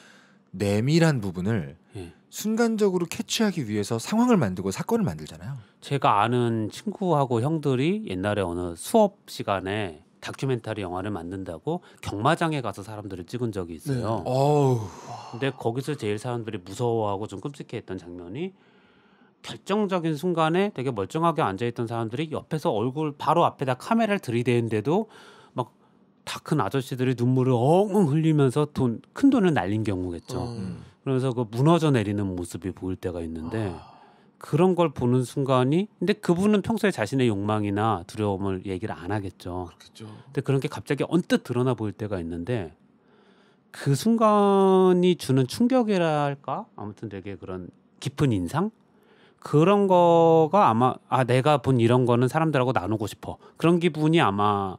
내밀한 부분을 예. 순간적으로 캐치하기 위해서 상황을 만들고 사건을 만들잖아요. 제가 아는 친구하고 형들이 옛날에 어느 수업 시간에 다큐멘터리 영화를 만든다고 경마장에 가서 사람들을 찍은 적이 있어요. 네. 근데 거기서 제일 사람들이 무서워하고 좀 끔찍해했던 장면이 결정적인 순간에 되게 멀쩡하게 앉아있던 사람들이 옆에서 얼굴 바로 앞에다 카메라를 들이대는데도 막 다 큰 아저씨들이 눈물을 엉엉 흘리면서 돈 큰 돈을 날린 경우겠죠. 음. 음. 그러면서 그 무너져 내리는 모습이 보일 때가 있는데 아. 그런 걸 보는 순간이 근데 그분은 평소에 자신의 욕망이나 두려움을 얘기를 안 하겠죠. 그렇겠죠. 근데 그런 게 갑자기 언뜻 드러나 보일 때가 있는데 그 순간이 주는 충격이랄까 아무튼 되게 그런 깊은 인상 그런 거가 아마 아 내가 본 이런 거는 사람들하고 나누고 싶어 그런 기분이 아마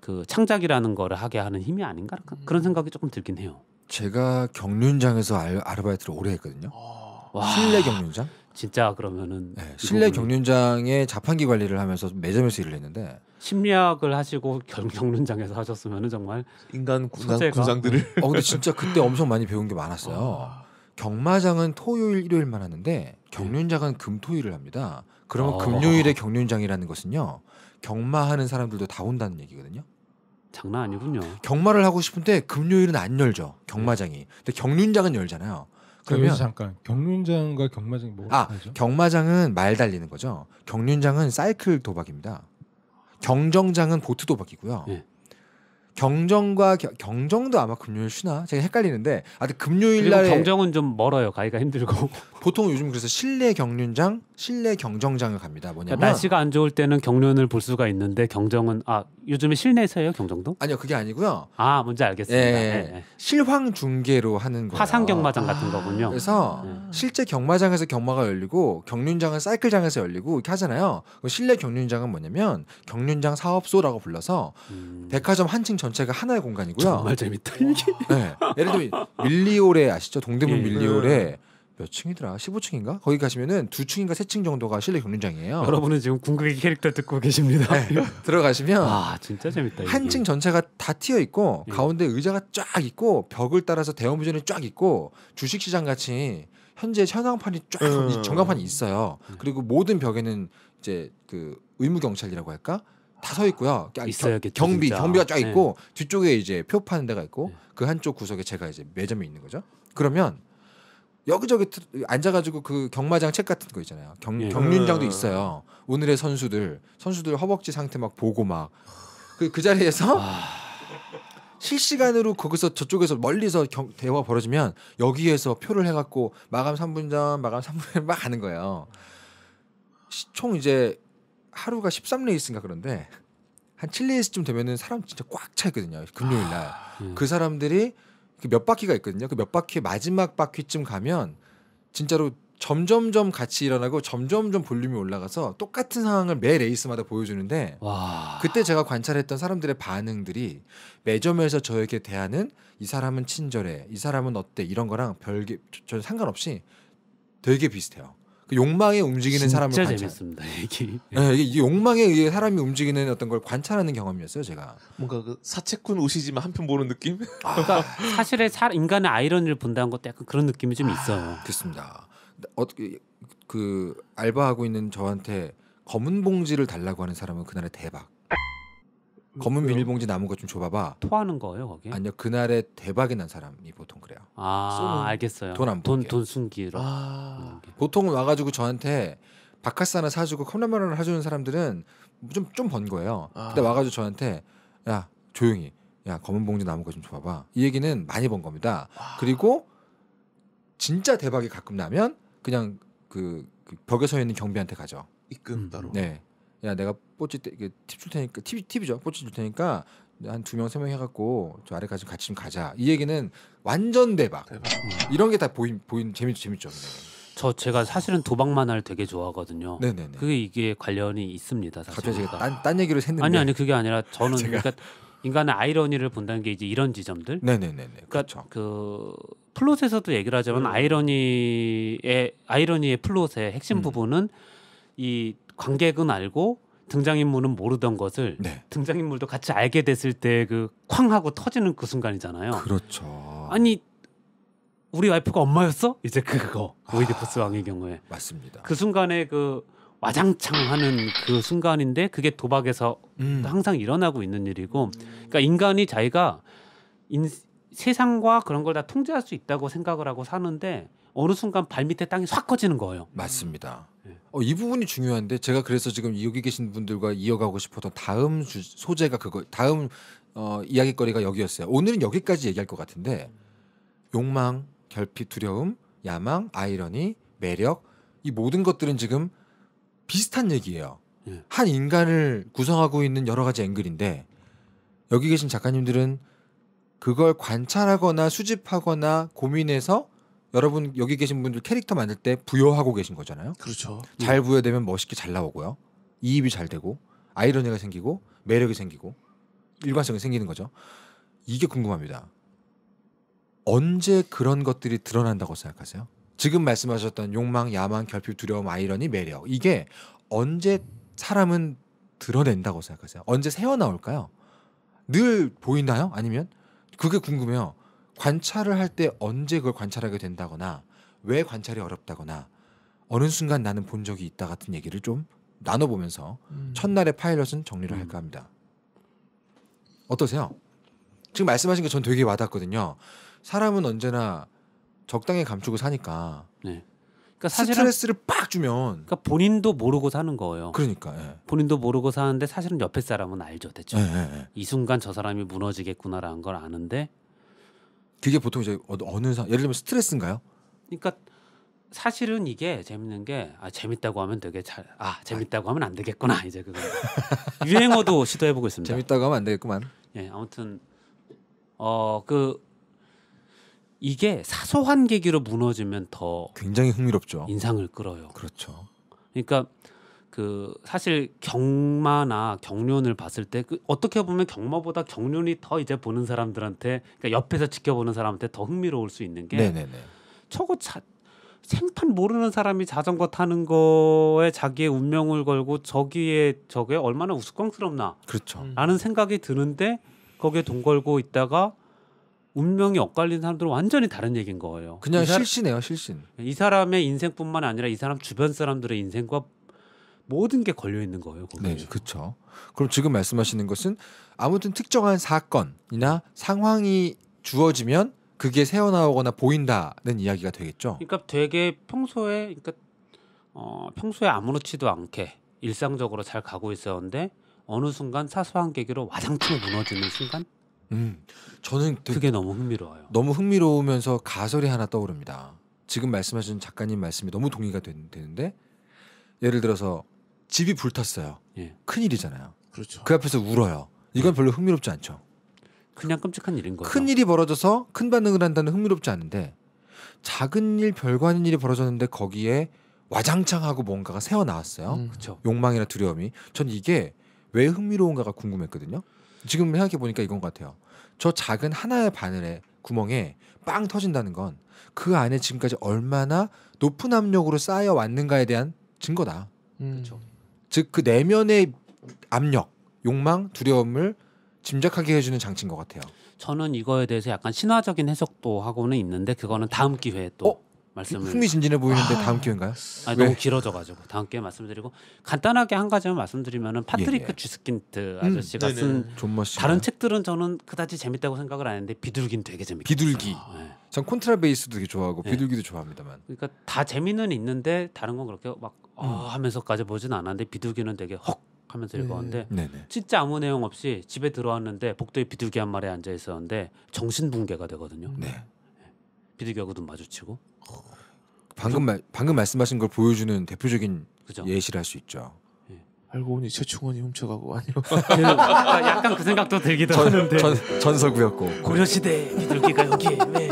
그 창작이라는 거를 하게 하는 힘이 아닌가 음. 그런 생각이 조금 들긴 해요. 제가 경륜장에서 아르바이트를 오래 했거든요. 아. 와, 실내 경륜장? 진짜 그러면은 네, 실내 경륜장에 자판기 관리를 하면서 매점에서 일을 했는데 심리학을 하시고 경, 경륜장에서 하셨으면은 정말 인간 군상, 군상들을 어 근데 진짜 그때 엄청 많이 배운 게 많았어요. 와. 아. 경마장은 토요일 일요일만 하는데 네. 경륜장은 금토일을 합니다. 그러면 아. 금요일에 경륜장이라는 것은요 경마하는 사람들도 다 온다는 얘기거든요. 장난 아니군요. 경마를 하고 싶은데 금요일은 안 열죠 경마장이. 네. 근데 경륜장은 열잖아요. 그러면 잠깐 경륜장과 경마장 뭐가 아, 다르죠? 경마장은 말 달리는 거죠. 경륜장은 사이클 도박입니다. 경정장은 보트 도박이고요. 네. 경정과 겨, 경정도 아마 금요일 쉬나 제가 헷갈리는데 아무 금요일 날 경정은 좀 멀어요 가기가 힘들고 보통 요즘 그래서 실내 경륜장 실내 경정장을 갑니다. 뭐냐면 그러니까 날씨가 안 좋을 때는 경련을 볼 수가 있는데 경정은 아 요즘에 실내에서 해요 경정도? 아니요 그게 아니고요. 아 뭔지 알겠습니다. 예, 예, 예, 예. 실황 중계로 하는 거예요. 화상 경마장 같은 거군요. 그래서 예. 실제 경마장에서 경마가 열리고 경륜장은 사이클장에서 열리고 이렇게 하잖아요. 실내 경륜장은 뭐냐면 경륜장 사업소라고 불러서 음... 백화점 한 층 전체가 하나의 공간이고요. 정말 재밌다. 네. 예를 들면 밀리오레 아시죠? 동대문 예. 밀리오레 몇 층이더라? 15층인가? 거기 가시면은 두 층인가 세 층 정도가 실내 경륜장이에요. 여러분은 지금 궁극의 캐릭터 듣고 계십니다. 네, 들어가시면 아 진짜 재밌다. 한 층 전체가 다 튀어 있고 예. 가운데 의자가 쫙 있고 벽을 따라서 대형부전이 쫙 있고 주식시장 같이 현재 현황판이 쫙 음. 전광판이 있어요. 음. 그리고 모든 벽에는 이제 그 의무 경찰이라고 할까? 다 서 있고요. 아, 있어야겠 경비 진짜. 경비가 쫙 네. 있고 네. 뒤쪽에 이제 표 파는 데가 있고 네. 그 한쪽 구석에 제가 이제 매점이 있는 거죠. 그러면 여기저기 앉아가지고 그 경마장 책 같은 거 있잖아요. 경, 예. 경륜장도 어. 있어요. 오늘의 선수들 선수들 허벅지 상태 막 보고 막 그그 그 자리에서 아. 실시간으로 거기서 저쪽에서 멀리서 경, 대화 벌어지면 여기에서 표를 해갖고 마감 3분 전 마감 3분 전막 하는 거예요. 총 이제 하루가 13레이스인가 그런데 한 7레이스쯤 되면은 사람 진짜 꽉 차 있거든요. 금요일 날. 아, 예. 그 사람들이 그몇 바퀴가 있거든요. 그 몇 바퀴 마지막 바퀴쯤 가면 진짜로 점점점 같이 일어나고 점점점 볼륨이 올라가서 똑같은 상황을 매 레이스마다 보여주는데 와. 그때 제가 관찰했던 사람들의 반응들이 매점에서 저에게 대하는 이 사람은 친절해, 이 사람은 어때 이런 거랑 별개 전 상관없이 되게 비슷해요. 그 욕망에 움직이는 사람을 진짜 재밌습니다 네, 이게. 네, 이게 욕망에 의해 사람이 움직이는 어떤 걸 관찰하는 경험이었어요 제가. 뭔가 그 사채꾼 옷이지만 한편 보는 느낌? 아, 그러니까 사실의 인간의 아이러니를 본다는 것도 약간 그런 느낌이 좀 있어요. 아, 그렇습니다. 어떻게 그 알바하고 있는 저한테 검은 봉지를 달라고 하는 사람은 그날의 대박. 음, 검은 비닐봉지 나무가 좀 줘봐봐. 토하는 거예요 거기? 아니요 그날에 대박이 난 사람이 보통 그래요. 아쏘 알겠어요. 돈안 돈, 벌돈 숨기로. 아. 보통 은 와가지고 저한테 바카스 나 사주고 컵라면 을나 사주는 사람들은 좀 좀 번 거예요. 아. 근데 와가지고 저한테 야 조용히 야 검은 봉지 나무가 좀 줘봐봐. 이 얘기는 많이 번 겁니다. 아. 그리고 진짜 대박이 가끔 나면 그냥 그, 그 벽에 서 있는 경비한테 가죠. 입금 따로. 네. 야 내가 뽀찌 때 팁줄 테니까 팁 팁이죠 뽀찌 줄 테니까 한 두명세 명 해갖고 저 아래까지 같이 좀 가자 이 얘기는 완전 대박, 대박. 음. 이런 게 다 보인 보인 재밌죠 재밌죠 저 제가 사실은 도박만화를 되게 좋아하거든요. 네네네. 그게 이게 관련이 있습니다. 사실 갑자기 제가 딴, 딴 얘기를 했는데 아니 아니 그게 아니라 저는 제가... 그러니까 인간의 아이러니를 본다는 게 이제 이런 지점들. 네네네. 그러니까 그렇죠. 그 플롯에서도 얘기를 하자면 음. 아이러니의 아이러니의 플롯의 핵심 음. 부분은 이 관객은 알고 등장인물은 모르던 것을 네. 등장인물도 같이 알게 됐을 때 그쾅 하고 터지는 그 순간이잖아요. 그렇죠. 아니 우리 와이프가 엄마였어? 이제 그거 아, 오이디푸스 왕의 경우에 맞습니다. 그 순간에 그 와장창 하는 그 순간인데 그게 도박에서 음. 항상 일어나고 있는 일이고 그러니까 인간이 자기가 인, 세상과 그런 걸 다 통제할 수 있다고 생각을 하고 사는데 어느 순간 발밑에 땅이 확 꺼지는 거예요. 맞습니다. 예. 어, 이 부분이 중요한데 제가 그래서 지금 여기 계신 분들과 이어가고 싶었던 다음 주, 소재가 그거 다음 어, 이야기거리가 여기였어요. 오늘은 여기까지 얘기할 것 같은데 욕망, 결핍, 두려움, 야망, 아이러니, 매력 이 모든 것들은 지금 비슷한 얘기예요. 예. 한 인간을 구성하고 있는 여러 가지 앵글인데 여기 계신 작가님들은 그걸 관찰하거나 수집하거나 고민해서 여러분 여기 계신 분들 캐릭터 만들 때 부여하고 계신 거잖아요. 그렇죠. 잘 부여되면 멋있게 잘 나오고요. 이입이 잘 되고 아이러니가 생기고 매력이 생기고 일관성이 생기는 거죠. 이게 궁금합니다. 언제 그런 것들이 드러난다고 생각하세요? 지금 말씀하셨던 욕망, 야망, 결핍, 두려움, 아이러니, 매력 이게 언제 사람은 드러낸다고 생각하세요? 언제 새어 나올까요? 늘 보이나요? 아니면 그게 궁금해요. 관찰을 할 때 언제 그걸 관찰하게 된다거나 왜 관찰이 어렵다거나 어느 순간 나는 본 적이 있다 같은 얘기를 좀 나눠보면서 음. 첫날의 파일럿은 정리를 음. 할까 합니다. 어떠세요? 지금 말씀하신 게전 되게 와닿거든요. 사람은 언제나 적당히 감추고 사니까. 네. 그러니까 사실은 스트레스를 빡 주면. 그러니까 본인도 모르고 사는 거예요. 그러니까. 예. 본인도 모르고 사는데 사실은 옆에 사람은 알죠, 대충. 예, 예, 예. 이 순간 저 사람이 무너지겠구나라는 걸 아는데 그게 보통 이제 어느 사 예를 들면 스트레스인가요? 그러니까 사실은 이게 재밌는 게 아, 재밌다고 하면 되게 잘 아 재밌다고 하면 안 되겠구나 이제 그거 유행어도 시도해 보고 있습니다. 재밌다고 하면 안 되겠구만. 예 아무튼 어그 이게 사소한 계기로 무너지면 더 굉장히 흥미롭죠. 인상을 끌어요. 그렇죠. 그러니까 그 사실 경마나 경륜을 봤을 때 그 어떻게 보면 경마보다 경륜이 더 이제 보는 사람들한테 그러니까 옆에서 지켜보는 사람한테 더 흥미로울 수 있는 게 네네네. 저거 자, 생판 모르는 사람이 자전거 타는 거에 자기의 운명을 걸고 저기에 저게 얼마나 우스꽝스럽나 그렇죠. 음. 라는 생각이 드는데 거기에 돈 걸고 있다가 운명이 엇갈린 사람들은 완전히 다른 얘기인 거예요. 그냥 실시네요, 실신. 이 사람의 인생뿐만 아니라 이 사람 주변 사람들의 인생과 모든 게 걸려 있는 거예요. 거기에. 네, 그렇죠. 그럼 지금 말씀하시는 것은 아무튼 특정한 사건이나 상황이 주어지면 그게 새어나오거나 보인다는 이야기가 되겠죠. 그러니까 되게 평소에 그러니까 어, 평소에 아무렇지도 않게 일상적으로 잘 가고 있었는데 어느 순간 사소한 계기로 와장창 무너지는 순간. 음, 저는 그게 너무 흥미로워요. 너무 흥미로우면서 가설이 하나 떠오릅니다. 지금 말씀하신 작가님 말씀이 너무 동의가 되는데 예를 들어서 집이 불탔어요. 예. 큰 일이잖아요. 그렇죠. 그 앞에서 울어요. 이건 별로 흥미롭지 않죠. 그냥 끔찍한 일인 거예요. 큰 일이 벌어져서 큰 반응을 한다는 흥미롭지 않은데 작은 일 별거 아닌 일이 벌어졌는데 거기에 와장창 하고 뭔가가 새어 나왔어요. 음. 그렇죠. 욕망이나 두려움이. 전 이게 왜 흥미로운가가 궁금했거든요. 지금 생각해 보니까 이건 것 같아요. 저 작은 하나의 바늘에 구멍에 빵 터진다는 건 그 안에 지금까지 얼마나 높은 압력으로 쌓여 왔는가에 대한 증거다. 음. 그렇죠. 즉그 내면의 압력, 욕망, 두려움을 짐작하게 해주는 장치인 것 같아요. 저는 이거에 대해서 약간 신화적인 해석도 하고는 있는데 그거는 다음 기회에 또 어? 말씀을 흥미진진해 보이는데 아... 다음 기회인가요? 아니, 너무 길어져가지고 다음 기회 말씀드리고 간단하게 한 가지만 말씀드리면은 파트리크 예. 쥐스킨트 예. 아저씨가 음, 쓴 다른 책들은 저는 그다지 재밌다고 생각을 안 했는데 비둘기는 되게 재밌어요. 비둘기. 아, 네. 전 콘트라베이스도 되게 좋아하고 예. 비둘기도 좋아합니다만. 그러니까 다 재미는 있는데 다른 건 그렇게 막 어, 하면서까지 보진 않았는데 비둘기는 되게 헉 하면서 네. 읽었는데 네. 진짜 아무 내용 없이 집에 들어왔는데 복도에 비둘기 한 마리 앉아 있었는데 정신 붕괴가 되거든요. 네. 예. 비둘기하고 도 마주치고. 방금 말 방금 말씀하신 걸 보여주는 대표적인 그죠? 예시를 할 수 있죠. 알고 보니 최충원이 훔쳐가고 아니요. 아, 약간 그 생각도 들기도 전, 하는데. 전, 전서구였고 고려시대 비둘기가 여기에 왜?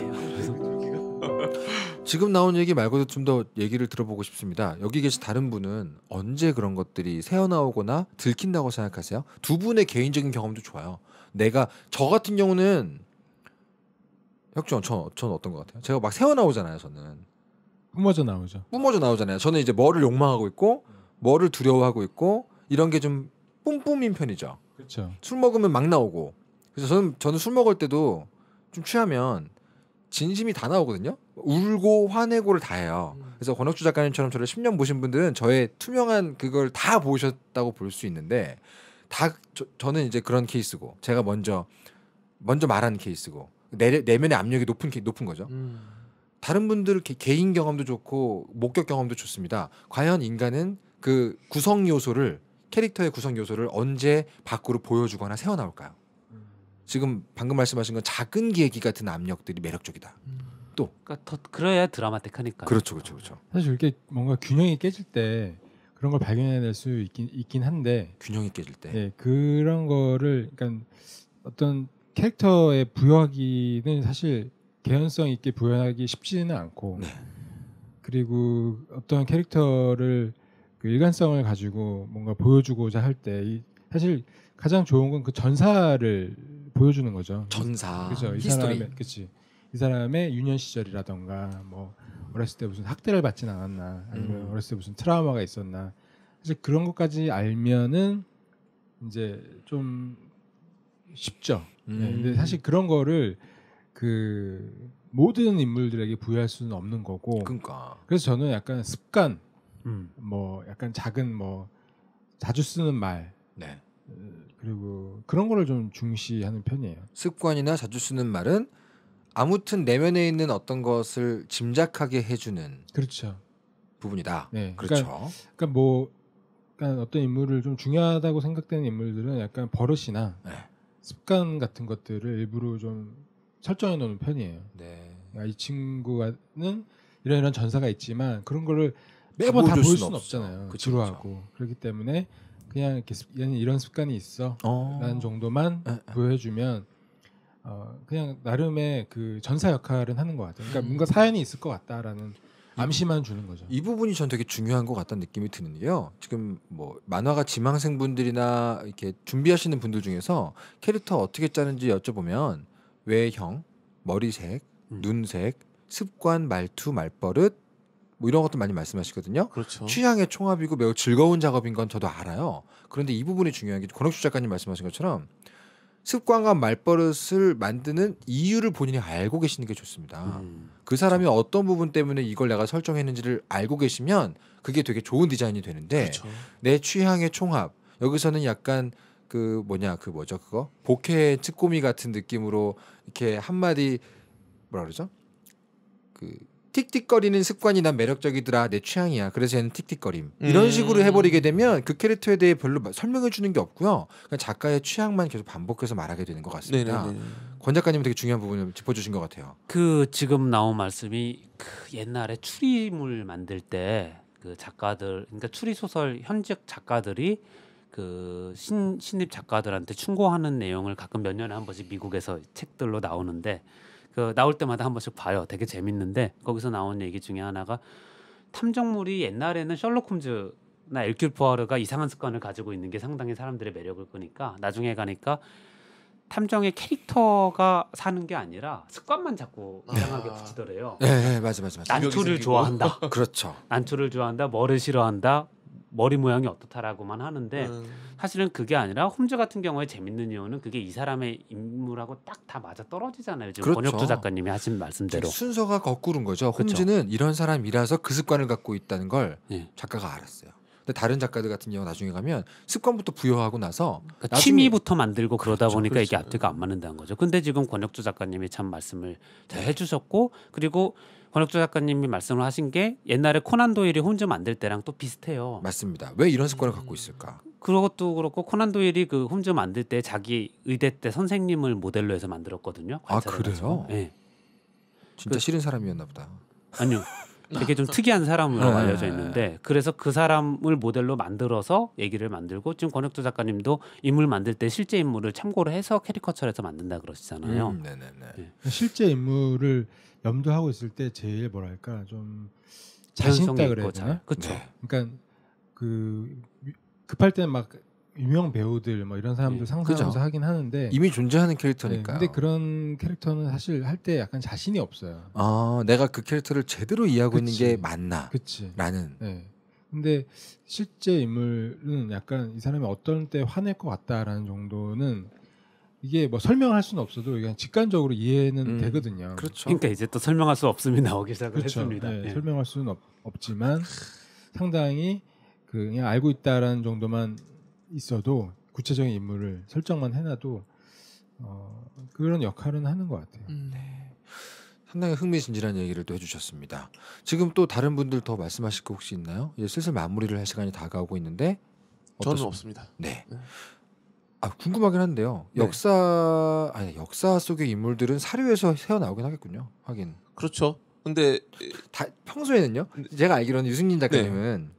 지금 나온 얘기 말고도 좀 더 얘기를 들어보고 싶습니다. 여기 계신 다른 분은 언제 그런 것들이 새어나오거나 들킨다고 생각하세요? 두 분의 개인적인 경험도 좋아요. 내가 저 같은 경우는 혁준 전, 전 어떤 것 같아요? 제가 막 새어나오잖아요. 저는 뿜어져 나오죠. 뿜어져 나오잖아요. 저는 이제 뭐를 욕망하고 있고 뭐를 두려워하고 있고 이런 게 좀 뿜뿜인 편이죠. 그렇죠. 술 먹으면 막 나오고. 그래서 저는 저는 술 먹을 때도 좀 취하면 진심이 다 나오거든요. 울고 화내고를 다 해요. 음. 그래서 권혁주 작가님처럼 저를 10년 보신 분들은 저의 투명한 그걸 다 보셨다고 볼 수 있는데 다 저, 는 이제 그런 케이스고 제가 먼저 먼저 말하는 케이스고 내, 내면의 압력이 높은 높은 거죠. 음. 다른 분들 개인 경험도 좋고 목격 경험도 좋습니다. 과연 인간은 그 구성 요소를 캐릭터의 구성 요소를 언제 밖으로 보여주거나 세워 나올까요? 지금 방금 말씀하신 건 작은 계기 같은 압력들이 매력적이다. 음. 또 그러니까 더 그래야 드라마틱하니까. 그렇죠, 그렇죠, 그렇죠. 사실 이렇게 뭔가 균형이 깨질 때 그런 걸 발견해낼 수 있긴, 있긴 한데 균형이 깨질 때. 네, 그런 거를 그러니까 어떤 캐릭터에 부여하기는 사실 개연성 있게 부여하기 쉽지는 않고 네. 그리고 어떤 캐릭터를 그 일관성을 가지고 뭔가 보여주고자 할 때 사실 가장 좋은 건 그 전사를 보여주는 거죠. 전사. 그죠. 이 사람의 그치. 이 사람의 유년 시절이라던가 뭐 어렸을 때 무슨 학대를 받진 않았나 아니면 음. 어렸을 때 무슨 트라우마가 있었나 사실 그런 것까지 알면은 이제 좀 쉽죠. 네, 음. 네, 근데 사실 그런 거를 그 모든 인물들에게 부여할 수는 없는 거고. 그러니까. 그래서 저는 약간 습관 음. 뭐 약간 작은 뭐 자주 쓰는 말. 네. 어, 그리고 그런 거를 좀 중시하는 편이에요. 습관이나 자주 쓰는 말은 아무튼 내면에 있는 어떤 것을 짐작하게 해주는 그렇죠 부분이다. 네, 그러니까 그렇죠. 그러니까, 그러니까 뭐 그러니까 어떤 인물을 좀 중요하다고 생각되는 인물들은 약간 버릇이나 네. 습관 같은 것들을 일부러 좀 설정해 놓는 편이에요. 네. 그러니까 이 친구는 이런 이런 전사가 있지만 그런 거를 매번 다 볼 수는 없잖아요. 그쵸, 지루하고 그쵸. 그렇기 때문에 그냥 이렇게 얘는 이런 습관이 있어. 어. 라는 정도만 에, 보여주면 어, 그냥 나름의 그 전사 역할은 하는 것 같아요. 그러니까 음. 뭔가 사연이 있을 것 같다라는 암시만 주는 거죠. 이 부분이 전 되게 중요한 것 같다는 느낌이 드는 데요 지금 뭐 만화가 지망생 분들이나 이렇게 준비하시는 분들 중에서 캐릭터 어떻게 짜는지 여쭤보면 외형, 머리색, 음. 눈색, 습관, 말투, 말버릇, 뭐 이런 것도 많이 말씀하시거든요. 그렇죠. 취향의 총합이고 매우 즐거운 작업인 건 저도 알아요. 그런데 이 부분이 중요한 게 권혁수 작가님 말씀하신 것처럼 습관과 말버릇을 만드는 이유를 본인이 알고 계시는 게 좋습니다. 음, 그 그렇죠. 사람이 그렇죠. 어떤 부분 때문에 이걸 내가 설정했는지를 알고 계시면 그게 되게 좋은 디자인이 되는데 그렇죠. 내 취향의 총합 여기서는 약간 그 뭐냐 그 뭐죠 그거 복해 찌꼬미 같은 느낌으로 이렇게 한 마디 뭐라 그러죠 그 틱틱거리는 습관이 난 매력적이더라 내 취향이야 그래서 얘는 틱틱거림 음. 이런 식으로 해버리게 되면 그 캐릭터에 대해 별로 설명해 주는 게 없고요 그냥 작가의 취향만 계속 반복해서 말하게 되는 것 같습니다 권 작가님 은 되게 중요한 부분을 짚어주신 것 같아요 그 지금 나온 말씀이 그 옛날에 추리물 만들 때 그 작가들 그러니까 추리 소설 현직 작가들이 그 신, 신입 작가들한테 충고하는 내용을 가끔 몇 년에 한 번씩 미국에서 책들로 나오는데 그 나올 때마다 한 번씩 봐요. 되게 재밌는데 거기서 나온 얘기 중에 하나가 탐정물이 옛날에는 셜록 홈즈 나 엘큘 포아르가 이상한 습관을 가지고 있는 게 상당히 사람들의 매력을 끄니까 나중에 가니까 탐정의 캐릭터가 사는 게 아니라 습관만 자꾸 아. 이상하게 붙이더래요. 네, 네 맞아 맞아 맞아. 난초를 좋아한다. 그렇죠. 난초를 좋아한다. 뭐를 싫어한다. 머리 모양이 어떻다라고만 하는데 음. 사실은 그게 아니라 홈즈 같은 경우에 재밌는 이유는 그게 이 사람의 인물하고 딱 다 맞아 떨어지잖아요. 지금 그렇죠. 권혁주 작가님이 하신 말씀대로 순서가 거꾸로 거죠. 홈즈는 이런 사람이라서 그 습관을 갖고 있다는 걸 네. 작가가 알았어요. 근데 다른 작가들 같은 경우 나중에 가면 습관부터 부여하고 나서 그러니까 나중에... 취미부터 만들고 그렇죠, 그러다 그렇죠, 보니까 그렇죠. 이게 앞뒤가 안 맞는다는 거죠. 근데 지금 권혁주 작가님이 참 말씀을 잘 해주셨고 그리고 권혁주 작가님이 말씀을 하신 게 옛날에 코난 도일이 혼자 만들 때랑 또 비슷해요. 맞습니다. 왜 이런 습관을 갖고 음. 있을까? 그것도 그렇고 코난 도일이 그 혼자 만들 때 자기 의대 때 선생님을 모델로 해서 만들었거든요. 아 그래요? 예. 네. 진짜 그, 싫은 사람이었나 보다. 아니요. 되게 좀 아, 특이한 사람으로 네. 알려져 있는데 그래서 그 사람을 모델로 만들어서 얘기를 만들고 지금 권혁도 작가님도 인물 만들 때 실제 인물을 참고로 해서 캐리커처해서 만든다 그러시잖아요. 음, 네네네. 네. 네, 네. 예. 실제 인물을 염두하고 있을 때 제일 뭐랄까 좀 자신 있다 그래야 되나? 그렇죠. 네. 그러니까 그 급할 때막 는 유명 배우들 뭐 이런 사람들 예, 상상하면서 그죠. 하긴 하는데 이미 존재하는 캐릭터니까. 네, 근데 그런 캐릭터는 사실 할 때 약간 자신이 없어요. 아, 내가 그 캐릭터를 제대로 이해하고 그치. 있는 게 맞나? 그치. 라는. 네. 근데 실제 인물은 약간 이 사람이 어떤 때 화낼 것 같다라는 정도는 이게 뭐 설명할 수는 없어도 그냥 직관적으로 이해는 음, 되거든요. 그렇죠. 그러니까 이제 또 설명할 수 없음이 나오기 시작을 그렇죠. 했습니다. 네, 예. 설명할 수는 없, 없지만 상당히 그냥 알고 있다라는 정도만 있어도 구체적인 인물을 설정만 해놔도 어, 그런 역할은 하는 것 같아요. 음, 네. 상당히 흥미진진한 얘기를 또 해주셨습니다. 지금 또 다른 분들 더 말씀하실 거 혹시 있나요? 이제 슬슬 마무리를 할 시간이 다가오고 있는데 어떻습니까? 저는 없습니다. 네. 네. 아 궁금하긴 한데요. 네. 역사 아니 역사 속의 인물들은 사료에서 새어 나오긴 하겠군요. 하긴. 그렇죠. 근데 다 평소에는요. 제가 알기로는 유승민 작가님은 네.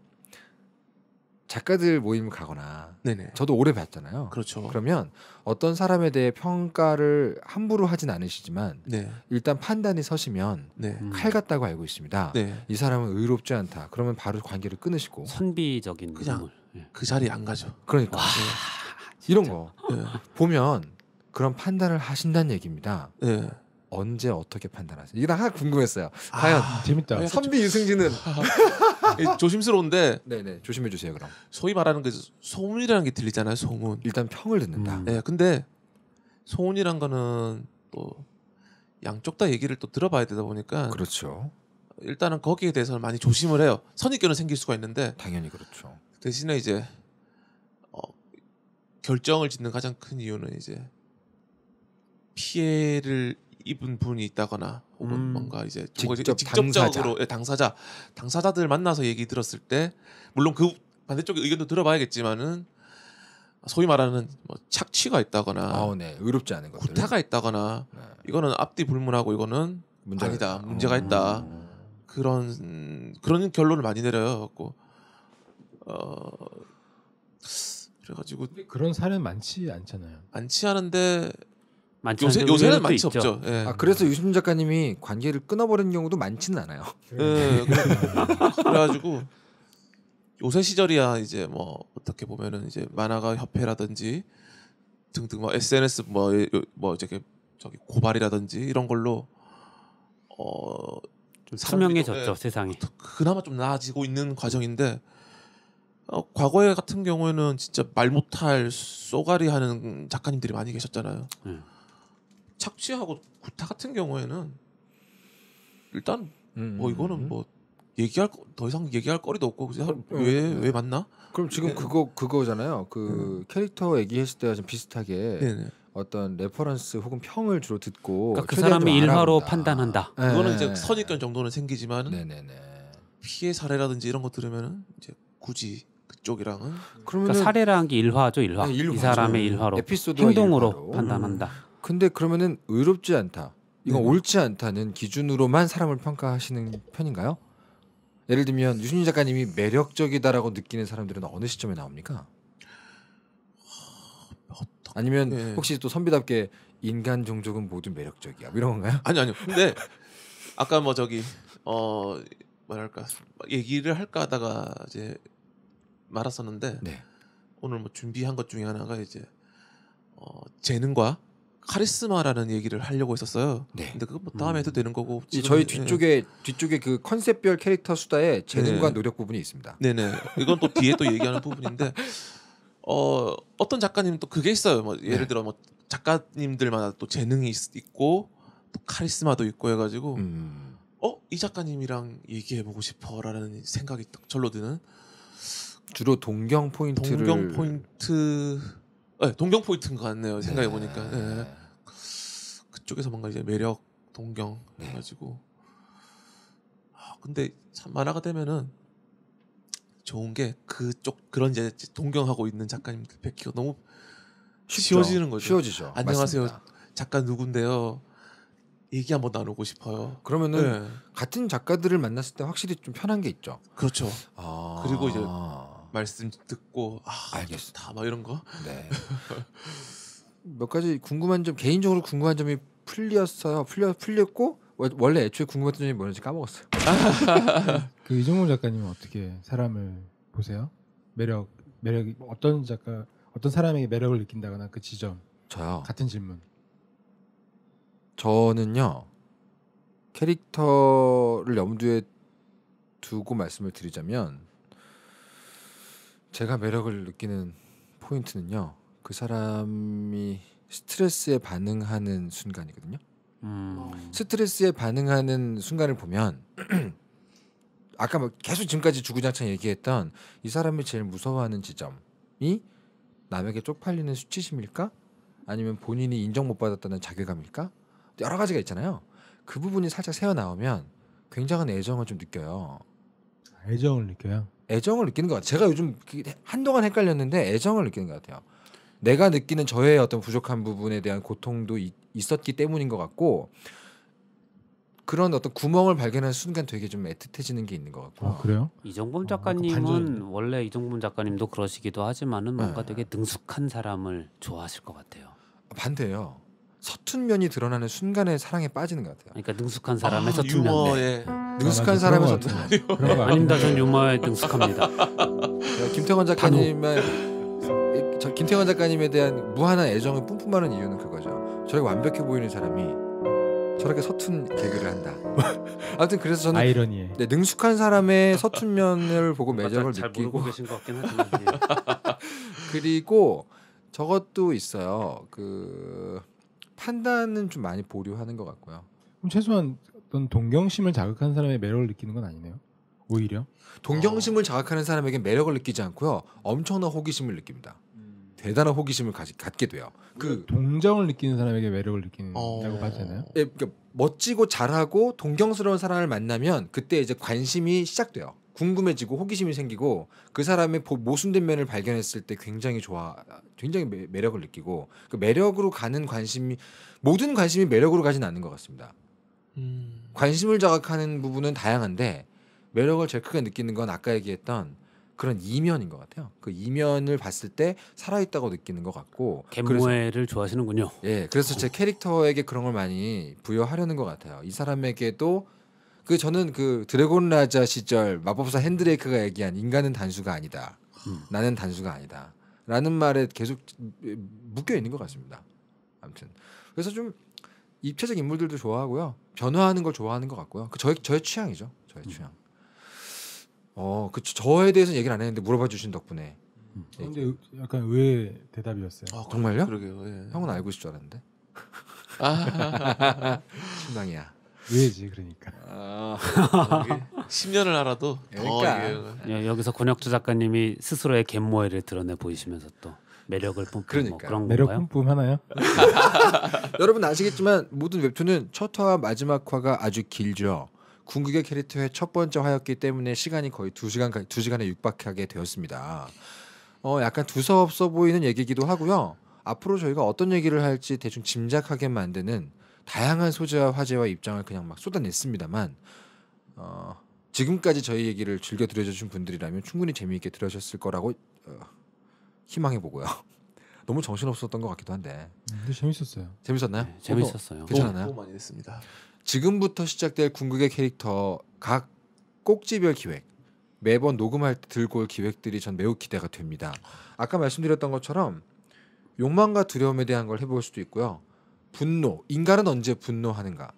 작가들 모임 가거나 네네. 저도 오래 봤잖아요. 그렇죠. 그러면 어떤 사람에 대해 평가를 함부로 하진 않으시지만 네. 일단 판단이 서시면 네. 음. 칼 같다고 알고 있습니다. 네. 이 사람은 의롭지 않다. 그러면 바로 관계를 끊으시고 선비적인 그냥 예. 그 자리에 안 가죠. 그러니까 와, 네. 이런 거 네. 보면 그런 판단을 하신다는 얘기입니다. 네. 언제 어떻게 판단하세요? 이게 다 궁금했어요. 과연 아, 재밌다. 아, 선비 유승진은 조심스러운데 네네 조심해 주세요 그럼. 소위 말하는 그 소문이라는 게 들리잖아요 소문. 일단 평을 듣는다. 음. 네 근데 소문이란 거는 또 양쪽 다 얘기를 또 들어봐야 되다 보니까 그렇죠. 일단은 거기에 대해서는 많이 조심을 해요. 선입견은 생길 수가 있는데 당연히 그렇죠. 대신에 이제 어, 결정을 짓는 가장 큰 이유는 이제 피해를 이분 분이 있다거나 혹은 음, 뭔가 이제 직접 뭐 직접적으로 당사자. 예, 당사자 당사자들 만나서 얘기 들었을 때 물론 그 반대쪽의 의견도 들어봐야겠지만은 소위 말하는 뭐 착취가 있다거나 아, 네. 의롭지 않은 것들 구타가 있다거나 네. 이거는 앞뒤 불문하고 이거는 문제 아니다 문제가 음. 있다 그런 그런 결론을 많이 내려요 갖고 어 그래가지고 그런 사례 많지 않잖아요 많지 않은데 많지 요새, 요새는 많지 있죠. 없죠. 예. 아 그래서 유심 작가님이 관계를 끊어버리는 경우도 많지는 않아요. 예, 그래가지고 요새 시절이야 이제 뭐 어떻게 보면은 이제 만화가 협회라든지 등등 뭐 SNS 뭐뭐 예, 뭐 저기 저기 고발이라든지 이런 걸로 어좀 투명해졌죠 예, 세상이. 그나마 좀 나아지고 있는 과정인데 어, 과거에 같은 경우에는 진짜 말 못할 쏘가리 하는 작가님들이 많이 계셨잖아요. 음. 착취하고 구타 같은 경우에는 일단 음, 음, 뭐 이거는 음. 뭐 얘기할 거, 더 이상 얘기할 거리도 없고 왜왜 왜 맞나? 그럼 지금 네. 그거 그거잖아요. 그 음. 캐릭터 얘기했을 때와 좀 비슷하게 네네. 어떤 레퍼런스 혹은 평을 주로 듣고 그러니까 그 사람이 일화로 판단한다. 이거는 네. 이제 선입견 정도는 생기지만 네네네. 피해 사례라든지 이런 거 들으면은 이제 굳이 그쪽이랑은 그러면 그러니까 사례라는 게 일화죠 일화. 네, 이 사람의 일화로 에피소드 행동으로 일화로. 판단한다. 음. 근데 그러면은 의롭지 않다. 이건 네 옳지 않다는 기준으로만 사람을 평가하시는 편인가요? 예를 들면 유순희 작가님이 매력적이다라고 느끼는 사람들은 어느 시점에 나옵니까? 아니면 네. 혹시 또 선비답게 인간 종족은 모두 매력적이야 뭐 이런 건가요? 아니 아니요. 근데 아까 뭐 저기 어 뭐랄까 얘기를 할까 하다가 이제 말았었는데 네. 오늘 뭐 준비한 것 중에 하나가 이제 어 재능과 카리스마라는 얘기를 하려고 했었어요. 네. 근데 그거 뭐 음. 다음에 해도 되는 거고. 지금, 저희 예. 뒤쪽에 네. 뒤쪽에 그 컨셉별 캐릭터 수다에 재능과 네. 노력 부분이 있습니다. 네네. 이건 또 뒤에 또 얘기하는 부분인데 어 어떤 작가님 은또 그게 있어요. 뭐 예를 네. 들어 뭐 작가님들마다 또 재능이 있고 또 카리스마도 있고 해가지고 음. 어이 작가님이랑 얘기해보고 싶어라는 생각이 딱 절로 드는. 주로 동경 포인트를 동경 포인트 네, 동경 포인트인 것 같네요 생각해 보니까 네. 네. 그쪽에서 뭔가 이제 매력 동경 해가지고 아, 근데 참 만화가 되면은 좋은 게 그쪽 그런 이제 동경하고 있는 작가님들 그 뵙기가 너무 쉬워지는 거죠. 쉬워지죠. 안녕하세요. 맞습니다. 작가 누군데요. 얘기 한번 나누고 싶어요. 그러면은 네. 같은 작가들을 만났을 때 확실히 좀 편한 게 있죠. 그렇죠. 아~ 그리고 이제 말씀 듣고 아, 알겠다 막 이런 거. 네. 몇 가지 궁금한 점 개인적으로 궁금한 점이 풀렸어요. 풀려 풀렸고 원래 애초에 궁금했던 점이 뭐였는지 까먹었어요. 그 이종호 작가님은 어떻게 사람을 보세요? 매력 매력이 어떤 작가 어떤 사람에게 매력을 느낀다거나 그 지점. 저요. 같은 질문. 저는요 캐릭터를 염두에 두고 말씀을 드리자면 제가 매력을 느끼는 포인트는요 그 사람이 스트레스에 반응하는 순간이거든요. 음. 스트레스에 반응하는 순간을 보면 아까 막 계속 지금까지 주구장창 얘기했던 이 사람이 제일 무서워하는 지점이 남에게 쪽팔리는 수치심일까? 아니면 본인이 인정 못 받았다는 자괴감일까? 여러 가지가 있잖아요. 그 부분이 살짝 새어 나오면 굉장한 애정을 좀 느껴요. 애정을 느껴요? 애정을 느끼는 것 같아요. 제가 요즘 그 한동안 헷갈렸는데 애정을 느끼는 것 같아요. 내가 느끼는 저의 어떤 부족한 부분에 대한 고통도 이, 있었기 때문인 것 같고 그런 어떤 구멍을 발견한 순간 되게 좀 애틋해지는 게 있는 것 같고. 아 그래요? 이정범 어, 작가님은 어, 원래 이정범 작가님도 그러시기도 하지만은 네. 뭔가 네. 되게 능숙한 사람을 좋아하실 것 같아요. 반대요. 서툰 면이 드러나는 순간에 사랑에 빠지는 것 같아요. 그러니까 능숙한 사람의 아, 서툰 면. 유머에 네. 아, 능숙한 사람의 서툰 면. 아닙니다. 전 유머에 능숙합니다. 김태건 작가님의 그김태환 작가님에 대한 무한한 애정을 뿜뿜하는 이유는 그거죠. 저렇게 완벽해 보이는 사람이 저렇게 서툰 개그를 한다. 아무튼 그래서 저는 아이러니에. 네, 능숙한 사람의 서툰 면을 보고 매력을 잘 느끼고 모르고 계신 것 같긴 하지만 예. 그리고 저것도 있어요. 그 판단은 좀 많이 보류하는 것 같고요. 그럼 최소한 어떤 동경심을 자극하는 사람의 매력을 느끼는 건 아니네요. 오히려 동경심을 자극하는 사람에게 매력을 느끼지 않고요. 엄청난 호기심을 느낍니다. 대단한 호기심을 가지, 갖게 돼요. 그, 그 동정을 느끼는 사람에게 매력을 느낀다고 봤잖아요 어. 예, 그러니까 멋지고 잘하고 동경스러운 사람을 만나면 그때 이제 관심이 시작돼요. 궁금해지고 호기심이 생기고 그 사람의 모순된 면을 발견했을 때 굉장히 좋아, 굉장히 매, 매력을 느끼고 그 매력으로 가는 관심이 모든 관심이 매력으로 가진 않는 것 같습니다. 음... 관심을 자극하는 부분은 다양한데 매력을 제일 크게 느끼는 건 아까 얘기했던 그런 이면인 것 같아요. 그 이면을 봤을 때 살아있다고 느끼는 것 같고 갯모해를 좋아하시는군요. 예, 그래서 제 캐릭터에게 그런 걸 많이 부여하려는 것 같아요. 이 사람에게도 그 저는 그 드래곤 라자 시절 마법사 핸드레이크가 얘기한 인간은 단수가 아니다. 음. 나는 단수가 아니다. 라는 말에 계속 묶여 있는 것 같습니다. 아무튼 그래서 좀 입체적 인물들도 좋아하고요. 변화하는 걸 좋아하는 것 같고요. 그 저의 저의 취향이죠. 저의 음. 취향. 어, 그 저에 대해서 얘기를 안 했는데 물어봐 주신 덕분에. 음. 근데 약간 의외 대답이었어요. 아, 정말요? 그러게요. 예. 형은 알고 있을 줄 알았는데. 신당이야 왜지 그러니까. 10년을 아, 알아도 예, 그러니까. 예, 여기서 권혁주 작가님이 스스로의 갯모해를 드러내 보이시면서 또 매력을 뿜뿜 그러니까. 뭐 그런 건가요? 뿜뿜 하나요? 여러분 아시겠지만 모든 웹툰은 첫 화와 마지막 화가 아주 길죠. 궁극의 캐릭터의 첫 번째 화였기 때문에 시간이 거의 두 시간 두 시간에 육박하게 되었습니다. 어 약간 두서없어 보이는 얘기기도 하고요. 앞으로 저희가 어떤 얘기를 할지 대충 짐작하게 만드는 다양한 소재와 화제와 입장을 그냥 막 쏟아냈습니다만 어, 지금까지 저희 얘기를 즐겨 들어주신 분들이라면 충분히 재미있게 들으셨을 거라고 어, 희망해 보고요. 너무 정신없었던 것 같기도 한데. 음, 근데 재밌었어요. 재밌었나요? 네, 재밌었어요. 괜찮았나요? 너무 많이 했습니다. 지금부터 시작될 궁극의 캐릭터 각 꼭지별 기획 매번 녹음할 때 들고 올 기획들이 전 매우 기대가 됩니다. 아까 말씀드렸던 것처럼 욕망과 두려움에 대한 걸 해볼 수도 있고요. 분노, 인간은 언제 분노하는가?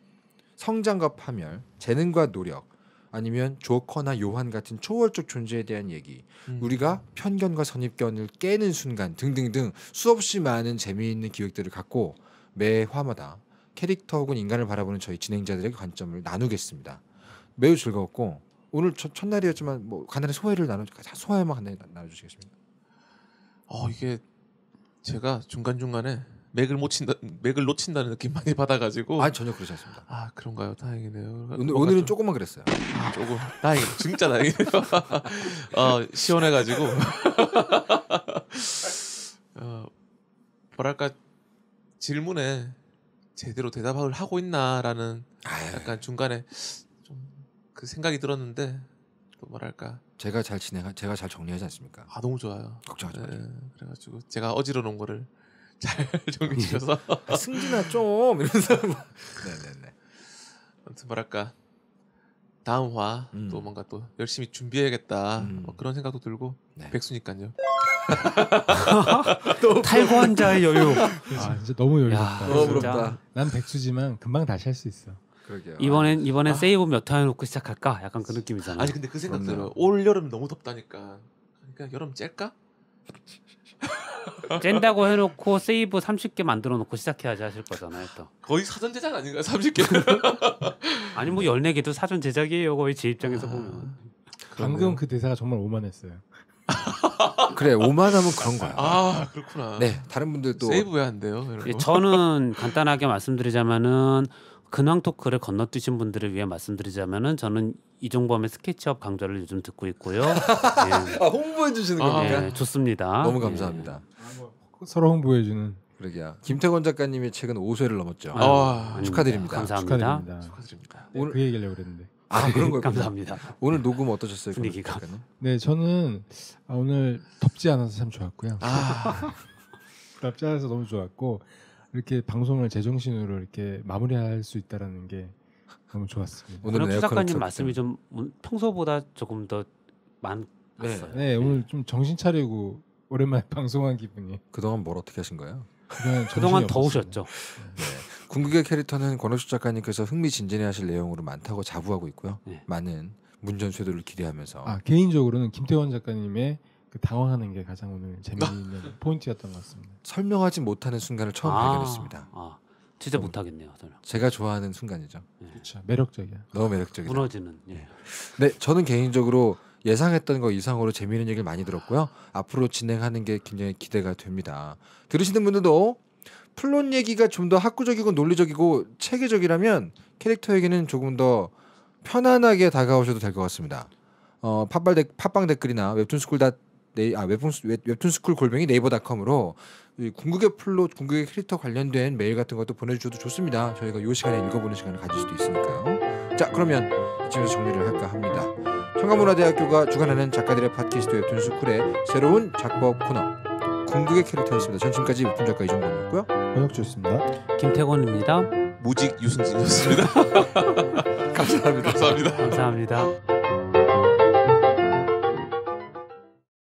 성장과 파멸, 재능과 노력, 아니면 조커나 요한 같은 초월적 존재에 대한 얘기, 음. 우리가 편견과 선입견을 깨는 순간 등등등 수없이 많은 재미있는 기획들을 갖고 매 화마다 캐릭터 혹은 인간을 바라보는 저희 진행자들에게 관점을 나누겠습니다. 매우 즐거웠고 오늘 첫, 첫날이었지만 뭐 간단히 소회를 나눠 소회만 간단히 나눠 주시겠습니다. 어 이게 제가 중간 중간에 맥을 못 친다 맥을 놓친다는 느낌 많이 받아가지고 아 전혀 그러지 않습니다. 아 그런가요? 다행이네요. 오늘, 오늘은 좀... 조금만 그랬어요. 아, 조금 다행 진짜 다행이네요. 어, 시원해가지고 어, 뭐랄까 질문에 제대로 대답을 하고 있나라는 아유. 약간 중간에 좀 그 생각이 들었는데 또 뭐랄까 제가 잘 진행 제가 잘 정리하지 않습니까? 아 너무 좋아요. 걱정하지 네, 마세요. 그래가지고 제가 어지러 놓은 거를 잘 정리해서 아, 승진아 좀 이러면서 뭐. 네네네. 아무튼 뭐랄까 다음 화또 음. 뭔가 또 열심히 준비해야겠다 음. 뭐 그런 생각도 들고 네. 백수니까요. 탈거환자의 여유. 아, 진짜 너무 여유롭다. 너무 부럽다. 난 백수지만 금방 다시 할 수 있어. 그러게요. 이번엔 이번엔 아. 세이브 몇화에놓고 시작할까? 약간 그 느낌이잖아. 아니 근데 그 생각 들어. 올 여름 너무 덥다니까. 그러니까 여름 짤까? 쨘다고 해놓고 세이브 30개 만들어 놓고 시작해야지 하실 거잖아요 또 거의 사전 제작 아닌가 30개 아니 뭐 14개도 사전 제작이에요 거의 제 입장에서 아... 보면 방금 그 대사가 정말 오만했어요 그래 오만하면 그런 거야. 아 그렇구나. 네 다른 분들도 세이브 왜안 돼요? 예, 저는 간단하게 말씀드리자면은 근황 토크를 건너뛰신 분들을 위해 말씀드리자면은 저는 이종범의 스케치업 강좌를 요즘 듣고 있고요. 예. 아, 홍보해 주시는 아, 겁니까? 예, 좋습니다. 너무 예. 감사합니다. 서로 홍보해 주는. 그러게요. 김태권 작가님이 최근 5세를 넘었죠. 아유, 아, 축하드립니다. 감사합니다. 축하드립니다. 축하드립니다. 오늘 네, 그 얘기를 그랬는데. 아 네, 그런 거예요. 감사합니다. 오늘 녹음 어떠셨어요? 분위기가. 네, 저는 아, 오늘 덥지 않아서 참 좋았고요. 아. 덥지 않아서 너무 좋았고 이렇게 방송을 제정신으로 이렇게 마무리할 수 있다라는 게 너무 좋았습니다. 오늘 수 작가님 말씀이 좀 평소보다 조금 더 많았어요. 네, 네, 네, 오늘 좀 정신 차리고 오랜만에 방송한 기분이. 그동안 뭘 어떻게 하신 거예요? 그동안, 그동안 더우셨죠. 네. 궁극의 캐릭터는 권호식 작가님께서 흥미진진해하실 내용으로 많다고 자부하고 있고요. 네. 많은 문전 쇄도를 기대하면서. 아 개인적으로는 김태원 작가님의 그 당황하는 게 가장 오늘 재미있는 포인트였던 것 같습니다. 설명하지 못하는 순간을 처음 아, 발견했습니다. 아, 진짜 어, 못하겠네요. 설명. 제가 좋아하는 순간이죠. 예. 그렇죠. 매력적이야. 너무 매력적이다. 무너지는. 예. 네. 네, 저는 개인적으로 예상했던 거 이상으로 재미있는 얘기를 많이 들었고요. 앞으로 진행하는 게 굉장히 기대가 됩니다. 들으시는 분들도 플롯 얘기가 좀 더 학구적이고 논리적이고 체계적이라면 캐릭터에게는 조금 더 편안하게 다가오셔도 될 것 같습니다. 어, 팟발 데, 팟빵 댓글이나 웹툰 스쿨 네아 웹툰 웹툰 스쿨 골뱅이 네이버닷컴으로 궁극의 플롯, 궁극의 캐릭터 관련된 메일 같은 것도 보내주셔도 좋습니다. 저희가 요 시간에 읽어보는 시간을 가질 수도 있으니까요. 자 그러면 이쯤에서 정리를 할까 합니다. 청가문화대학교가 주관하는 작가들의 팟캐스트 웹툰 스쿨의 새로운 작법 코너 궁극의 캐릭터였습니다. 전 지금까지 오픈 작가 이종정이었고요 현혁주였습니다. 김태곤입니다. 모직 유승진이었습니다. 감사합니다. 감사합니다. 감사합니다.